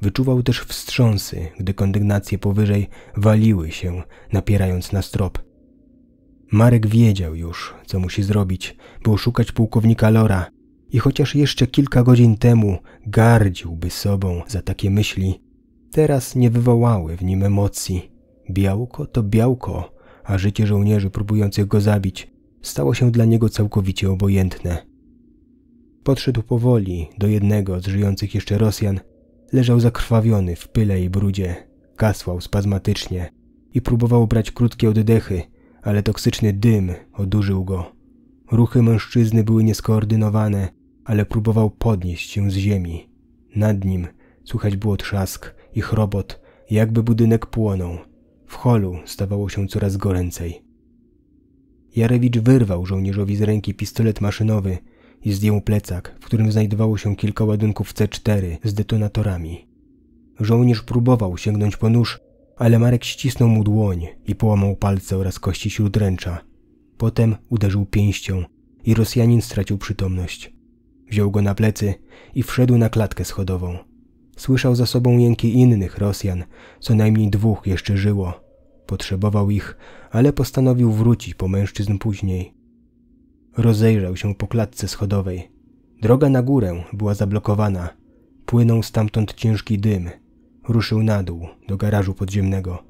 Wyczuwał też wstrząsy, gdy kondygnacje powyżej waliły się, napierając na strop. Marek wiedział już, co musi zrobić, było szukać pułkownika Lora. I chociaż jeszcze kilka godzin temu gardziłby sobą za takie myśli, teraz nie wywołały w nim emocji. Białko to białko, a życie żołnierzy próbujących go zabić stało się dla niego całkowicie obojętne. Podszedł powoli do jednego z żyjących jeszcze Rosjan, leżał zakrwawiony w pyle i brudzie, kasłał spazmatycznie i próbował brać krótkie oddechy, ale toksyczny dym odurzył go. Ruchy mężczyzny były nieskoordynowane, ale próbował podnieść się z ziemi. Nad nim słychać było trzask, ich robot, jakby budynek płonął. W holu stawało się coraz goręcej. Jarewicz wyrwał żołnierzowi z ręki pistolet maszynowy i zdjął plecak, w którym znajdowało się kilka ładunków C4 z detonatorami. Żołnierz próbował sięgnąć po nóż, ale Marek ścisnął mu dłoń i połamał palce oraz kości śródręcza. Potem uderzył pięścią i Rosjanin stracił przytomność. Wziął go na plecy i wszedł na klatkę schodową. Słyszał za sobą jęki innych Rosjan, co najmniej dwóch jeszcze żyło. Potrzebował ich, ale postanowił wrócić po mężczyzn później. Rozejrzał się po klatce schodowej. Droga na górę była zablokowana. Płynął stamtąd ciężki dym. Ruszył na dół, do garażu podziemnego.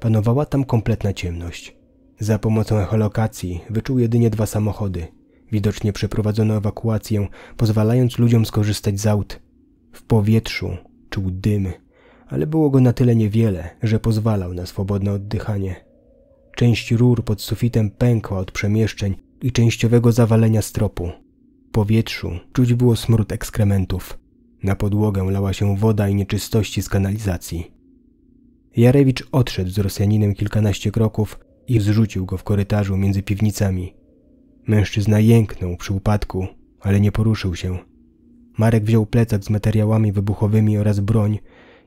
Panowała tam kompletna ciemność. Za pomocą echolokacji wyczuł jedynie dwa samochody. Widocznie przeprowadzono ewakuację, pozwalając ludziom skorzystać z aut. W powietrzu czuł dym, ale było go na tyle niewiele, że pozwalał na swobodne oddychanie. Część rur pod sufitem pękła od przemieszczeń i częściowego zawalenia stropu. W powietrzu czuć było smród ekskrementów. Na podłogę lała się woda i nieczystości z kanalizacji. Jarewicz odszedł z Rosjaninem kilkanaście kroków i zrzucił go w korytarzu między piwnicami. Mężczyzna jęknął przy upadku, ale nie poruszył się – Marek wziął plecak z materiałami wybuchowymi oraz broń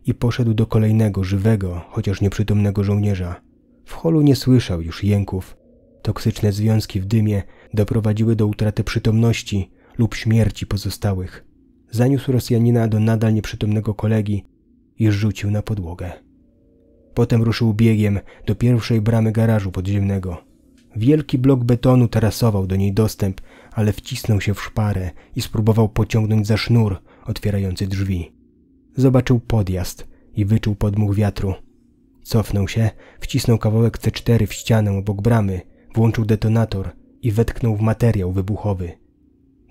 i poszedł do kolejnego żywego, chociaż nieprzytomnego żołnierza. W holu nie słyszał już jęków. Toksyczne związki w dymie doprowadziły do utraty przytomności lub śmierci pozostałych. Zaniósł Rosjanina do nadal nieprzytomnego kolegi i rzucił na podłogę. Potem ruszył biegiem do pierwszej bramy garażu podziemnego. Wielki blok betonu tarasował do niej dostęp, ale wcisnął się w szparę i spróbował pociągnąć za sznur otwierający drzwi. Zobaczył podjazd i wyczuł podmuch wiatru. Cofnął się, wcisnął kawałek C4 w ścianę obok bramy, włączył detonator i wetknął w materiał wybuchowy.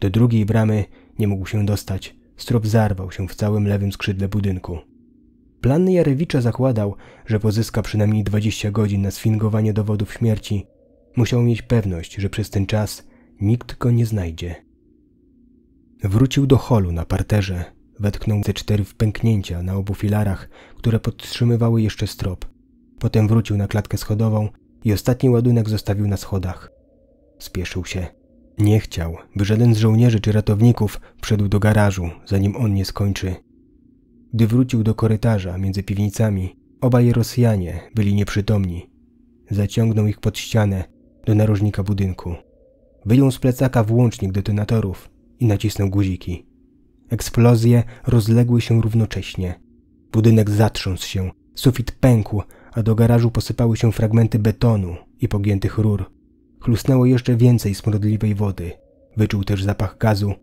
Do drugiej bramy nie mógł się dostać. Strop zarwał się w całym lewym skrzydle budynku. Plan Jarewicza zakładał, że pozyska przynajmniej 20 godzin na sfingowanie dowodów śmierci. Musiał mieć pewność, że przez ten czas nikt go nie znajdzie. Wrócił do holu na parterze. Wetknął te cztery wpęknięcia na obu filarach, które podtrzymywały jeszcze strop. Potem wrócił na klatkę schodową i ostatni ładunek zostawił na schodach. Spieszył się. Nie chciał, by żaden z żołnierzy czy ratowników wszedł do garażu, zanim on nie skończy. Gdy wrócił do korytarza między piwnicami, obaj Rosjanie byli nieprzytomni. Zaciągnął ich pod ścianę do narożnika budynku. Wyjął z plecaka włącznik detonatorów i nacisnął guziki. Eksplozje rozległy się równocześnie. Budynek zatrząsł się, sufit pękł, a do garażu posypały się fragmenty betonu i pogiętych rur. Chlusnęło jeszcze więcej smrodliwej wody. Wyczuł też zapach gazu.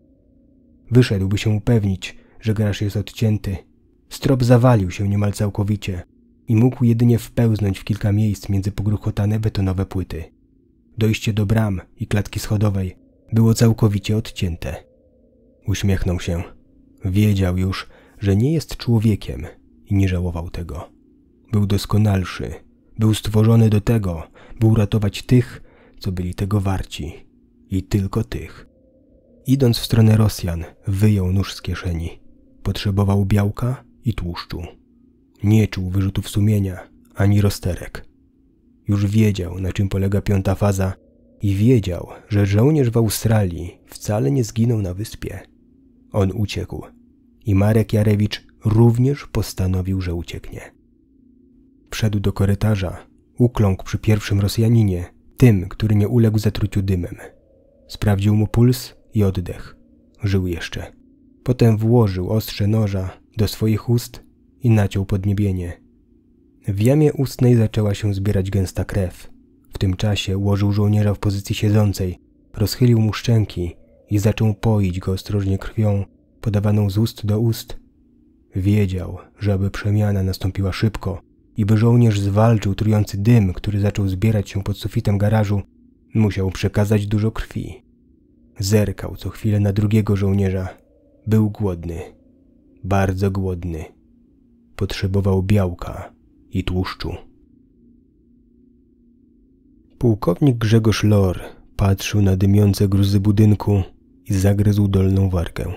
Wyszedł, by się upewnić, że garaż jest odcięty. Strop zawalił się niemal całkowicie i mógł jedynie wpełznąć w kilka miejsc między pogruchotane betonowe płyty. Dojście do bram i klatki schodowej było całkowicie odcięte. Uśmiechnął się. Wiedział już, że nie jest człowiekiem i nie żałował tego. Był doskonalszy, był stworzony do tego, by uratować tych, co byli tego warci i tylko tych. Idąc w stronę Rosjan, wyjął nóż z kieszeni. Potrzebował białka i tłuszczu. Nie czuł wyrzutów sumienia ani rozterek. Już wiedział, na czym polega piąta faza i wiedział, że żołnierz w Australii wcale nie zginął na wyspie. On uciekł i Marek Jarewicz również postanowił, że ucieknie. Wszedł do korytarza, ukląkł przy pierwszym Rosjaninie, tym, który nie uległ zatruciu dymem. Sprawdził mu puls i oddech. Żył jeszcze. Potem włożył ostrze noża do swoich ust i naciął podniebienie. W jamie ustnej zaczęła się zbierać gęsta krew. W tym czasie ułożył żołnierza w pozycji siedzącej, rozchylił mu szczęki i zaczął poić go ostrożnie krwią, podawaną z ust do ust. Wiedział, że aby przemiana nastąpiła szybko i by żołnierz zwalczył trujący dym, który zaczął zbierać się pod sufitem garażu, musiał przekazać dużo krwi. Zerkał co chwilę na drugiego żołnierza. Był głodny. Bardzo głodny. Potrzebował białka i tłuszczu. Pułkownik Grzegorz Lor patrzył na dymiące gruzy budynku i zagryzł dolną wargę.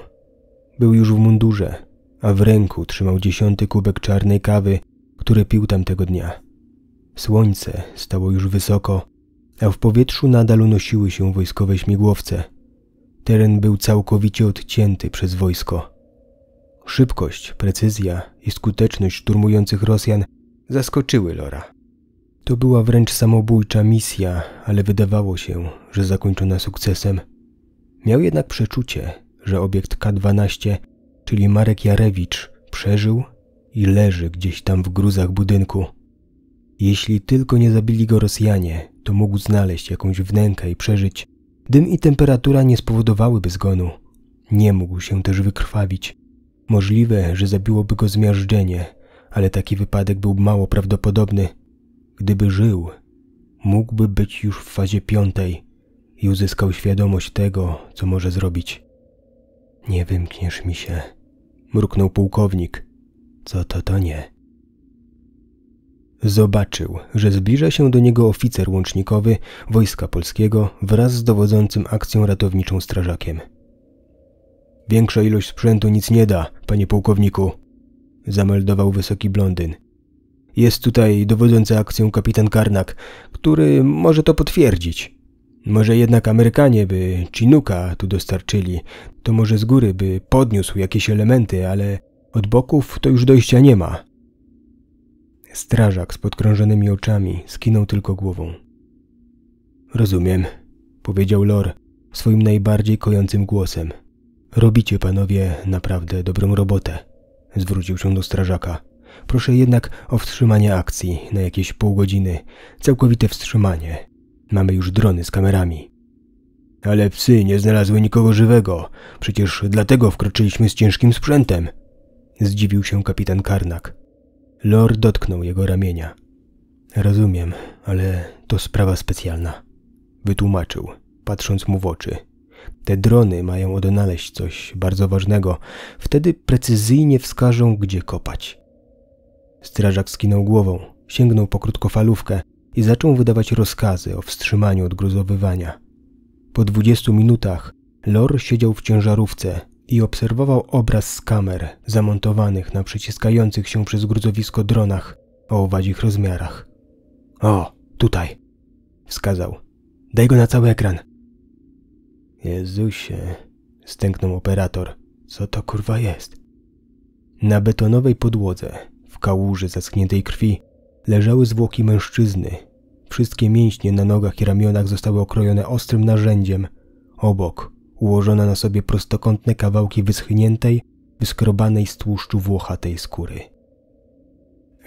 Był już w mundurze, a w ręku trzymał dziesiąty kubek czarnej kawy, który pił tamtego dnia. Słońce stało już wysoko, a w powietrzu nadal unosiły się wojskowe śmigłowce. Teren był całkowicie odcięty przez wojsko. Szybkość, precyzja i skuteczność szturmujących Rosjan zaskoczyły Lora. To była wręcz samobójcza misja, ale wydawało się, że zakończona sukcesem. Miał jednak przeczucie, że obiekt K-12, czyli Marek Jarewicz, przeżył i leży gdzieś tam w gruzach budynku. Jeśli tylko nie zabili go Rosjanie, to mógł znaleźć jakąś wnękę i przeżyć. Dym i temperatura nie spowodowałyby zgonu. Nie mógł się też wykrwawić. Możliwe, że zabiłoby go zmiażdżenie, ale taki wypadek był mało prawdopodobny. Gdyby żył, mógłby być już w fazie piątej i uzyskał świadomość tego, co może zrobić. Nie wymkniesz mi się, mruknął pułkownik. Co to to nie? Zobaczył, że zbliża się do niego oficer łącznikowy Wojska Polskiego wraz z dowodzącym akcją ratowniczą strażakiem. Większa ilość sprzętu nic nie da, panie pułkowniku, zameldował wysoki blondyn. Jest tutaj dowodzący akcją kapitan Karnak, który może to potwierdzić. Może jednak Amerykanie by Chinuka tu dostarczyli, to może z góry by podniósł jakieś elementy, ale od boków to już dojścia nie ma. Strażak z podkrążonymi oczami skinął tylko głową. Rozumiem, powiedział Lor swoim najbardziej kojącym głosem. Robicie panowie naprawdę dobrą robotę. Zwrócił się do strażaka. Proszę jednak o wstrzymanie akcji na jakieś pół godziny. Całkowite wstrzymanie. Mamy już drony z kamerami. Ale psy nie znalazły nikogo żywego. Przecież dlatego wkroczyliśmy z ciężkim sprzętem. Zdziwił się kapitan Karnak. Lor dotknął jego ramienia. Rozumiem, ale to sprawa specjalna. Wytłumaczył, patrząc mu w oczy. Te drony mają odnaleźć coś bardzo ważnego. Wtedy precyzyjnie wskażą, gdzie kopać. Strażak skinął głową, sięgnął po krótkofalówkę i zaczął wydawać rozkazy o wstrzymaniu odgruzowywania. Po dwudziestu minutach Lor siedział w ciężarówce i obserwował obraz z kamer zamontowanych na przyciskających się przez gruzowisko dronach o owadzich rozmiarach. O, tutaj, wskazał. Daj go na cały ekran. Jezusie, stęknął operator. Co to kurwa jest? Na betonowej podłodze, w kałuży zaschniętej krwi, leżały zwłoki mężczyzny. Wszystkie mięśnie na nogach i ramionach zostały okrojone ostrym narzędziem. Obok ułożono na sobie prostokątne kawałki wyschniętej, wyskrobanej z tłuszczu włochatej skóry.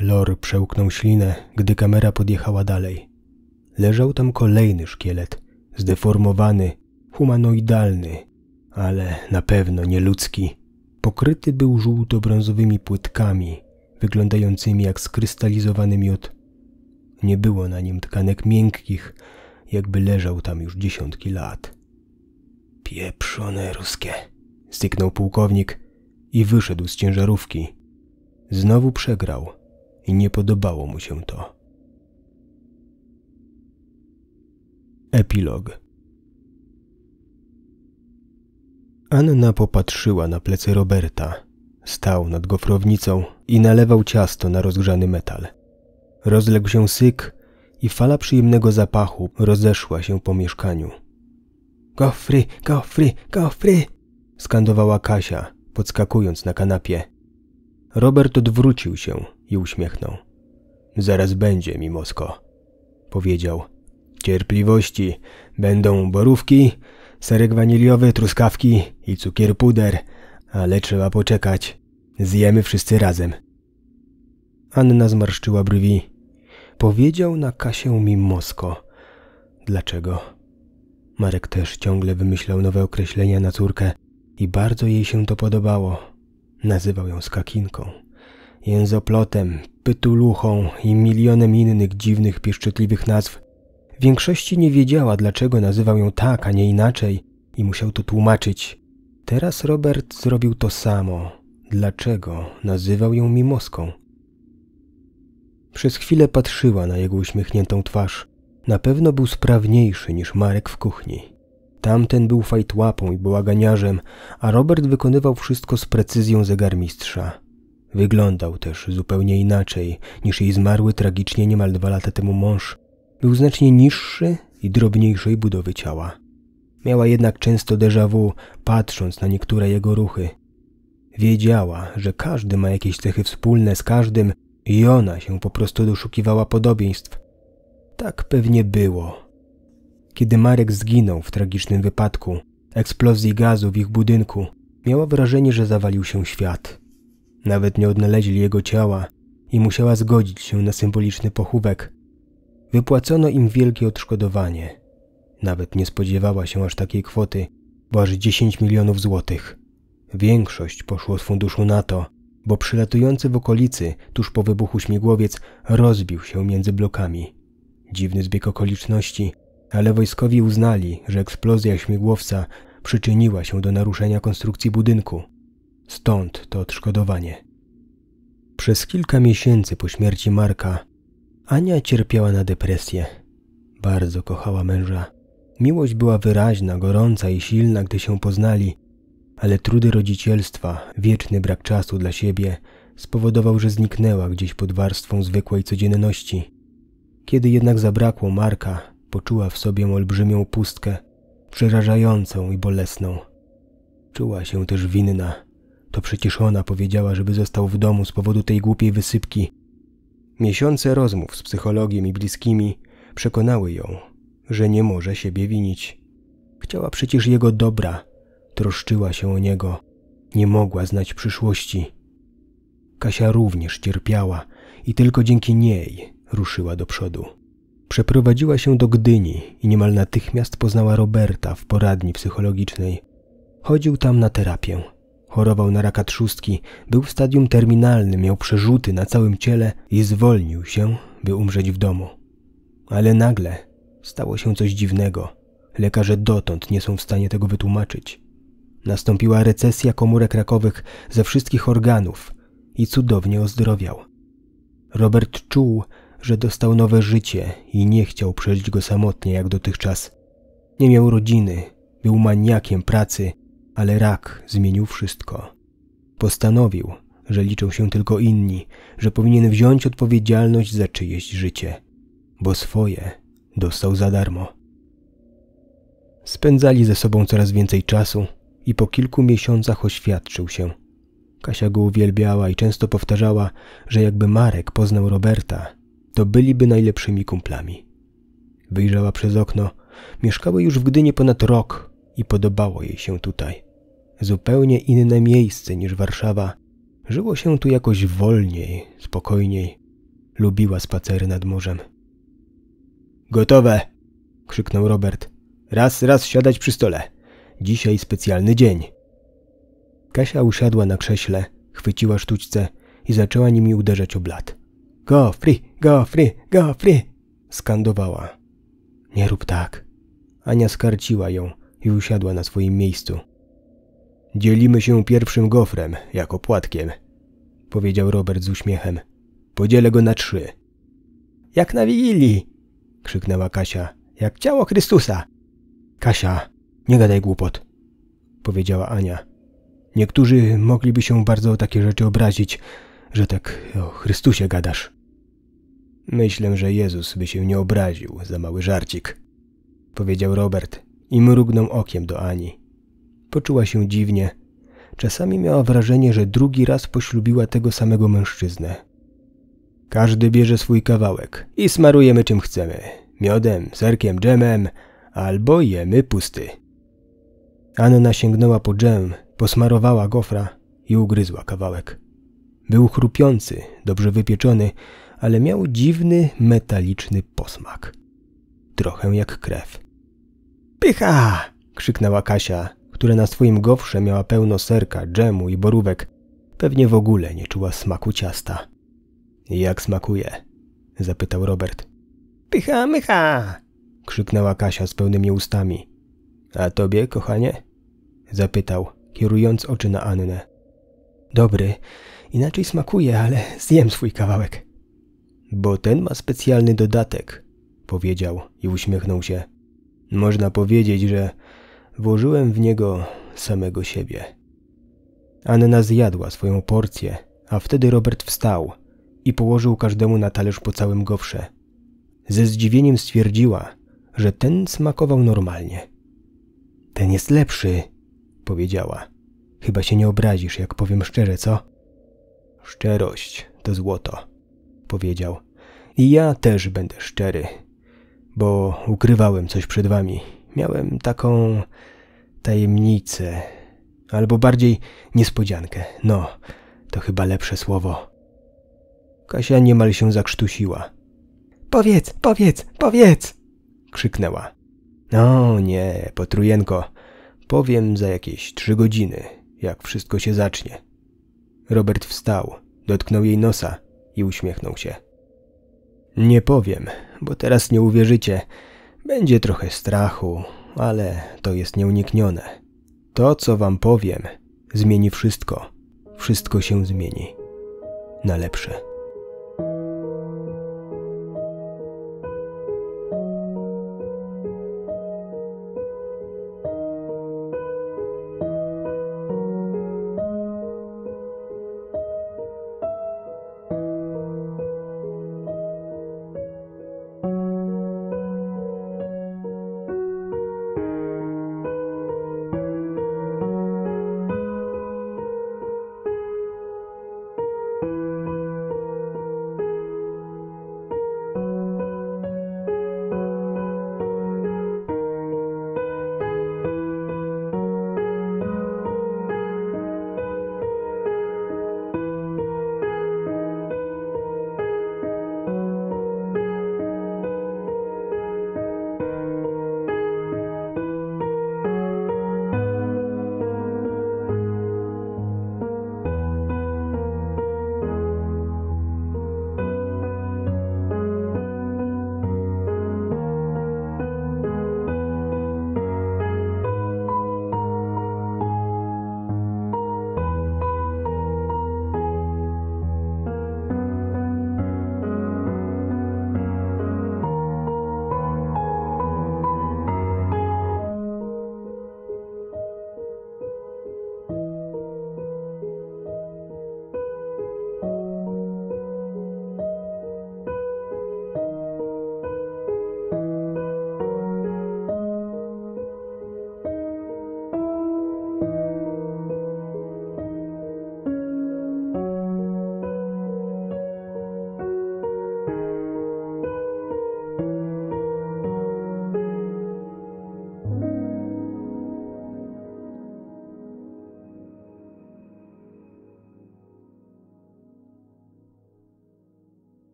Lor przełknął ślinę, gdy kamera podjechała dalej. Leżał tam kolejny szkielet, zdeformowany, humanoidalny, ale na pewno nieludzki. Pokryty był żółto-brązowymi płytkami, wyglądającymi jak skrystalizowany miód. Nie było na nim tkanek miękkich, jakby leżał tam już dziesiątki lat. Pieprzone ruskie, styknął pułkownik i wyszedł z ciężarówki. Znowu przegrał i nie podobało mu się to. Epilog Anna popatrzyła na plecy Roberta. Stał nad gofrownicą i nalewał ciasto na rozgrzany metal. Rozległ się syk i fala przyjemnego zapachu rozeszła się po mieszkaniu. Gofry, gofry, gofry! skandowała Kasia, podskakując na kanapie. Robert odwrócił się i uśmiechnął. Zaraz będzie, mimosko, powiedział. Cierpliwości, będą borówki, serek waniliowy, truskawki i cukier puder, ale trzeba poczekać. Zjemy wszyscy razem. Anna zmarszczyła brwi. Powiedział na Kasię mi Mosko. Dlaczego? Marek też ciągle wymyślał nowe określenia na córkę i bardzo jej się to podobało. Nazywał ją skakinką, jęzoplotem, pytuluchą i milionem innych dziwnych, pieszczotliwych nazw, większości nie wiedziała, dlaczego nazywał ją tak, a nie inaczej i musiał to tłumaczyć. Teraz Robert zrobił to samo. Dlaczego nazywał ją mimoską? Przez chwilę patrzyła na jego uśmiechniętą twarz. Na pewno był sprawniejszy niż Marek w kuchni. Tamten był fajtłapą i bałaganiarzem, a Robert wykonywał wszystko z precyzją zegarmistrza. Wyglądał też zupełnie inaczej niż jej zmarły tragicznie niemal dwa lata temu mąż, był znacznie niższy i drobniejszej budowy ciała. Miała jednak często déjà vu, patrząc na niektóre jego ruchy. Wiedziała, że każdy ma jakieś cechy wspólne z każdym i ona się po prostu doszukiwała podobieństw. Tak pewnie było. Kiedy Marek zginął w tragicznym wypadku, eksplozji gazu w ich budynku, miała wrażenie, że zawalił się świat. Nawet nie odnaleźli jego ciała i musiała zgodzić się na symboliczny pochówek, Wypłacono im wielkie odszkodowanie. Nawet nie spodziewała się aż takiej kwoty, bo aż 10 milionów złotych. Większość poszło z funduszu NATO, bo przylatujący w okolicy tuż po wybuchu śmigłowiec rozbił się między blokami. Dziwny zbieg okoliczności, ale wojskowi uznali, że eksplozja śmigłowca przyczyniła się do naruszenia konstrukcji budynku. Stąd to odszkodowanie. Przez kilka miesięcy po śmierci Marka Ania cierpiała na depresję. Bardzo kochała męża. Miłość była wyraźna, gorąca i silna, gdy się poznali, ale trudy rodzicielstwa, wieczny brak czasu dla siebie spowodował, że zniknęła gdzieś pod warstwą zwykłej codzienności. Kiedy jednak zabrakło Marka, poczuła w sobie olbrzymią pustkę, przerażającą i bolesną. Czuła się też winna. To przecież ona powiedziała, żeby został w domu z powodu tej głupiej wysypki – Miesiące rozmów z psychologiem i bliskimi przekonały ją, że nie może siebie winić. Chciała przecież jego dobra, troszczyła się o niego, nie mogła znać przyszłości. Kasia również cierpiała i tylko dzięki niej ruszyła do przodu. Przeprowadziła się do Gdyni i niemal natychmiast poznała Roberta w poradni psychologicznej. Chodził tam na terapię. Chorował na raka trzustki, był w stadium terminalnym, miał przerzuty na całym ciele i zwolnił się, by umrzeć w domu. Ale nagle stało się coś dziwnego. Lekarze dotąd nie są w stanie tego wytłumaczyć. Nastąpiła recesja komórek rakowych ze wszystkich organów i cudownie ozdrowiał. Robert czuł, że dostał nowe życie i nie chciał przeżyć go samotnie jak dotychczas. Nie miał rodziny, był maniakiem pracy ale rak zmienił wszystko. Postanowił, że liczą się tylko inni, że powinien wziąć odpowiedzialność za czyjeś życie, bo swoje dostał za darmo. Spędzali ze sobą coraz więcej czasu i po kilku miesiącach oświadczył się. Kasia go uwielbiała i często powtarzała, że jakby Marek poznał Roberta, to byliby najlepszymi kumplami. Wyjrzała przez okno, mieszkały już w Gdynie ponad rok i podobało jej się tutaj zupełnie inne miejsce niż Warszawa. Żyło się tu jakoś wolniej, spokojniej. Lubiła spacery nad morzem. Gotowe! krzyknął Robert. Raz, raz siadać przy stole. Dzisiaj specjalny dzień. Kasia usiadła na krześle, chwyciła sztućce i zaczęła nimi uderzać o blat. free, go free! skandowała. Nie rób tak. Ania skarciła ją i usiadła na swoim miejscu. Dzielimy się pierwszym gofrem, jako płatkiem, powiedział Robert z uśmiechem. Podzielę go na trzy. Jak na Wigilii, krzyknęła Kasia. Jak ciało Chrystusa. Kasia, nie gadaj głupot, powiedziała Ania. Niektórzy mogliby się bardzo o takie rzeczy obrazić, że tak o Chrystusie gadasz. Myślę, że Jezus by się nie obraził za mały żarcik, powiedział Robert i mrugnął okiem do Ani poczuła się dziwnie. Czasami miała wrażenie, że drugi raz poślubiła tego samego mężczyznę. Każdy bierze swój kawałek i smarujemy czym chcemy. Miodem, serkiem, dżemem albo jemy pusty. Anna sięgnęła po dżem, posmarowała gofra i ugryzła kawałek. Był chrupiący, dobrze wypieczony, ale miał dziwny, metaliczny posmak. Trochę jak krew. Pycha! krzyknęła Kasia, które na swoim gowrze miała pełno serka, dżemu i borówek, pewnie w ogóle nie czuła smaku ciasta. Jak smakuje? zapytał Robert. Pycha, mycha! krzyknęła Kasia z pełnymi ustami. A tobie, kochanie? zapytał, kierując oczy na Annę. Dobry, inaczej smakuje, ale zjem swój kawałek. Bo ten ma specjalny dodatek, powiedział i uśmiechnął się. Można powiedzieć, że Włożyłem w niego samego siebie. Anna zjadła swoją porcję, a wtedy Robert wstał i położył każdemu na talerz po całym gowrze. Ze zdziwieniem stwierdziła, że ten smakował normalnie. Ten jest lepszy, powiedziała. Chyba się nie obrazisz, jak powiem szczerze, co? Szczerość to złoto, powiedział. I ja też będę szczery, bo ukrywałem coś przed wami Miałem taką tajemnicę, albo bardziej niespodziankę. No, to chyba lepsze słowo. Kasia niemal się zakrztusiła. Powiedz, powiedz, powiedz! krzyknęła. No nie, potrujenko, powiem za jakieś trzy godziny, jak wszystko się zacznie. Robert wstał, dotknął jej nosa i uśmiechnął się. Nie powiem, bo teraz nie uwierzycie, będzie trochę strachu, ale to jest nieuniknione. To, co wam powiem, zmieni wszystko. Wszystko się zmieni. Na lepsze.